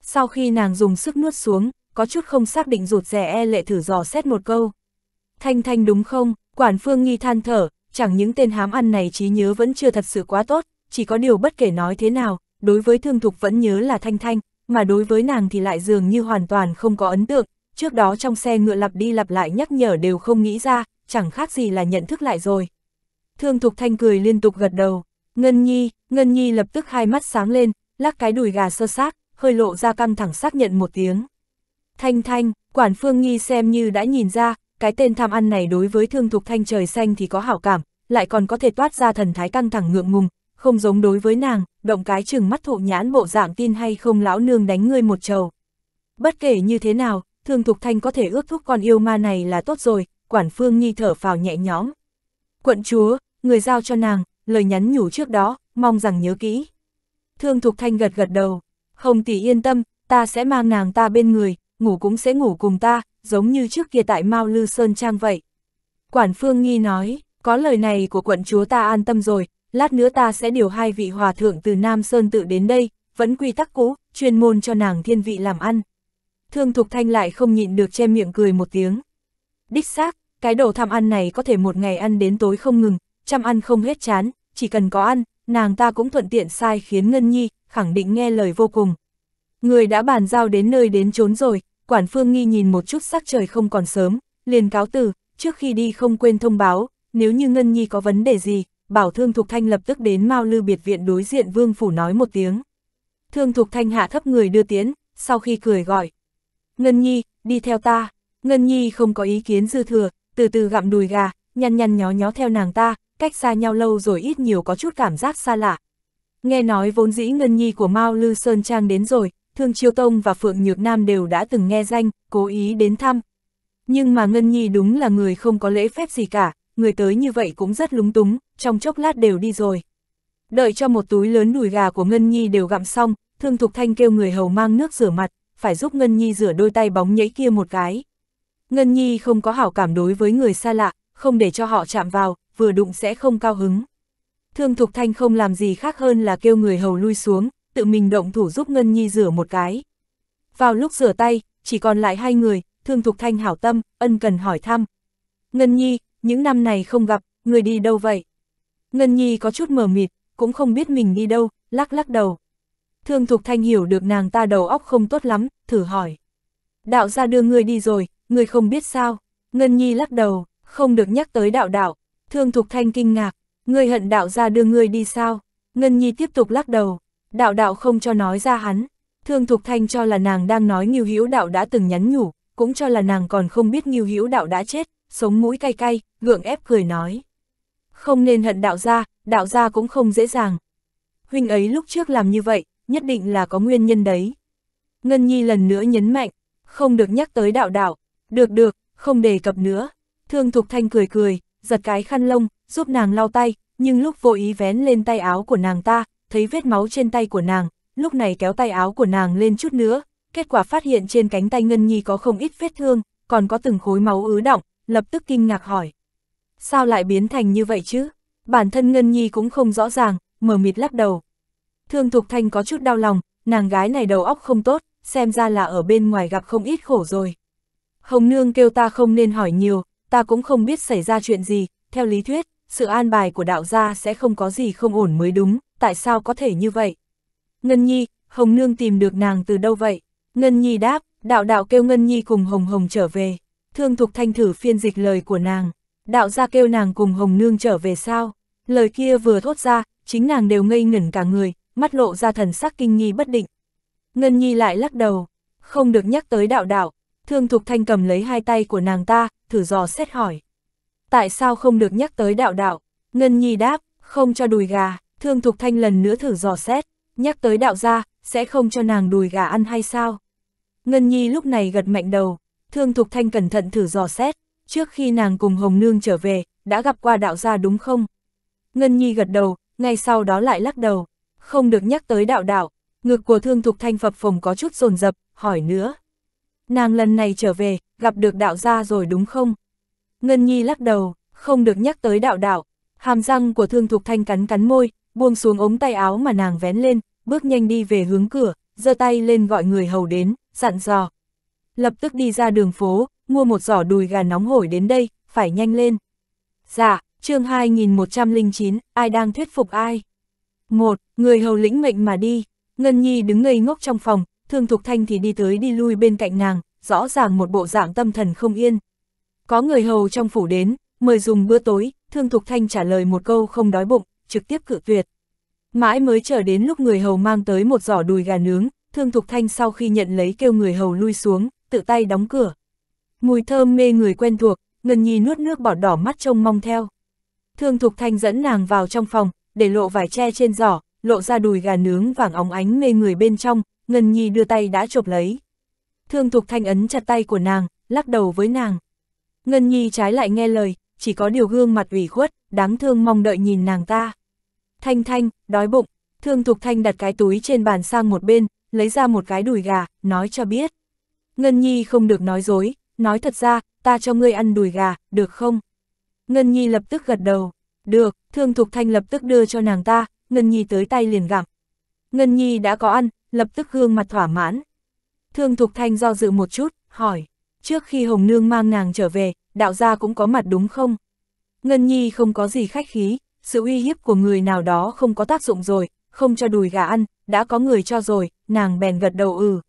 Sau khi nàng dùng sức nuốt xuống, có chút không xác định rụt rè e lệ thử dò xét một câu. Thanh thanh đúng không, quản phương nghi than thở, chẳng những tên hám ăn này trí nhớ vẫn chưa thật sự quá tốt, chỉ có điều bất kể nói thế nào, đối với thương thục vẫn nhớ là thanh thanh, mà đối với nàng thì lại dường như hoàn toàn không có ấn tượng, trước đó trong xe ngựa lặp đi lặp lại nhắc nhở đều không nghĩ ra, chẳng khác gì là nhận thức lại rồi. Thương Thục Thanh cười liên tục gật đầu. Ngân Nhi, Ngân Nhi lập tức hai mắt sáng lên, lắc cái đùi gà sơ xác, hơi lộ ra căng thẳng xác nhận một tiếng. Thanh Thanh, Quản Phương Nhi xem như đã nhìn ra, cái tên tham ăn này đối với Thương Thục Thanh trời xanh thì có hảo cảm, lại còn có thể toát ra thần thái căng thẳng ngượng ngùng, không giống đối với nàng, động cái chừng mắt thụ nhãn bộ dạng tin hay không lão nương đánh ngươi một trầu. Bất kể như thế nào, Thương Thục Thanh có thể ước thúc con yêu ma này là tốt rồi, Quản Phương Nhi thở phào nhẹ nhõm. Quận chúa, người giao cho nàng, lời nhắn nhủ trước đó, mong rằng nhớ kỹ. Thương Thục Thanh gật gật đầu, không tỷ yên tâm, ta sẽ mang nàng ta bên người, ngủ cũng sẽ ngủ cùng ta, giống như trước kia tại Mao Lư Sơn Trang vậy. Quản Phương Nghi nói, có lời này của quận chúa ta an tâm rồi, lát nữa ta sẽ điều hai vị hòa thượng từ Nam Sơn tự đến đây, vẫn quy tắc cũ, chuyên môn cho nàng thiên vị làm ăn. Thương Thục Thanh lại không nhịn được che miệng cười một tiếng. Đích xác, cái đồ tham ăn này có thể một ngày ăn đến tối không ngừng, chăm ăn không hết chán, chỉ cần có ăn, nàng ta cũng thuận tiện sai khiến Ngân Nhi, khẳng định nghe lời vô cùng. Người đã bàn giao đến nơi đến trốn rồi, quản phương nghi nhìn một chút sắc trời không còn sớm, liền cáo từ, trước khi đi không quên thông báo, nếu như Ngân Nhi có vấn đề gì, bảo Thương thuộc Thanh lập tức đến Mao Lư Biệt Viện đối diện Vương Phủ nói một tiếng. Thương thuộc Thanh hạ thấp người đưa tiến, sau khi cười gọi. Ngân Nhi, đi theo ta. Ngân Nhi không có ý kiến dư thừa, từ từ gặm đùi gà, nhăn nhăn nhó nhó theo nàng ta, cách xa nhau lâu rồi ít nhiều có chút cảm giác xa lạ. Nghe nói vốn dĩ ngân nhi của Mao Lư Sơn Trang đến rồi, Thương Chiêu Tông và Phượng Nhược Nam đều đã từng nghe danh, cố ý đến thăm. Nhưng mà Ngân Nhi đúng là người không có lễ phép gì cả, người tới như vậy cũng rất lúng túng, trong chốc lát đều đi rồi. Đợi cho một túi lớn đùi gà của Ngân Nhi đều gặm xong, Thương Thục Thanh kêu người hầu mang nước rửa mặt, phải giúp Ngân Nhi rửa đôi tay bóng nhảy kia một cái. Ngân Nhi không có hảo cảm đối với người xa lạ, không để cho họ chạm vào, vừa đụng sẽ không cao hứng. Thương Thục Thanh không làm gì khác hơn là kêu người hầu lui xuống, tự mình động thủ giúp Ngân Nhi rửa một cái. Vào lúc rửa tay, chỉ còn lại hai người, Thương Thục Thanh hảo tâm, ân cần hỏi thăm. Ngân Nhi, những năm này không gặp, người đi đâu vậy? Ngân Nhi có chút mờ mịt, cũng không biết mình đi đâu, lắc lắc đầu. Thương Thục Thanh hiểu được nàng ta đầu óc không tốt lắm, thử hỏi. Đạo ra đưa người đi rồi, người không biết sao. Ngân Nhi lắc đầu, không được nhắc tới đạo đạo, Thương Thục Thanh kinh ngạc, ngươi hận đạo ra đưa ngươi đi sao? Ngân Nhi tiếp tục lắc đầu, đạo đạo không cho nói ra hắn. Thương Thục Thanh cho là nàng đang nói nghiêu hữu đạo đã từng nhắn nhủ, cũng cho là nàng còn không biết nghiêu hữu đạo đã chết, sống mũi cay cay, gượng ép cười nói. Không nên hận đạo gia, đạo gia cũng không dễ dàng. Huynh ấy lúc trước làm như vậy, nhất định là có nguyên nhân đấy. Ngân Nhi lần nữa nhấn mạnh, không được nhắc tới đạo đạo, được được, không đề cập nữa. Thương Thục Thanh cười cười, giật cái khăn lông, giúp nàng lau tay, nhưng lúc vô ý vén lên tay áo của nàng ta, thấy vết máu trên tay của nàng, lúc này kéo tay áo của nàng lên chút nữa, kết quả phát hiện trên cánh tay Ngân Nhi có không ít vết thương, còn có từng khối máu ứ động, lập tức kinh ngạc hỏi. Sao lại biến thành như vậy chứ? Bản thân Ngân Nhi cũng không rõ ràng, mờ mịt lắc đầu. Thương Thục Thanh có chút đau lòng, nàng gái này đầu óc không tốt, xem ra là ở bên ngoài gặp không ít khổ rồi. Hồng Nương kêu ta không nên hỏi nhiều, ta cũng không biết xảy ra chuyện gì, theo lý thuyết, sự an bài của đạo gia sẽ không có gì không ổn mới đúng, tại sao có thể như vậy? Ngân Nhi, Hồng Nương tìm được nàng từ đâu vậy? Ngân Nhi đáp, đạo đạo kêu Ngân Nhi cùng Hồng Hồng trở về, thương thục thanh thử phiên dịch lời của nàng, đạo gia kêu nàng cùng Hồng Nương trở về sao? Lời kia vừa thốt ra, chính nàng đều ngây ngẩn cả người, mắt lộ ra thần sắc kinh nghi bất định. Ngân Nhi lại lắc đầu, không được nhắc tới đạo đạo, thương thục thanh cầm lấy hai tay của nàng ta, thử dò xét hỏi. Tại sao không được nhắc tới đạo đạo? Ngân Nhi đáp, không cho đùi gà, thương thục thanh lần nữa thử dò xét, nhắc tới đạo gia, sẽ không cho nàng đùi gà ăn hay sao? Ngân Nhi lúc này gật mạnh đầu, thương thục thanh cẩn thận thử dò xét, trước khi nàng cùng Hồng Nương trở về, đã gặp qua đạo gia đúng không? Ngân Nhi gật đầu, ngay sau đó lại lắc đầu, không được nhắc tới đạo đạo, ngực của thương thục thanh phập phồng có chút rồn rập, hỏi nữa. Nàng lần này trở về, gặp được đạo gia rồi đúng không? Ngân Nhi lắc đầu, không được nhắc tới đạo đạo, hàm răng của Thương Thục Thanh cắn cắn môi, buông xuống ống tay áo mà nàng vén lên, bước nhanh đi về hướng cửa, giơ tay lên gọi người hầu đến, dặn dò. Lập tức đi ra đường phố, mua một giỏ đùi gà nóng hổi đến đây, phải nhanh lên. Dạ, chương 2109, ai đang thuyết phục ai? Một, người hầu lĩnh mệnh mà đi, Ngân Nhi đứng ngây ngốc trong phòng, Thương Thục Thanh thì đi tới đi lui bên cạnh nàng, rõ ràng một bộ dạng tâm thần không yên. Có người hầu trong phủ đến, mời dùng bữa tối, Thương Thục Thanh trả lời một câu không đói bụng, trực tiếp cự tuyệt. Mãi mới chờ đến lúc người hầu mang tới một giỏ đùi gà nướng, Thương Thục Thanh sau khi nhận lấy kêu người hầu lui xuống, tự tay đóng cửa. Mùi thơm mê người quen thuộc, Ngân Nhi nuốt nước bọt đỏ mắt trông mong theo. Thương Thục Thanh dẫn nàng vào trong phòng, để lộ vải tre trên giỏ, lộ ra đùi gà nướng vàng óng ánh mê người bên trong, Ngân Nhi đưa tay đã chộp lấy. Thương Thục Thanh ấn chặt tay của nàng, lắc đầu với nàng. Ngân Nhi trái lại nghe lời, chỉ có điều gương mặt ủy khuất, đáng thương mong đợi nhìn nàng ta. Thanh Thanh, đói bụng, Thương Thục Thanh đặt cái túi trên bàn sang một bên, lấy ra một cái đùi gà, nói cho biết. Ngân Nhi không được nói dối, nói thật ra, ta cho ngươi ăn đùi gà, được không? Ngân Nhi lập tức gật đầu, được, Thương Thục Thanh lập tức đưa cho nàng ta, Ngân Nhi tới tay liền gặm. Ngân Nhi đã có ăn, lập tức gương mặt thỏa mãn. Thương Thục Thanh do dự một chút, hỏi, trước khi Hồng Nương mang nàng trở về, đạo gia cũng có mặt đúng không? Ngân Nhi không có gì khách khí, sự uy hiếp của người nào đó không có tác dụng rồi, không cho đùi gà ăn, đã có người cho rồi, nàng bèn gật đầu ừ.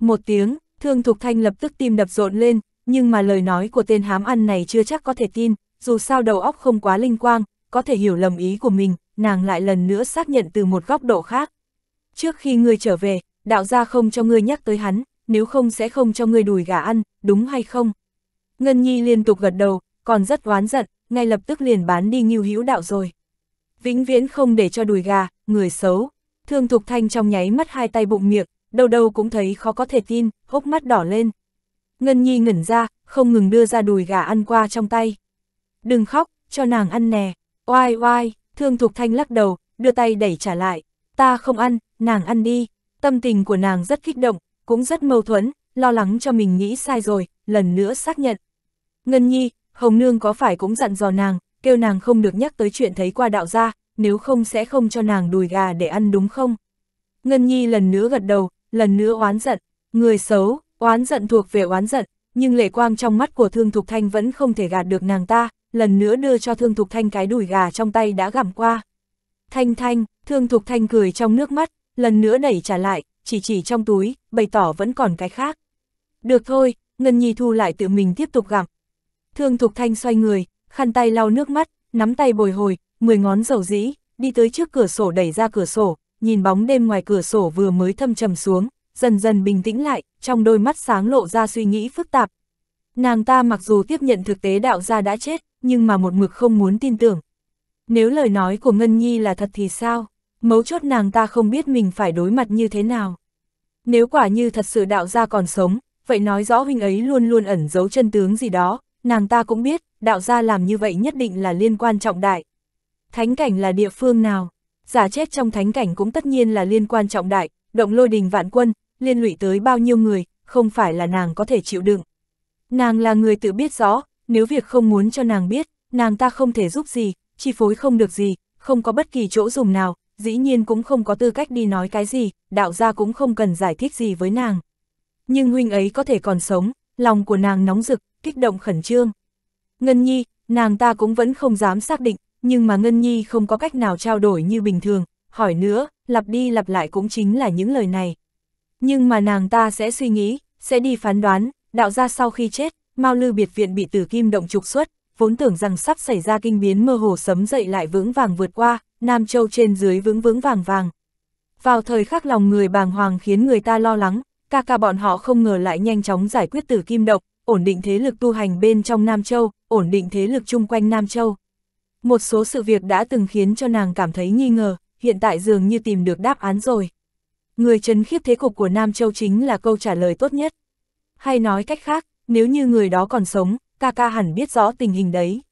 Một tiếng, Thương Thục Thanh lập tức tim đập rộn lên, nhưng mà lời nói của tên hám ăn này chưa chắc có thể tin, dù sao đầu óc không quá linh quang, có thể hiểu lầm ý của mình, nàng lại lần nữa xác nhận từ một góc độ khác. Trước khi người trở về, đạo gia không cho ngươi nhắc tới hắn, nếu không sẽ không cho ngươi đùi gà ăn, đúng hay không? Ngân Nhi liên tục gật đầu, còn rất oán giận, ngay lập tức liền bán đi nghiêu hữu đạo rồi. Vĩnh viễn không để cho đùi gà, người xấu. Thương Thục Thanh trong nháy mắt hai tay bụng miệng, đâu đâu cũng thấy khó có thể tin, hốc mắt đỏ lên. Ngân Nhi ngẩn ra, không ngừng đưa ra đùi gà ăn qua trong tay. Đừng khóc, cho nàng ăn nè. Oai oai, Thương Thục Thanh lắc đầu, đưa tay đẩy trả lại. Ta không ăn, nàng ăn đi. Tâm tình của nàng rất kích động, cũng rất mâu thuẫn, lo lắng cho mình nghĩ sai rồi, lần nữa xác nhận. Ngân Nhi, Hồng Nương có phải cũng dặn dò nàng, kêu nàng không được nhắc tới chuyện thấy qua đạo gia, nếu không sẽ không cho nàng đùi gà để ăn đúng không? Ngân Nhi lần nữa gật đầu, lần nữa oán giận, người xấu, oán giận thuộc về oán giận, nhưng lệ quang trong mắt của Thương Thục Thanh vẫn không thể gạt được nàng ta, lần nữa đưa cho Thương Thục Thanh cái đùi gà trong tay đã gặm qua. Thanh Thanh, Thương Thục Thanh cười trong nước mắt, lần nữa đẩy trả lại, chỉ chỉ trong túi, bày tỏ vẫn còn cái khác. Được thôi, Ngân Nhi thu lại tự mình tiếp tục gặm. Thương Thục Thanh xoay người, khăn tay lau nước mắt, nắm tay bồi hồi, mười ngón dầu dĩ, đi tới trước cửa sổ đẩy ra cửa sổ, nhìn bóng đêm ngoài cửa sổ vừa mới thâm trầm xuống, dần dần bình tĩnh lại, trong đôi mắt sáng lộ ra suy nghĩ phức tạp. Nàng ta mặc dù tiếp nhận thực tế đạo gia đã chết, nhưng mà một mực không muốn tin tưởng. Nếu lời nói của Ngân Nhi là thật thì sao? mấu chốt nàng ta không biết mình phải đối mặt như thế nào. Nếu quả như thật sự đạo gia còn sống, vậy nói rõ huynh ấy luôn luôn ẩn giấu chân tướng gì đó, nàng ta cũng biết, đạo gia làm như vậy nhất định là liên quan trọng đại. Thánh cảnh là địa phương nào? Giả chết trong thánh cảnh cũng tất nhiên là liên quan trọng đại, động lôi đình vạn quân, liên lụy tới bao nhiêu người, không phải là nàng có thể chịu đựng. Nàng là người tự biết rõ, nếu việc không muốn cho nàng biết, nàng ta không thể giúp gì, chi phối không được gì, không có bất kỳ chỗ dùng nào, dĩ nhiên cũng không có tư cách đi nói cái gì, đạo gia cũng không cần giải thích gì với nàng. Nhưng huynh ấy có thể còn sống, lòng của nàng nóng rực, kích động khẩn trương. Ngân Nhi, nàng ta cũng vẫn không dám xác định, nhưng mà Ngân Nhi không có cách nào trao đổi như bình thường, hỏi nữa, lặp đi lặp lại cũng chính là những lời này. Nhưng mà nàng ta sẽ suy nghĩ, sẽ đi phán đoán, đạo gia sau khi chết, Mao Lư biệt viện bị tử kim động trục xuất, vốn tưởng rằng sắp xảy ra kinh biến mơ hồ sấm dậy lại vững vàng vượt qua, Nam Châu trên dưới vững vững vàng vàng. Vào thời khắc lòng người bàng hoàng khiến người ta lo lắng, ca ca bọn họ không ngờ lại nhanh chóng giải quyết tử kim độc, ổn định thế lực tu hành bên trong Nam Châu, ổn định thế lực chung quanh Nam Châu. Một số sự việc đã từng khiến cho nàng cảm thấy nghi ngờ, hiện tại dường như tìm được đáp án rồi. Người chấn khiếp thế cục của Nam Châu chính là câu trả lời tốt nhất. Hay nói cách khác, nếu như người đó còn sống, ca ca hẳn biết rõ tình hình đấy.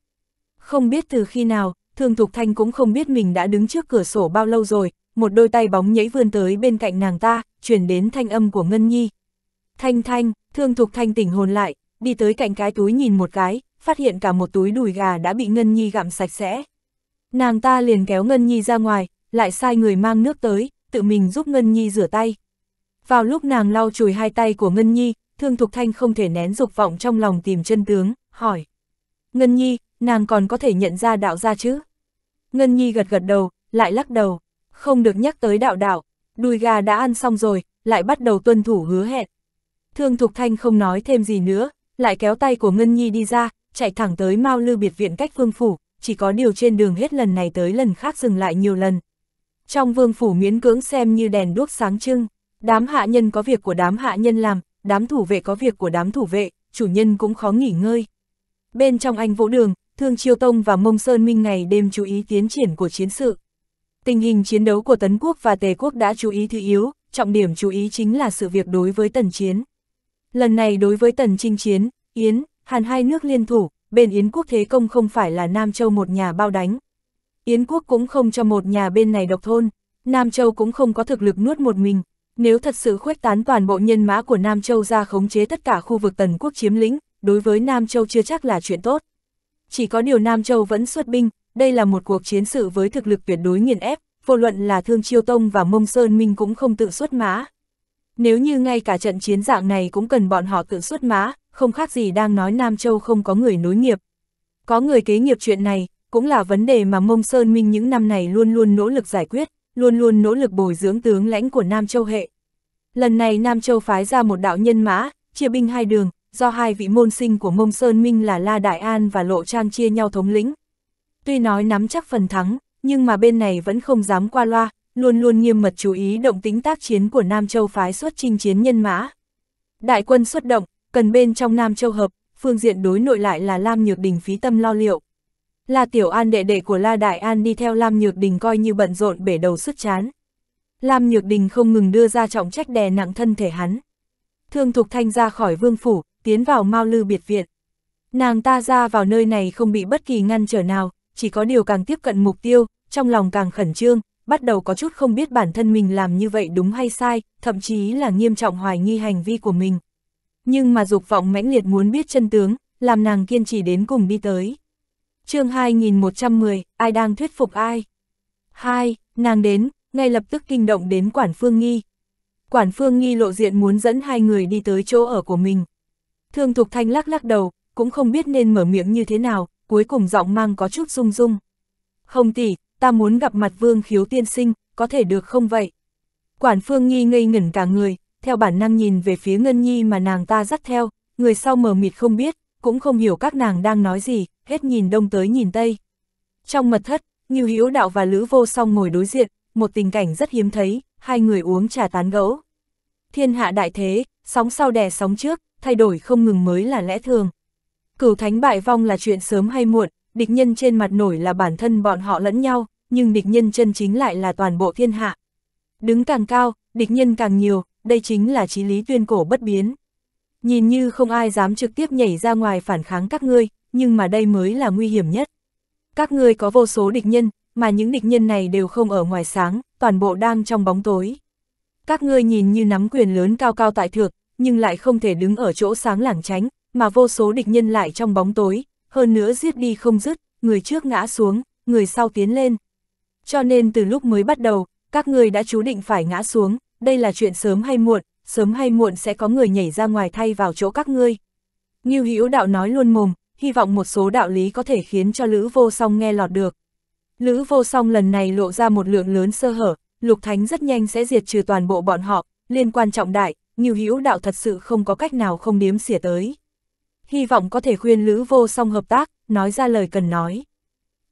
Không biết từ khi nào, Thương Thục Thanh cũng không biết mình đã đứng trước cửa sổ bao lâu rồi, một đôi tay bóng nhảy vươn tới bên cạnh nàng ta, chuyển đến thanh âm của Ngân Nhi. Thanh Thanh, Thương Thục Thanh tỉnh hồn lại, đi tới cạnh cái túi nhìn một cái, phát hiện cả một túi đùi gà đã bị Ngân Nhi gặm sạch sẽ. Nàng ta liền kéo Ngân Nhi ra ngoài, lại sai người mang nước tới, tự mình giúp Ngân Nhi rửa tay. Vào lúc nàng lau chùi hai tay của Ngân Nhi, Thương Thục Thanh không thể nén dục vọng trong lòng tìm chân tướng, hỏi. Ngân Nhi, nàng còn có thể nhận ra đạo gia chứ. Ngân Nhi gật gật đầu, lại lắc đầu, không được nhắc tới đạo đạo, đùi gà đã ăn xong rồi, lại bắt đầu tuân thủ hứa hẹn. Thương Thục Thanh không nói thêm gì nữa, lại kéo tay của Ngân Nhi đi ra, chạy thẳng tới Mao Lư biệt viện cách vương phủ, chỉ có điều trên đường hết lần này tới lần khác dừng lại nhiều lần. Trong vương phủ miễn cưỡng xem như đèn đuốc sáng trưng, đám hạ nhân có việc của đám hạ nhân làm, đám thủ vệ có việc của đám thủ vệ, chủ nhân cũng khó nghỉ ngơi. Bên trong anh vũ đường, Thương Chiêu Tông và Mông Sơn Minh ngày đêm chú ý tiến triển của chiến sự. Tình hình chiến đấu của Tấn Quốc và Tề Quốc đã chú ý thứ yếu, trọng điểm chú ý chính là sự việc đối với Tần Chiến. Lần này đối với Tần Trinh Chiến, Yến, Hàn hai nước liên thủ, bên Yến Quốc Thế Công không phải là Nam Châu một nhà bao đánh. Yến Quốc cũng không cho một nhà bên này độc thôn, Nam Châu cũng không có thực lực nuốt một mình. Nếu thật sự khuếch tán toàn bộ nhân mã của Nam Châu ra khống chế tất cả khu vực Tần Quốc chiếm lĩnh, đối với Nam Châu chưa chắc là chuyện tốt chỉ có điều Nam Châu vẫn xuất binh, đây là một cuộc chiến sự với thực lực tuyệt đối nghiền ép, vô luận là Thương Chiêu Tông và Mông Sơn Minh cũng không tự xuất mã. Nếu như ngay cả trận chiến dạng này cũng cần bọn họ tự xuất mã, không khác gì đang nói Nam Châu không có người nối nghiệp. Có người kế nghiệp chuyện này, cũng là vấn đề mà Mông Sơn Minh những năm này luôn luôn nỗ lực giải quyết, luôn luôn nỗ lực bồi dưỡng tướng lãnh của Nam Châu hệ. Lần này Nam Châu phái ra một đạo nhân mã, chia binh hai đường, do hai vị môn sinh của Mông Sơn Minh là La Đại An và Lộ Trang chia nhau thống lĩnh. Tuy nói nắm chắc phần thắng, nhưng mà bên này vẫn không dám qua loa, luôn luôn nghiêm mật chú ý động tính tác chiến của Nam Châu phái xuất chinh chiến nhân mã. Đại quân xuất động, cần bên trong Nam Châu hợp, phương diện đối nội lại là Lam Nhược Đình phí tâm lo liệu. La Tiểu An đệ đệ của La Đại An đi theo Lam Nhược Đình coi như bận rộn bể đầu sức chán. Lam Nhược Đình không ngừng đưa ra trọng trách đè nặng thân thể hắn. Thương Thục Thanh ra khỏi vương phủ, tiến vào Mao Lư biệt viện. Nàng ta ra vào nơi này không bị bất kỳ ngăn trở nào, chỉ có điều càng tiếp cận mục tiêu, trong lòng càng khẩn trương, bắt đầu có chút không biết bản thân mình làm như vậy đúng hay sai, thậm chí là nghiêm trọng hoài nghi hành vi của mình. Nhưng mà dục vọng mãnh liệt muốn biết chân tướng, làm nàng kiên trì đến cùng đi tới. chương 2110, ai đang thuyết phục ai? hai Nàng đến, ngay lập tức kinh động đến Quản Phương Nghi. Quản Phương Nghi lộ diện muốn dẫn hai người đi tới chỗ ở của mình, Thương Thục Thanh lắc lắc đầu, cũng không biết nên mở miệng như thế nào, cuối cùng giọng mang có chút rung rung. Không tỷ, ta muốn gặp mặt vương khiếu tiên sinh, có thể được không vậy? Quản Phương Nhi ngây ngẩn cả người, theo bản năng nhìn về phía Ngân Nhi mà nàng ta dắt theo, người sau mờ mịt không biết, cũng không hiểu các nàng đang nói gì, hết nhìn đông tới nhìn tây. Trong mật thất, Nhiêu hiếu Đạo và Lữ Vô Song ngồi đối diện, một tình cảnh rất hiếm thấy, hai người uống trà tán gẫu. Thiên hạ đại thế, sóng sau đè sóng trước, thay đổi không ngừng mới là lẽ thường. Cửu thánh bại vong là chuyện sớm hay muộn, địch nhân trên mặt nổi là bản thân bọn họ lẫn nhau, nhưng địch nhân chân chính lại là toàn bộ thiên hạ. Đứng càng cao, địch nhân càng nhiều, đây chính là trí chí lý tuyên cổ bất biến. Nhìn như không ai dám trực tiếp nhảy ra ngoài phản kháng các ngươi, nhưng mà đây mới là nguy hiểm nhất. Các ngươi có vô số địch nhân, mà những địch nhân này đều không ở ngoài sáng, toàn bộ đang trong bóng tối. Các ngươi nhìn như nắm quyền lớn cao cao tại thượng, nhưng lại không thể đứng ở chỗ sáng lảng tránh, mà vô số địch nhân lại trong bóng tối, hơn nữa giết đi không dứt, người trước ngã xuống, người sau tiến lên. Cho nên từ lúc mới bắt đầu, các người đã chú định phải ngã xuống, đây là chuyện sớm hay muộn, sớm hay muộn sẽ có người nhảy ra ngoài thay vào chỗ các ngươi. Ngưu Hữu Đạo nói luôn mồm, hy vọng một số đạo lý có thể khiến cho Lữ Vô Song nghe lọt được. Lữ Vô Song lần này lộ ra một lượng lớn sơ hở, Lục Thánh rất nhanh sẽ diệt trừ toàn bộ bọn họ, liên quan trọng đại, Ngưu Hữu Đạo thật sự không có cách nào không điếm xỉa tới. Hy vọng có thể khuyên Lữ Vô Song hợp tác, nói ra lời cần nói.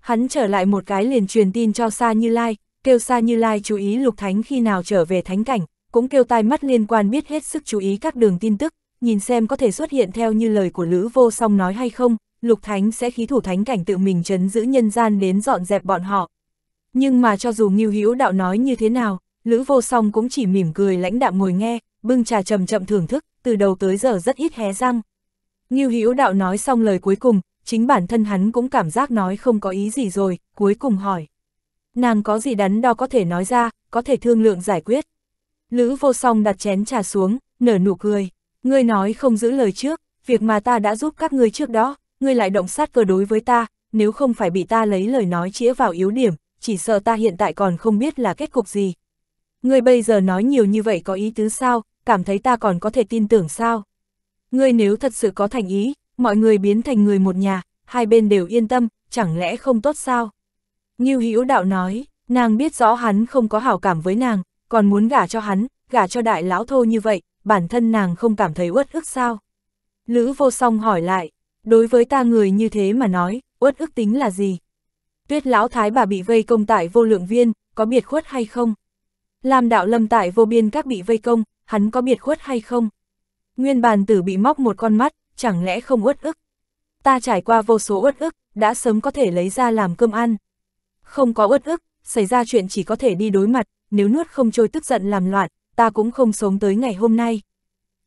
Hắn trở lại một cái liền truyền tin cho Sa Như Lai, kêu Sa Như Lai chú ý Lục Thánh khi nào trở về thánh cảnh, cũng kêu tai mắt liên quan biết hết sức chú ý các đường tin tức, nhìn xem có thể xuất hiện theo như lời của Lữ Vô Song nói hay không, Lục Thánh sẽ khí thủ thánh cảnh tự mình chấn giữ nhân gian đến dọn dẹp bọn họ. Nhưng mà cho dù Ngưu Hữu Đạo nói như thế nào, Lữ Vô Song cũng chỉ mỉm cười lãnh đạm ngồi nghe, bưng trà chậm chậm thưởng thức, từ đầu tới giờ rất ít hé răng. Ngưu Hữu Đạo nói xong lời cuối cùng, chính bản thân hắn cũng cảm giác nói không có ý gì rồi, cuối cùng hỏi. Nàng có gì đắn đo có thể nói ra, có thể thương lượng giải quyết. Lữ vô song đặt chén trà xuống, nở nụ cười. Ngươi nói không giữ lời trước, việc mà ta đã giúp các ngươi trước đó, ngươi lại động sát cơ đối với ta, nếu không phải bị ta lấy lời nói chĩa vào yếu điểm, chỉ sợ ta hiện tại còn không biết là kết cục gì. Ngươi bây giờ nói nhiều như vậy có ý tứ sao, cảm thấy ta còn có thể tin tưởng sao? Ngươi nếu thật sự có thành ý, mọi người biến thành người một nhà, hai bên đều yên tâm, chẳng lẽ không tốt sao? Ngưu Hữu Đạo nói, nàng biết rõ hắn không có hảo cảm với nàng, còn muốn gả cho hắn, gả cho đại lão thô như vậy, bản thân nàng không cảm thấy uất ức sao? Lữ vô song hỏi lại, đối với ta người như thế mà nói, uất ức tính là gì? Tuyết lão thái bà bị vây công tại vô lượng viên, có biệt khuất hay không? Làm đạo lâm tại vô biên các bị vây công, hắn có biệt khuất hay không? Nguyên bàn tử bị móc một con mắt, chẳng lẽ không uất ức? Ta trải qua vô số uất ức, đã sớm có thể lấy ra làm cơm ăn. Không có uất ức, xảy ra chuyện chỉ có thể đi đối mặt, nếu nuốt không trôi tức giận làm loạn, ta cũng không sống tới ngày hôm nay.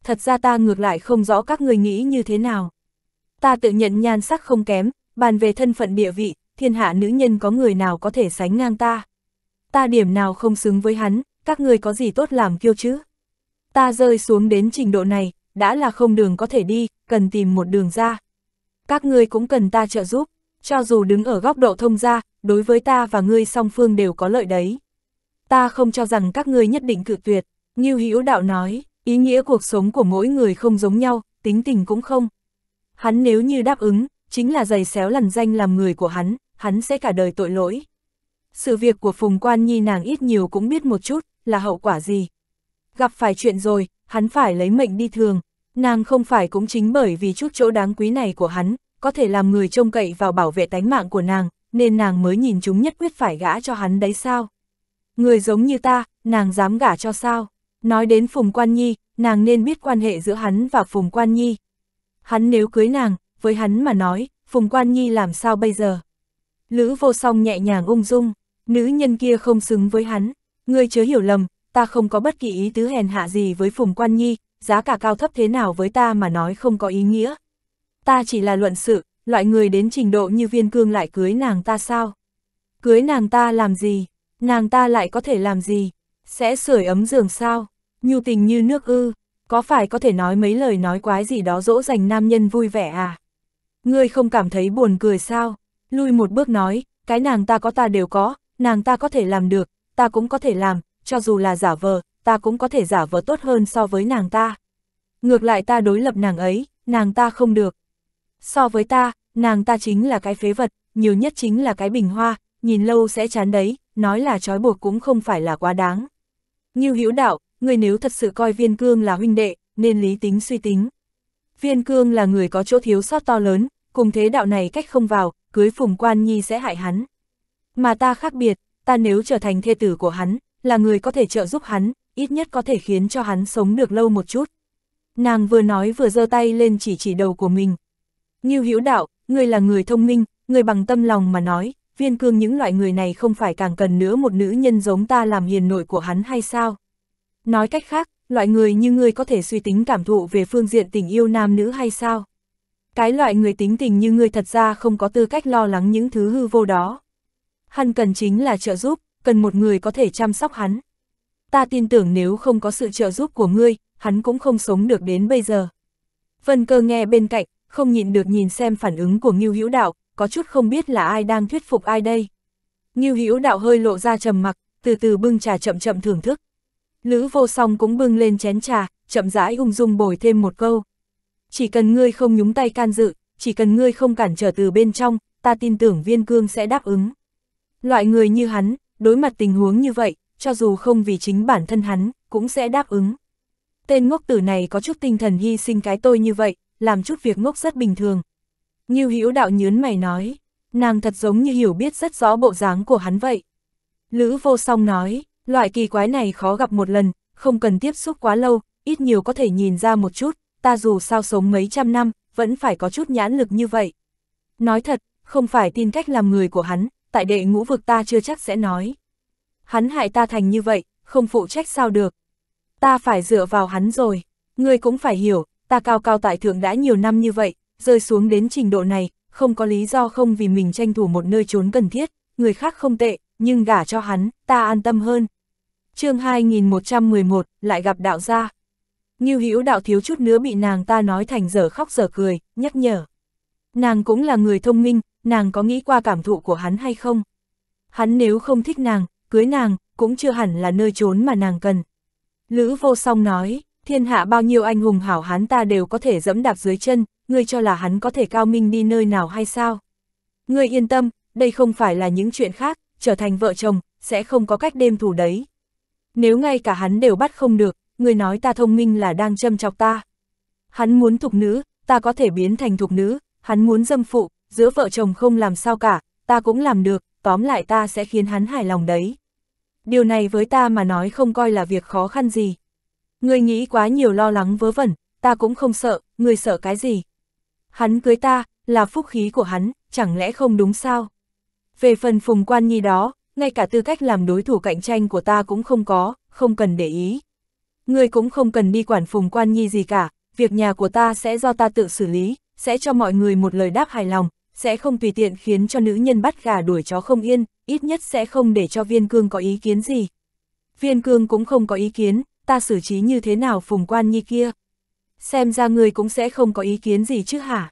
Thật ra ta ngược lại không rõ các người nghĩ như thế nào. Ta tự nhận nhan sắc không kém, bàn về thân phận địa vị, thiên hạ nữ nhân có người nào có thể sánh ngang ta. Ta điểm nào không xứng với hắn, các người có gì tốt làm kiêu chứ? ta rơi xuống đến trình độ này, đã là không đường có thể đi, cần tìm một đường ra. Các ngươi cũng cần ta trợ giúp, cho dù đứng ở góc độ thông gia, đối với ta và ngươi song phương đều có lợi đấy. Ta không cho rằng các ngươi nhất định cự tuyệt, như Hữu Đạo nói, ý nghĩa cuộc sống của mỗi người không giống nhau, tính tình cũng không. Hắn nếu như đáp ứng, chính là giày xéo lần danh làm người của hắn, hắn sẽ cả đời tội lỗi. Sự việc của Phùng Quan Nhi nàng ít nhiều cũng biết một chút, là hậu quả gì, gặp phải chuyện rồi, hắn phải lấy mệnh đi thường, nàng không phải cũng chính bởi vì chút chỗ đáng quý này của hắn, có thể làm người trông cậy vào bảo vệ tánh mạng của nàng, nên nàng mới nhìn chúng nhất quyết phải gã cho hắn đấy sao. Người giống như ta, nàng dám gả cho sao? Nói đến Phùng Quan Nhi, nàng nên biết quan hệ giữa hắn và Phùng Quan Nhi. Hắn nếu cưới nàng, với hắn mà nói, Phùng Quan Nhi làm sao bây giờ? Lữ vô song nhẹ nhàng ung dung, nữ nhân kia không xứng với hắn. Ngươi chớ hiểu lầm, ta không có bất kỳ ý tứ hèn hạ gì với Phùng Quan Nhi, giá cả cao thấp thế nào với ta mà nói không có ý nghĩa. Ta chỉ là luận sự, loại người đến trình độ như viên cương lại cưới nàng ta sao? Cưới nàng ta làm gì? Nàng ta lại có thể làm gì? Sẽ sưởi ấm giường sao? Nhu tình như nước ư, có phải có thể nói mấy lời nói quái gì đó dỗ dành nam nhân vui vẻ à? Ngươi không cảm thấy buồn cười sao? Lui một bước nói, cái nàng ta có ta đều có, nàng ta có thể làm được, ta cũng có thể làm, cho dù là giả vờ, ta cũng có thể giả vờ tốt hơn so với nàng ta. Ngược lại ta đối lập nàng ấy, nàng ta không được. So với ta, nàng ta chính là cái phế vật, nhiều nhất chính là cái bình hoa, nhìn lâu sẽ chán đấy, nói là trói buộc cũng không phải là quá đáng. Như hữu đạo, người nếu thật sự coi viên cương là huynh đệ, nên lý tính suy tính. Viên cương là người có chỗ thiếu sót to lớn, cùng thế đạo này cách không vào, cưới phùng quan nhi sẽ hại hắn. Mà ta khác biệt, ta nếu trở thành thê tử của hắn, là người có thể trợ giúp hắn, ít nhất có thể khiến cho hắn sống được lâu một chút. Nàng vừa nói vừa giơ tay lên chỉ chỉ đầu của mình. Như hữu đạo, ngươi là người thông minh, người bằng tâm lòng mà nói, viên cương những loại người này không phải càng cần nữa một nữ nhân giống ta làm hiền nội của hắn hay sao? Nói cách khác, loại người như ngươi có thể suy tính cảm thụ về phương diện tình yêu nam nữ hay sao? Cái loại người tính tình như ngươi thật ra không có tư cách lo lắng những thứ hư vô đó. Hắn cần chính là trợ giúp, cần một người có thể chăm sóc hắn. Ta tin tưởng nếu không có sự trợ giúp của ngươi, hắn cũng không sống được đến bây giờ. Vân cơ nghe bên cạnh, không nhịn được nhìn xem phản ứng của Ngưu Hữu Đạo, có chút không biết là ai đang thuyết phục ai đây. Ngưu Hữu Đạo hơi lộ ra trầm mặc, từ từ bưng trà chậm chậm thưởng thức. Lữ Vô Song cũng bưng lên chén trà, chậm rãi ung dung bồi thêm một câu. Chỉ cần ngươi không nhúng tay can dự, chỉ cần ngươi không cản trở từ bên trong, ta tin tưởng Viên Cương sẽ đáp ứng. Loại người như hắn, đối mặt tình huống như vậy, cho dù không vì chính bản thân hắn, cũng sẽ đáp ứng. Tên ngốc tử này có chút tinh thần hy sinh cái tôi như vậy, làm chút việc ngốc rất bình thường. Như hữu đạo nhớn mày nói, nàng thật giống như hiểu biết rất rõ bộ dáng của hắn vậy. Lữ vô song nói, loại kỳ quái này khó gặp một lần, không cần tiếp xúc quá lâu, ít nhiều có thể nhìn ra một chút, ta dù sao sống mấy trăm năm, vẫn phải có chút nhãn lực như vậy. Nói thật, không phải tin cách làm người của hắn, tại đệ ngũ vực ta chưa chắc sẽ nói. Hắn hại ta thành như vậy, không phụ trách sao được. Ta phải dựa vào hắn rồi, ngươi cũng phải hiểu, ta cao cao tại thượng đã nhiều năm như vậy, rơi xuống đến trình độ này, không có lý do không vì mình tranh thủ một nơi trốn cần thiết, người khác không tệ, nhưng gả cho hắn, ta an tâm hơn. chương 2111, lại gặp đạo gia. Nghiêu Hữu đạo thiếu chút nữa bị nàng ta nói thành dở khóc dở cười, nhắc nhở. Nàng cũng là người thông minh, nàng có nghĩ qua cảm thụ của hắn hay không? Hắn nếu không thích nàng, cưới nàng, cũng chưa hẳn là nơi trốn mà nàng cần. Lữ vô song nói, thiên hạ bao nhiêu anh hùng hảo hán ta đều có thể dẫm đạp dưới chân, ngươi cho là hắn có thể cao minh đi nơi nào hay sao? Ngươi yên tâm, đây không phải là những chuyện khác, trở thành vợ chồng, sẽ không có cách đêm thủ đấy. Nếu ngay cả hắn đều bắt không được, ngươi nói ta thông minh là đang châm chọc ta. Hắn muốn thục nữ, ta có thể biến thành thục nữ, hắn muốn dâm phụ, giữa vợ chồng không làm sao cả, ta cũng làm được, tóm lại ta sẽ khiến hắn hài lòng đấy. Điều này với ta mà nói không coi là việc khó khăn gì. Ngươi nghĩ quá nhiều lo lắng vớ vẩn, ta cũng không sợ, ngươi sợ cái gì. Hắn cưới ta, là phúc khí của hắn, chẳng lẽ không đúng sao? Về phần phùng quan nhi đó, ngay cả tư cách làm đối thủ cạnh tranh của ta cũng không có, không cần để ý. Ngươi cũng không cần đi quản phùng quan nhi gì cả, việc nhà của ta sẽ do ta tự xử lý, sẽ cho mọi người một lời đáp hài lòng, sẽ không tùy tiện khiến cho nữ nhân bắt gà đuổi chó không yên, ít nhất sẽ không để cho viên cương có ý kiến gì. Viên cương cũng không có ý kiến, ta xử trí như thế nào phùng quan nhi kia. Xem ra người cũng sẽ không có ý kiến gì chứ hả?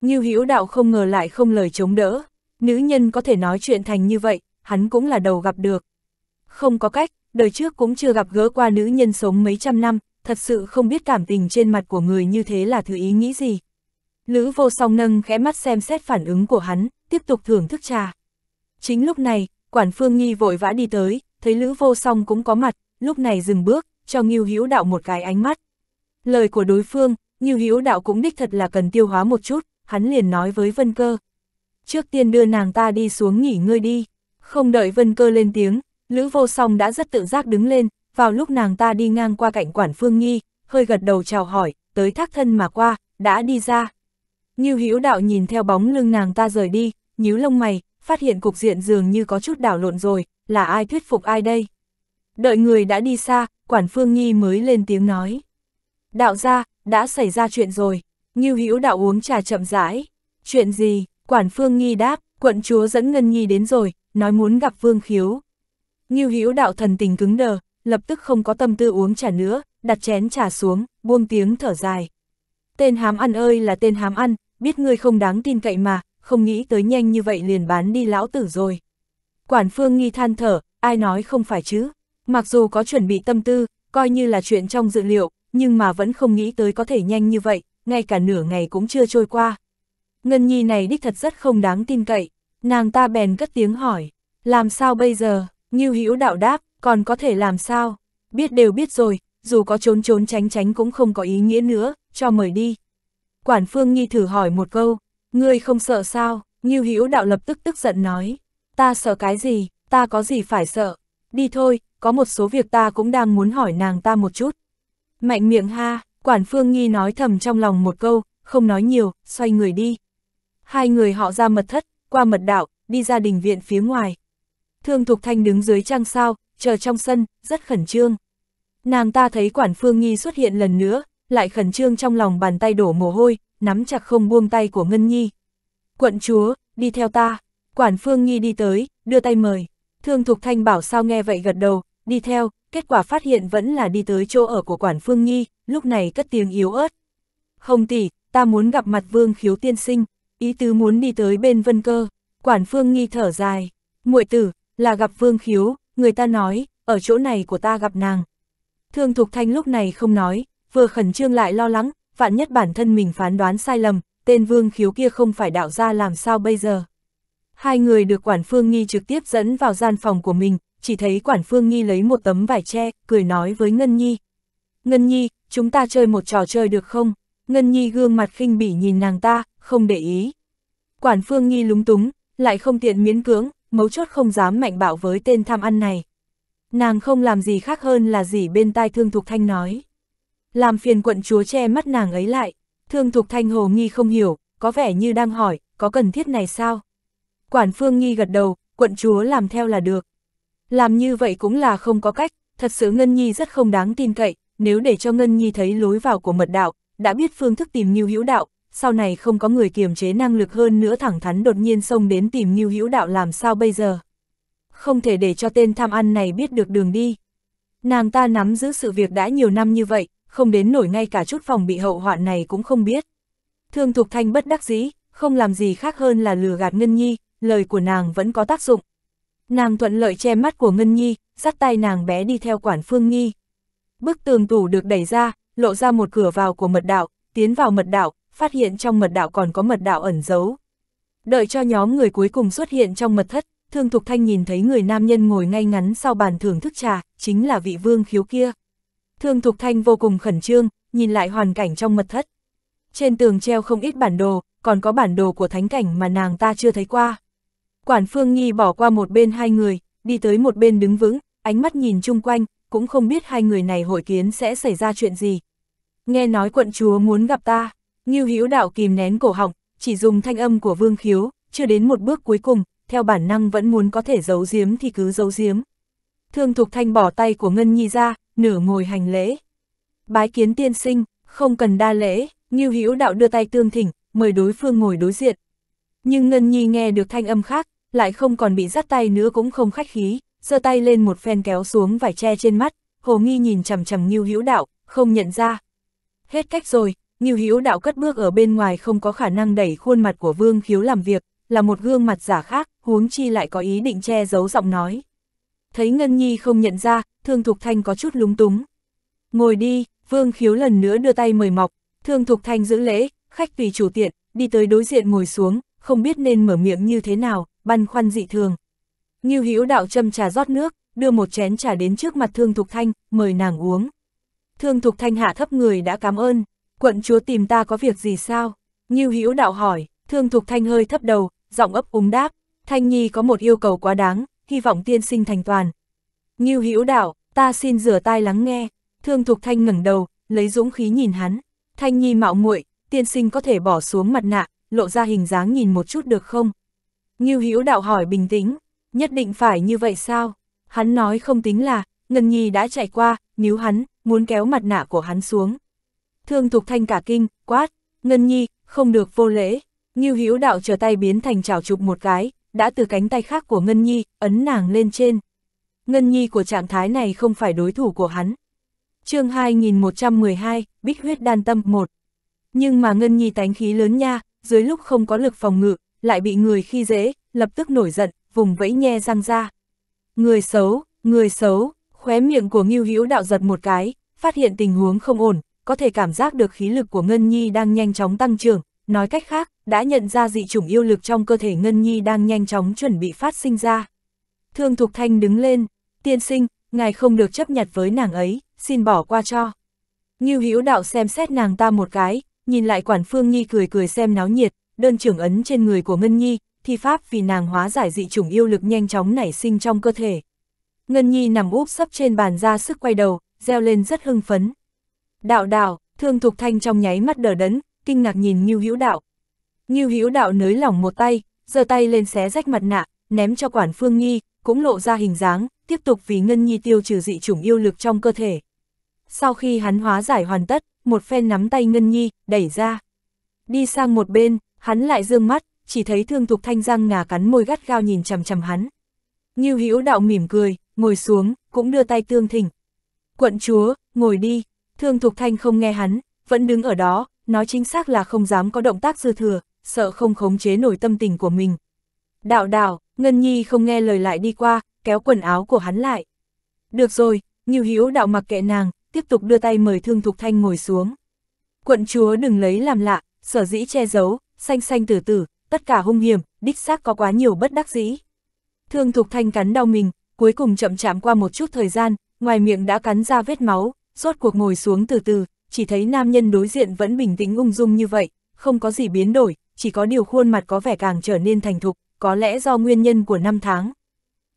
Như hữu đạo không ngờ lại không lời chống đỡ, nữ nhân có thể nói chuyện thành như vậy, hắn cũng là đầu gặp được. Không có cách, đời trước cũng chưa gặp gỡ qua nữ nhân sống mấy trăm năm, thật sự không biết cảm tình trên mặt của người như thế là thứ ý nghĩ gì. Lữ vô song nâng khẽ mắt xem xét phản ứng của hắn, tiếp tục thưởng thức trà. Chính lúc này, quản phương nghi vội vã đi tới, thấy Lữ vô song cũng có mặt, lúc này dừng bước, cho Ngưu Hữu Đạo một cái ánh mắt. Lời của đối phương, Ngưu Hữu Đạo cũng đích thật là cần tiêu hóa một chút, hắn liền nói với Vân Cơ. Trước tiên đưa nàng ta đi xuống nghỉ ngơi đi, không đợi Vân Cơ lên tiếng, Lữ vô song đã rất tự giác đứng lên, vào lúc nàng ta đi ngang qua cạnh quản phương nghi, hơi gật đầu chào hỏi, tới thác thân mà qua, đã đi ra, Ngưu Hữu Đạo nhìn theo bóng lưng nàng ta rời đi, nhíu lông mày, phát hiện cục diện dường như có chút đảo lộn rồi, là ai thuyết phục ai đây? Đợi người đã đi xa, quản phương Nhi mới lên tiếng nói. Đạo gia, đã xảy ra chuyện rồi. Ngưu Hữu Đạo uống trà chậm rãi. Chuyện gì? Quản phương Nhi đáp, quận chúa dẫn Ngân Nhi đến rồi, nói muốn gặp Vương Khiếu. Ngưu Hữu Đạo thần tình cứng đờ, lập tức không có tâm tư uống trà nữa, đặt chén trà xuống, buông tiếng thở dài. Tên hám ăn ơi là tên hám ăn, biết ngươi không đáng tin cậy mà, không nghĩ tới nhanh như vậy liền bán đi lão tử rồi. Quản phương nghi than thở, ai nói không phải chứ, mặc dù có chuẩn bị tâm tư, coi như là chuyện trong dự liệu, nhưng mà vẫn không nghĩ tới có thể nhanh như vậy, ngay cả nửa ngày cũng chưa trôi qua. Ngân Nhi này đích thật rất không đáng tin cậy, nàng ta bèn cất tiếng hỏi, làm sao bây giờ, Ngưu Hữu đạo đáp, còn có thể làm sao, biết đều biết rồi, dù có trốn trốn tránh tránh cũng không có ý nghĩa nữa, cho mời đi. Quản Phương Nhi thử hỏi một câu, ngươi không sợ sao, Ngưu Hữu đạo lập tức tức giận nói, ta sợ cái gì, ta có gì phải sợ, đi thôi, có một số việc ta cũng đang muốn hỏi nàng ta một chút. Mạnh miệng ha, Quản Phương Nhi nói thầm trong lòng một câu, không nói nhiều, xoay người đi. Hai người họ ra mật thất, qua mật đạo, đi ra đình viện phía ngoài. Thương Thục Thanh đứng dưới trăng sao, chờ trong sân, rất khẩn trương. Nàng ta thấy Quản Phương Nhi xuất hiện lần nữa, lại khẩn trương trong lòng bàn tay đổ mồ hôi, nắm chặt không buông tay của Ngân Nhi. Quận chúa, đi theo ta. Quản Phương Nhi đi tới, đưa tay mời. Thương Thục Thanh bảo sao nghe vậy gật đầu, đi theo, kết quả phát hiện vẫn là đi tới chỗ ở của Quản Phương Nhi, lúc này cất tiếng yếu ớt. Không tỷ, ta muốn gặp mặt Vương Khiếu Tiên Sinh, ý tứ muốn đi tới bên Vân Cơ. Quản Phương Nhi thở dài, muội tử, là gặp Vương Khiếu, người ta nói, ở chỗ này của ta gặp nàng. Thương Thục Thanh lúc này không nói, vừa khẩn trương lại lo lắng, vạn nhất bản thân mình phán đoán sai lầm, tên vương khiếu kia không phải đạo ra làm sao bây giờ. Hai người được quản phương nghi trực tiếp dẫn vào gian phòng của mình, chỉ thấy quản phương nghi lấy một tấm vải tre, cười nói với Ngân Nhi. Ngân Nhi, chúng ta chơi một trò chơi được không? Ngân Nhi gương mặt khinh bỉ nhìn nàng ta, không để ý. Quản phương nghi lúng túng, lại không tiện miễn cưỡng, mấu chốt không dám mạnh bạo với tên tham ăn này. Nàng không làm gì khác hơn là gì bên tai thương thục thanh nói. Làm phiền quận chúa che mắt nàng ấy lại, thương thục thanh hồ nghi không hiểu, có vẻ như đang hỏi, có cần thiết này sao? Quản phương nghi gật đầu, quận chúa làm theo là được. Làm như vậy cũng là không có cách, thật sự Ngân Nhi rất không đáng tin cậy, nếu để cho Ngân Nhi thấy lối vào của mật đạo, đã biết phương thức tìm Ngưu Hữu Đạo, sau này không có người kiềm chế năng lực hơn nữa thẳng thắn đột nhiên xông đến tìm Ngưu Hữu Đạo làm sao bây giờ. Không thể để cho tên tham ăn này biết được đường đi. Nàng ta nắm giữ sự việc đã nhiều năm như vậy, không đến nổi ngay cả chút phòng bị hậu hoạn này cũng không biết. Thương Thục Thanh bất đắc dĩ, không làm gì khác hơn là lừa gạt Ngân Nhi, lời của nàng vẫn có tác dụng. Nàng thuận lợi che mắt của Ngân Nhi, dắt tay nàng bé đi theo quản phương nghi. Bức tường tủ được đẩy ra, lộ ra một cửa vào của mật đạo, tiến vào mật đạo, phát hiện trong mật đạo còn có mật đạo ẩn giấu. Đợi cho nhóm người cuối cùng xuất hiện trong mật thất, Thương Thục Thanh nhìn thấy người nam nhân ngồi ngay ngắn sau bàn thưởng thức trà, chính là vị vương khiếu kia. Thương Thục Thanh vô cùng khẩn trương, nhìn lại hoàn cảnh trong mật thất. Trên tường treo không ít bản đồ, còn có bản đồ của thánh cảnh mà nàng ta chưa thấy qua. Quản Phương Nhi bỏ qua một bên hai người, đi tới một bên đứng vững, ánh mắt nhìn chung quanh, cũng không biết hai người này hội kiến sẽ xảy ra chuyện gì. Nghe nói quận chúa muốn gặp ta, Ngưu Hữu Đạo kìm nén cổ họng, chỉ dùng thanh âm của Vương Khiếu, chưa đến một bước cuối cùng, theo bản năng vẫn muốn có thể giấu giếm thì cứ giấu giếm. Thương Thục Thanh bỏ tay của Ngân Nhi ra, nửa ngồi hành lễ. Bái kiến tiên sinh, không cần đa lễ, Ngưu Hữu Đạo đưa tay tương thỉnh, mời đối phương ngồi đối diện. Nhưng Ngân Nhi nghe được thanh âm khác, lại không còn bị dắt tay nữa cũng không khách khí, giơ tay lên một phen kéo xuống vải che trên mắt, Hồ Nghi nhìn chằm chằm Ngưu Hữu Đạo, không nhận ra. Hết cách rồi, Ngưu Hữu Đạo cất bước ở bên ngoài không có khả năng đẩy khuôn mặt của Vương Khiếu làm việc, là một gương mặt giả khác, huống chi lại có ý định che giấu giọng nói. Thấy Ngân Nhi không nhận ra, Thương Thục Thanh có chút lúng túng. Ngồi đi, Vương Khiếu lần nữa đưa tay mời mọc, Thương Thục Thanh giữ lễ, khách tùy chủ tiện, đi tới đối diện ngồi xuống, không biết nên mở miệng như thế nào, băn khoăn dị thường. Như Hữu đạo châm trà rót nước, đưa một chén trà đến trước mặt Thương Thục Thanh, mời nàng uống. Thương Thục Thanh hạ thấp người đã cảm ơn, quận chúa tìm ta có việc gì sao? Như Hữu đạo hỏi, Thương Thục Thanh hơi thấp đầu, giọng ấp úng đáp, Thanh Nhi có một yêu cầu quá đáng, hy vọng tiên sinh thành toàn, Ngưu Hữu Đạo, ta xin rửa tai lắng nghe. Thương Thục Thanh ngẩng đầu, lấy dũng khí nhìn hắn. Thanh Nhi mạo muội, tiên sinh có thể bỏ xuống mặt nạ, lộ ra hình dáng nhìn một chút được không? Ngưu Hữu Đạo hỏi bình tĩnh, nhất định phải như vậy sao? Hắn nói không tính là, Ngân Nhi đã chạy qua, nếu hắn, muốn kéo mặt nạ của hắn xuống. Thương Thục Thanh cả kinh, quát, Ngân Nhi, không được vô lễ. Ngưu Hữu Đạo trở tay biến thành chảo chụp một cái, đã từ cánh tay khác của Ngân Nhi, ấn nàng lên trên. Ngân Nhi của trạng thái này không phải đối thủ của hắn. chương 2112, Bích Huyết Đan Tâm 1 Nhưng mà Ngân Nhi tánh khí lớn nha, dưới lúc không có lực phòng ngự, lại bị người khi dễ, lập tức nổi giận, vùng vẫy nhe răng ra. Người xấu, người xấu, khóe miệng của Ngưu Hữu đạo giật một cái, phát hiện tình huống không ổn, có thể cảm giác được khí lực của Ngân Nhi đang nhanh chóng tăng trưởng, nói cách khác, đã nhận ra dị chủng yêu lực trong cơ thể Ngân Nhi đang nhanh chóng chuẩn bị phát sinh ra. Thương Thục Thanh đứng lên, tiên sinh, ngài không được chấp nhặt với nàng ấy, xin bỏ qua cho. Như Hữu Đạo xem xét nàng ta một cái, nhìn lại quản phương nhi cười cười xem náo nhiệt, đơn trưởng ấn trên người của Ngân Nhi, thi pháp vì nàng hóa giải dị chủng yêu lực nhanh chóng nảy sinh trong cơ thể. Ngân Nhi nằm úp sấp trên bàn ra sức quay đầu, reo lên rất hưng phấn. Đạo đạo, thương thục thanh trong nháy mắt đờ đẫn, kinh ngạc nhìn Như Hữu Đạo. Như Hữu Đạo nới lỏng một tay, giơ tay lên xé rách mặt nạ, ném cho quản phương nhi, cũng lộ ra hình dáng, tiếp tục vì Ngân Nhi tiêu trừ dị chủng yêu lực trong cơ thể. Sau khi hắn hóa giải hoàn tất, một phen nắm tay Ngân Nhi, đẩy ra. Đi sang một bên, hắn lại dương mắt, chỉ thấy thương thục thanh răng ngà cắn môi gắt gao nhìn chằm chằm hắn. như hữu đạo mỉm cười, ngồi xuống, cũng đưa tay tương thỉnh. Quận chúa, ngồi đi, thương thục thanh không nghe hắn, vẫn đứng ở đó, nói chính xác là không dám có động tác dư thừa, sợ không khống chế nổi tâm tình của mình, Đạo đạo, Ngân Nhi không nghe lời lại đi qua, kéo quần áo của hắn lại. Được rồi, Nghiêu Hiếu đạo mặc kệ nàng, tiếp tục đưa tay mời Thương Thục Thanh ngồi xuống. Quận chúa đừng lấy làm lạ, sở dĩ che giấu, xanh xanh tử tử, tất cả hung hiểm, đích xác có quá nhiều bất đắc dĩ. Thương Thục Thanh cắn đau mình, cuối cùng chậm chạm qua một chút thời gian, ngoài miệng đã cắn ra vết máu, rốt cuộc ngồi xuống từ từ, chỉ thấy nam nhân đối diện vẫn bình tĩnh ung dung như vậy, không có gì biến đổi, chỉ có điều khuôn mặt có vẻ càng trở nên thành thục, có lẽ do nguyên nhân của năm tháng.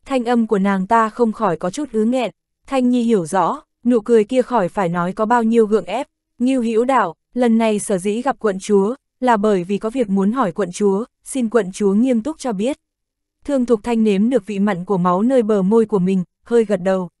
Thanh âm của nàng ta không khỏi có chút ứ nghẹn, Thanh Nhi hiểu rõ, nụ cười kia khỏi phải nói có bao nhiêu gượng ép, Ngưu Hữu Đạo, lần này sở dĩ gặp quận chúa, là bởi vì có việc muốn hỏi quận chúa, xin quận chúa nghiêm túc cho biết. Thương Thục Thanh nếm được vị mặn của máu nơi bờ môi của mình, hơi gật đầu.